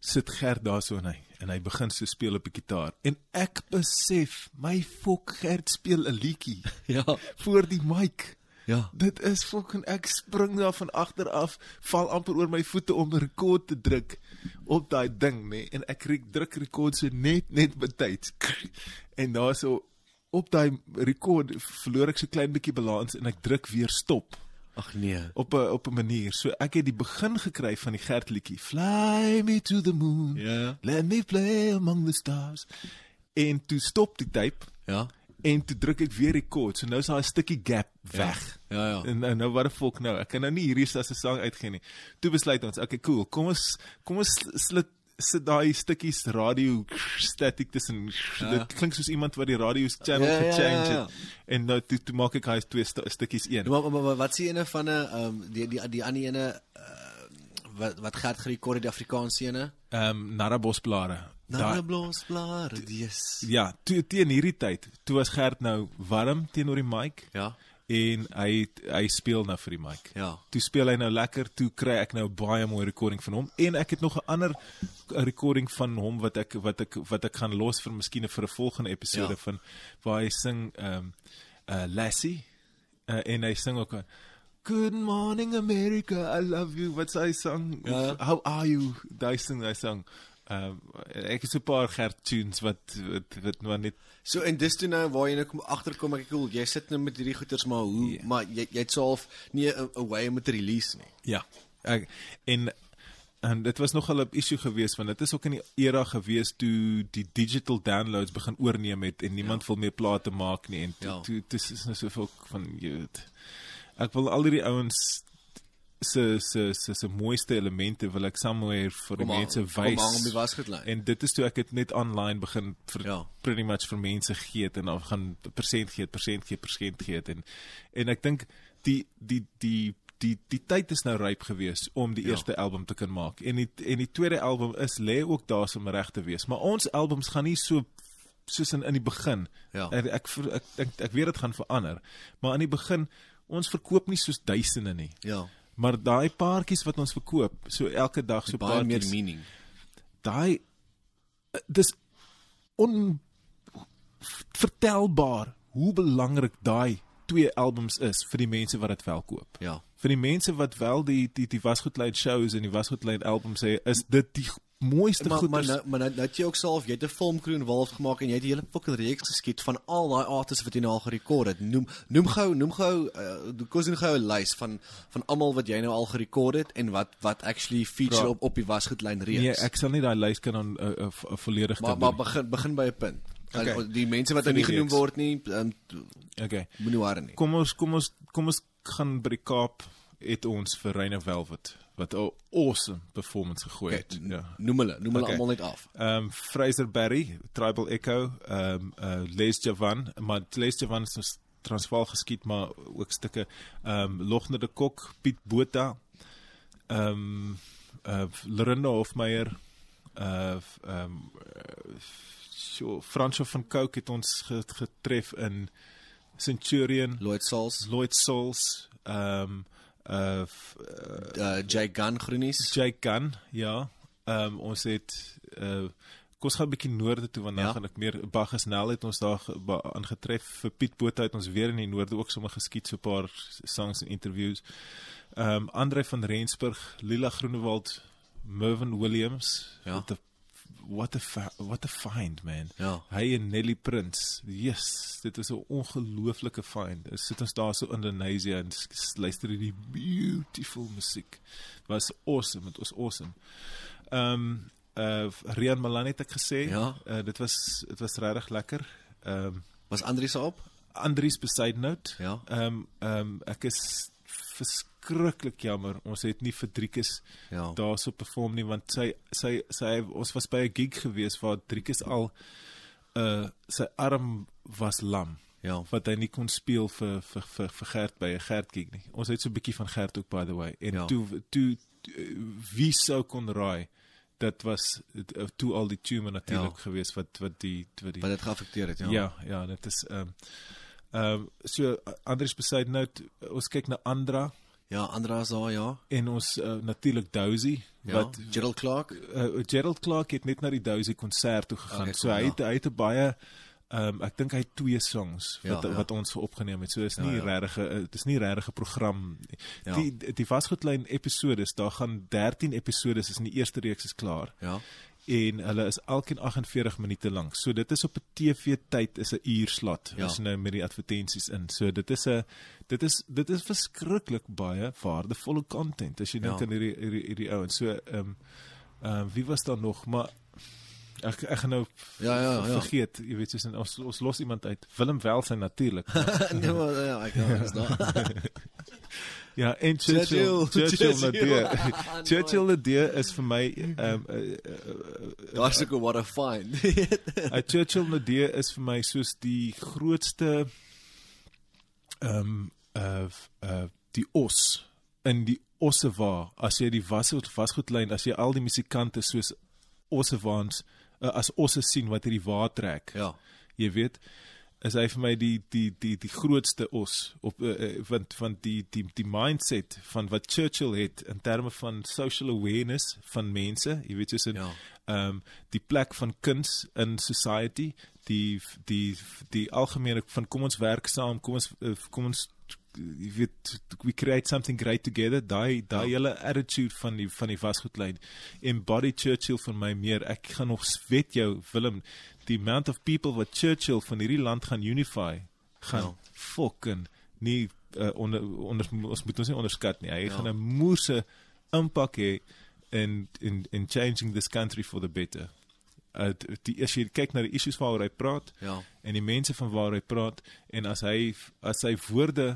Sit Gert daar so en hy en hy begin so speel op die gitaar en ek besef my fok Gert speel 'n liedjie. Ja. Voor die mic. Ja. Dit is fucking ek spring daar van agter af, val amper oor my voete om 'n rekord te druk op daai ding nê nee. en ek kry druk rekord se net net betyds. En daaroop op daai rekord verloor ek so klein bietjie balans en ek druk weer stop. Ag nee. Op 'n op 'n manier. So ek het die begin gekry van die Gert liedjie. Fly me to the moon. Ja. Let me play among the stars. En toe stop die tape. Ja. En toe druk ek weer rekord. So nou is daai stukkie gap ja. weg. Ja ja. ja. En nou nou wat 'n fok nou. Ek kan nou nie hierdie as 'n sang uitgee nie. Toe besluit ons, okay, cool. Kom ons kom ons slit sit daai stukkies radio static tussen ja. dit klink soos iemand wat die radio se channel ja, gechange ja, ja, ja. het en nou toe to maak ek hy twee st stukkies een maar, maar, maar wat sien ene van 'n um, die die die ander ene uh, wat wat gaan gerekord die Afrikaanse ene ehm um, Narabosblare Narabosblare yes ja toe teen hierdie tyd toe was Gert nou warm teenoor die mic ja en hy hy speel nou vir die mic. Ja. Toe speel hy nou lekker, toe kry ek nou baie mooi recording van hom en ek het nog 'n ander recording van hom wat ek wat ek wat ek gaan los vir miskien vir 'n volgende episode ja. van waar hy sing ehm um, uh Lassie uh, en hy sing ook Good morning America, I love you. What's I song? Uh, ja. How are you? Daai sing daai sang. Ehm um, ek het so 'n paar gertoons wat wat wat nou net so en dis toe nou waar jy nou kom agterkom ek cool jy sit nou met hierdie goeters maar hoe yeah. Ja. maar jy jy't self nie 'n way om te release nie. Ja. Ek, en en dit was nogal 'n issue gewees want dit is ook in die era gewees toe die digital downloads begin oorneem het en niemand ja. wil meer plate maak nie en toe ja. toe dis to, nou to, to, so veel van jy weet ek wil al hierdie ouens se se se se mooiste elemente wil ek somewhere vir die mense wys. Kom aan, my was gedoen. En dit is toe ek dit net online begin vir ja. pretty much vir mense gee en dan gaan persent gee, persent gee, persent gee en en ek dink die die die die die tyd is nou ryp gewees om die ja. eerste ja. album te kan maak en die en die tweede album is lê ook daar om reg te wees maar ons albums gaan nie so soos in in die begin ja. ek, ek ek ek weet dit gaan verander maar in die begin ons verkoop nie soos duisende nie ja Maar daai paartjies wat ons verkoop, so elke dag so paar meer meaning. Daai eh, dis on vertelbaar hoe belangrik daai twee albums is vir die mense wat dit wel koop. Ja vir die mense wat wel die die die wasgoedlyn shows en die wasgoedlyn albums sê is dit die mooiste goed maar goeders. Nou- maar dat nou- nou jy ook self jy het 'n filmkroon wolf gemaak en jy het 'n hele fucking reeks geskied van al daai artists wat jy nou al gerekord het noem noem gou noem gou uh, eh, kos en gou 'n lys van van almal wat jy nou al gerekord het en wat wat actually feature Bro, op op die wasgoedlyn reeks nee ek sal nie daai lys kan 'n uh, eh, uh, eh, uh, volledig maar, kan maar begin begin by 'n punt Okay. die mense wat nie genoem word nie um, ehm, okay moenie ware nie kom ons kom ons kom ons gaan by die Kaap het ons vir Reina Velvet wat 'n awesome performance gegooi het. Okay, ja. Noem hulle, noem hulle okay. almal net af. Ehm um, Fraser Berry, Tribal Echo, ehm um, uh, Les Javan, maar Les Javan is Transvaal geskiet maar ook stukke ehm um, Logner de Kok, Piet Botha. Ehm um, uh, eh, Lerenda Hofmeyer, eh, ehm uh, um, so Franso van Cooke het ons getref in Centurion Lloyd Souls Lloyd Souls ehm um, Uh, uh, uh Jake Gun groenies. Jake Gun, ja. Ehm um, ons het uh kos gaan 'n bietjie noorde toe want dan ja. gaan ek meer Baggesnel het ons daar aangetref vir Piet Botha het ons weer in die noorde ook sommer geskiet so 'n paar songs en interviews. Ehm um, Andre van Rensburg, Lila Groenewald, Mervin Williams ja. met what a fa what a find man. Ja. Hy en Nelly Prince. Jesus, dit was 'n ongelooflike find. Ons sit ons daar so in Indonesië en luister hierdie beautiful musiek. Was awesome, dit was awesome. Ehm um, uh Rian Malan het ek gesê, ja. uh, dit was dit was regtig lekker. Ehm um, was Andri se op? Andri se beside note. Ja. Ehm um, ehm um, ek is verskriklik jammer. Ons het nie vir Driekus ja. daarso perform nie want sy sy sy ons was by 'n gig gewees waar Driekus al uh sy arm was lam. Ja, wat hy nie kon speel vir vir vir, vir Gert by 'n Gert gig nie. Ons het so 'n bietjie van Gert ook by the way. En ja. toe toe wie sou kon raai dat was eh, toe al die tumor natuurlik ja. gewees wat wat die wat die wat dit geaffekteer het ja ja ja dit is ehm um, ehm um, so Andrius besluit nou ons kyk na Andra Ja, Andreas daar ja. En ons uh, eh, natuurlik Dozy ja, wat Gerald Clark uh, Gerald Clark het net na die Dozy konsert toe gegaan. Okay, so kom, hy het ja. hy het 'n baie ehm um, ek dink hy het twee songs ja, wat ja, ja. wat ons veropgeneem het. So is ja, nie ja, ja. regtig dit is nie regtig 'n program. Ja. Die die vasgoedlyn episode is daar gaan 13 episode is in die eerste reeks is klaar. Ja en hulle is elkeen 48 minute lank. So dit is op 'n TV tyd is 'n uur slot. Ja. Ons nou met die advertensies in. So dit is 'n dit is dit is verskriklik baie waardevolle content as jy dink ja. aan hierdie hierdie hierdie ou en so ehm um, ehm um, wie was daar nog maar Ek ek gaan nou ja ja ja vergeet, jy weet soos ons ons los iemand uit. Willem Welsyn natuurlik. nee, maar, ja, ja ek kan dit nou. Ja, en Churchill, Churchill the Deer. Churchill the ah, nee. Deer is vir my ehm um, eh, daar's eh, eh, ja, ook 'n what a find. A Churchill the Deer is vir my soos die grootste ehm um, of uh, uh die os in die Osewa. As jy die was vasgoedlyn, as jy al die musikante soos Osewans uh, as osse sien wat hierdie water trek. Ja. Jy weet, is hy vir my die die die die grootste os op uh, want van die die die mindset van wat Churchill het in terme van social awareness van mense, jy weet soos in ja. ehm ja. um, die plek van kuns in society, die die die algemene van kom ons werk saam, kom ons eh, kom ons jy weet we create something great together, daai daai ja. hele ja. attitude van die van die vasgoedlyn embody Churchill vir my meer. Ek gaan nog wet jou Willem die amount of people wat Churchill van hierdie land gaan unify gaan ja. fucking nie uh, onder, onder ons moet ons nie onderskat nie. Hy ja. gaan 'n moerse impak hê in in in changing this country for the better. Uh, die, as jy kyk na die issues waaroor hy praat ja. en die mense van waar hy praat en as hy as sy woorde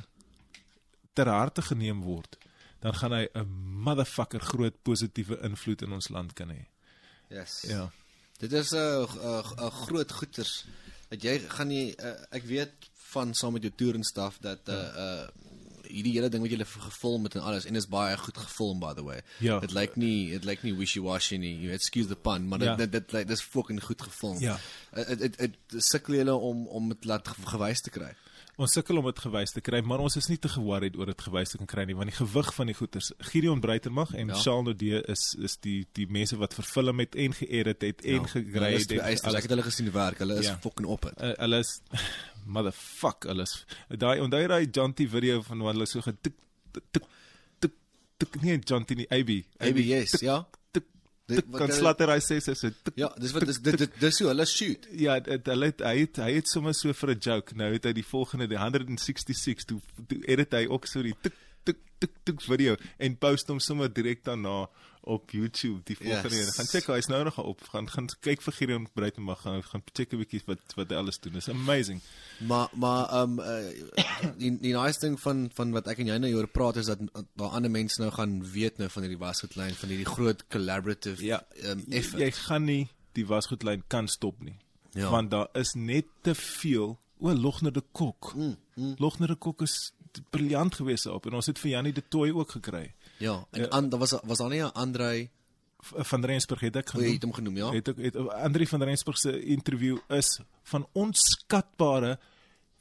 ter harte geneem word dan gaan hy 'n motherfucker groot positiewe invloed in ons land kan hê. Yes. Ja. Dit is 'n uh, 'n uh, uh, groot goeters dat jy gaan nie uh, ek weet van saam met jou toer en staf dat uh uh hierdie hele ding wat jy hulle gefilm het en alles en is baie goed gefilm by the way. Ja. It like nie it like nie wishy-washy nie. You excuse the pun, maar dit ja. dit like dis fucking goed gefilm. Ja. Dit uh, dit sukkel hulle om om dit laat gewys te kry. Ons sukkel om dit gewys te kry, maar ons is nie te geworried oor dit gewys te kan kry nie, want die gewig van die goeder, Gideon Breitermag en Shaal ja. Nodee is is die die mense wat vervilm het en geëdit het en ja, gegry het. Eisters, alles, ek het hulle gesien werk, hulle is ja. fucking op dit. Eh, hulle is motherfuck, hulle is daai onthou daai Jonty video van hulle so getik tik tik nie Jonty nie, AB. AB yes, tuk, ja dit kan slatter hy sê sê so tuk, ja dis wat dis dit dis, dis hoe hulle shoot ja dit hulle het hy het hy het sommer so vir 'n joke nou het hy die volgende die 166 toe, toe edit hy ook so die tik tik tik video en post hom sommer direk daarna op YouTube die volgende yes. een. Gaan check hy's nou nog op. Gaan gaan kyk vir Gideon Breitenberg gaan gaan check 'n bietjie wat wat hy alles doen. Is amazing. Maar maar um uh, die die nice ding van van wat ek en jy nou oor praat is dat daar ander mense nou gaan weet nou van hierdie wasgoedlyn van hierdie groot collaborative ja, um effort. Jy, jy gaan nie die wasgoedlyn kan stop nie. Ja. Want daar is net te veel o Logner de Kok. Mm, mm. Logner de Kok is briljant geweest op en ons het vir Janie de Tooi ook gekry. Ja, en ja, ander was was daar nie 'n Andre van Rensburg het ek genoem. Het hom genoem, ja. Het ek het Andre van Rensburg se interview is van onskatbare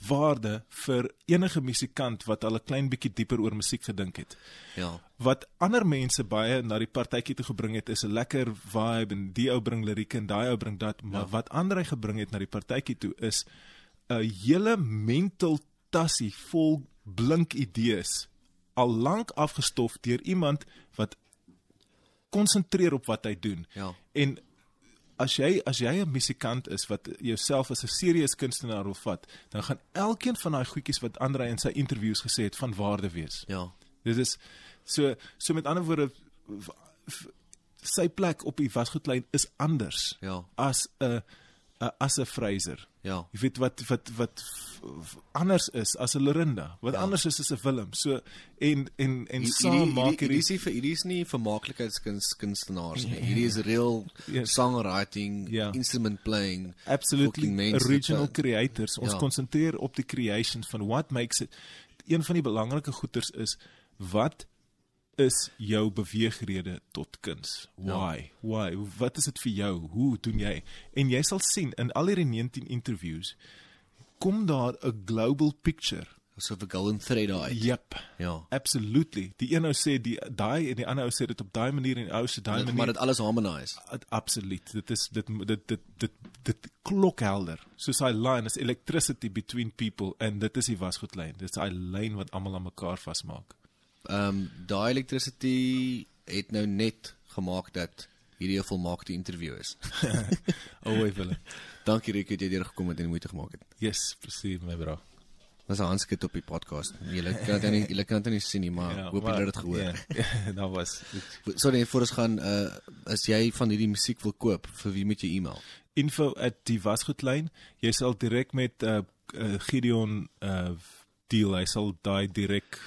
waarde vir enige musikant wat al 'n klein bietjie dieper oor musiek gedink het. Ja. Wat ander mense baie na die partytjie toe gebring het is 'n lekker vibe en die ou bring lirieke en daai ou bring dat, ja. maar ja. wat ander hy gebring het na die partytjie toe is 'n hele mental tassie vol blink idees al lank afgestof deur iemand wat konsentreer op wat hy doen. Ja. En as jy as jy 'n musikant is wat jouself as 'n serieus kunstenaar wil vat, dan gaan elkeen van daai goedjies wat Andre in sy onderhoude gesê het van waarde wees. Ja. Dit is so so met ander woorde sy plek op die wasgoedlyn is anders ja. as 'n uh, 'n as 'n Fraser. Ja. Jy weet wat wat wat anders is as 'n Lorinda, wat ja. anders is as 'n Willem. So en en en saam maak hierdie is nie vir hierdie is nie vermaaklikheidskunskunstenaars nie. Yeah. Hierdie is real yes. Ja. songwriting, yeah. Ja. instrument playing, absolutely original mense, creators. Ons ja. konsentreer op die creations van what makes it. Een van die belangrike goeters is wat is jou beweegrede tot kuns? Ja. Why? Ja. Why? Wat is dit vir jou? Hoe doen jy? En jy sal sien in al hierdie 19 interviews kom daar 'n global picture so vir golden thread out. Yep. Ja. Absolutely. Die een ou sê die daai en die ander ou sê dit op daai manier en die ou sê daai manier. Maar dit alles harmonized. Absoluut. Dit is dit dit dit dit, dit klokhelder. Soos hy line is electricity between people and dit is hy was goed lyn. Dit is hy lyn wat almal aan mekaar vasmaak. Ehm um, daai electricity het nou net gemaak dat hierdie 'n volmaakte onderhoud is. Alweer wel. Dankie Rico dat jy hier gekom het en moeite gemaak het. Yes, presies my bra. Ons aan skiet op die podcast. Jy like kan dan jy kan dan nie sien nie, maar ja, hoop jy het dit gehoor. Ja, ja, daar was. Sorry, voor ons gaan uh as jy van hierdie musiek wil koop, vir wie moet jy e-mail? info@diewasgoedlyn. Jy sal direk met uh, uh Gideon uh deal. Hy sal daai direk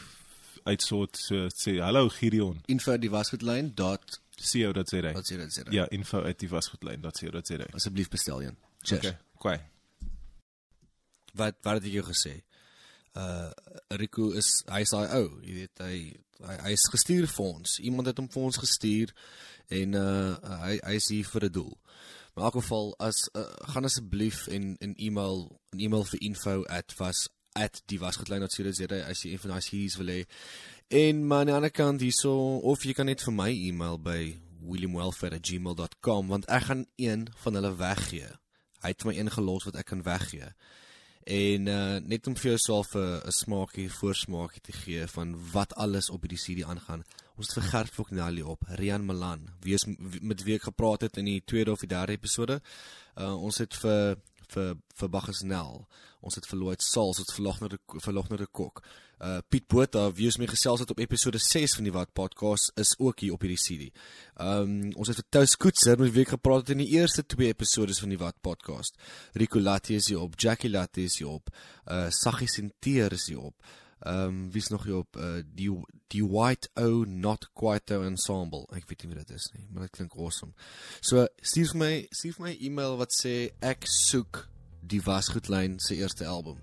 uitsort so sê hallo Gideon. info@diwasgoedlyn.co.za. Ja, info@diwasgoedlyn.co.za. Asseblief bestel een. Cheers. Okay. Kwai. Wat wat het jy gesê? Uh Rico is hy's daai ou, jy weet hy hy hy's gestuur vir ons. Iemand het hom vir ons gestuur en uh hy hy's hier vir 'n doel. Maar in elk geval as uh, gaan asseblief en en e-mail 'n e-mail vir info@was at die wasgetlyn dat sodoende jy as jy een van daai series wil hê. En maar aan die ander kant hierso of jy kan net vir my e-mail by williamwelfare@gmail.com want ek gaan een van hulle weggee. Hy het my een gelos wat ek kan weggee. En uh, net om vir jouself 'n smaakie, voorsmaakie te gee van wat alles op hierdie CD aangaan. Ons het vir Gert Foknali op, Rian Malan, wie is met wie ek gepraat het in die tweede of die derde episode. Uh, ons het vir vir vir Bagasnel. Ons het verloor Saul, ons verloor verloor die kok. Uh Piet Botha, wie ons mee gesels het op episode 6 van die Wat podcast is ook hier op hierdie CD. Ehm um, ons het vir Tous Koetser met week gepraat in die eerste twee episode van die Wat podcast. Rico Latte is hier op, Jackie Latte is hier op, uh Saggie Sinteer is hier op. Uh Ehm um, wie's nog hier op uh, die die White O Not Quite O ensemble. Ek weet nie wat dit is nie, maar dit klink awesome. So stuur vir my stuur vir my e-mail wat sê ek soek die Wasgoedlyn se eerste album.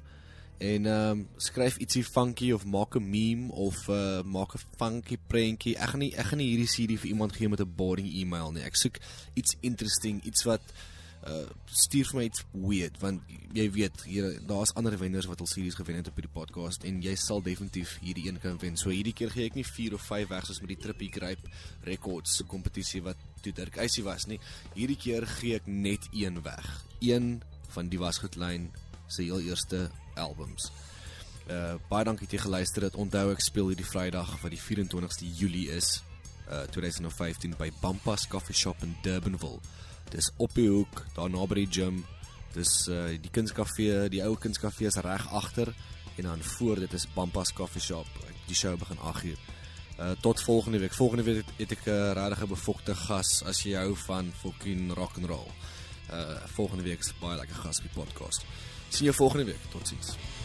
En ehm um, skryf ietsie funky of maak 'n meme of uh, maak 'n funky prentjie. Ek gaan nie ek gaan nie hierdie CD vir iemand gee met 'n boring e-mail nie. Ek soek iets interesting, iets wat Uh, stuur vir my iets weird want jy weet hier daar's ander wenners wat al series gewen het op hierdie podcast en jy sal definitief hierdie een kan wen. So hierdie keer gee ek nie 4 of 5 weg soos met die Trippie Grape Records kompetisie wat toe Dirk Eisie was nie. Hierdie keer gee ek net een weg. Een van die Wasgoedlyn se heel eerste albums. Uh baie dankie dat jy geluister het. Onthou ek speel hierdie Vrydag wat die 24ste Julie is uh 2015 by Bumpas Coffee Shop in Durbanville. Dis op die hoek daar naby die gym. Dis uh, die kunstkafee, die ou kunstkafee is reg agter en dan voor dit is Pampas Coffee Shop. Die show begin 8:00. Uh, eh, tot volgende week. Volgende week het ek 'n uh, eh, regtig bevoegde gas as jy hou van fucking rock and roll. Uh, volgende week is baie lekker gas by podcast. Sien jou volgende week. Totsiens.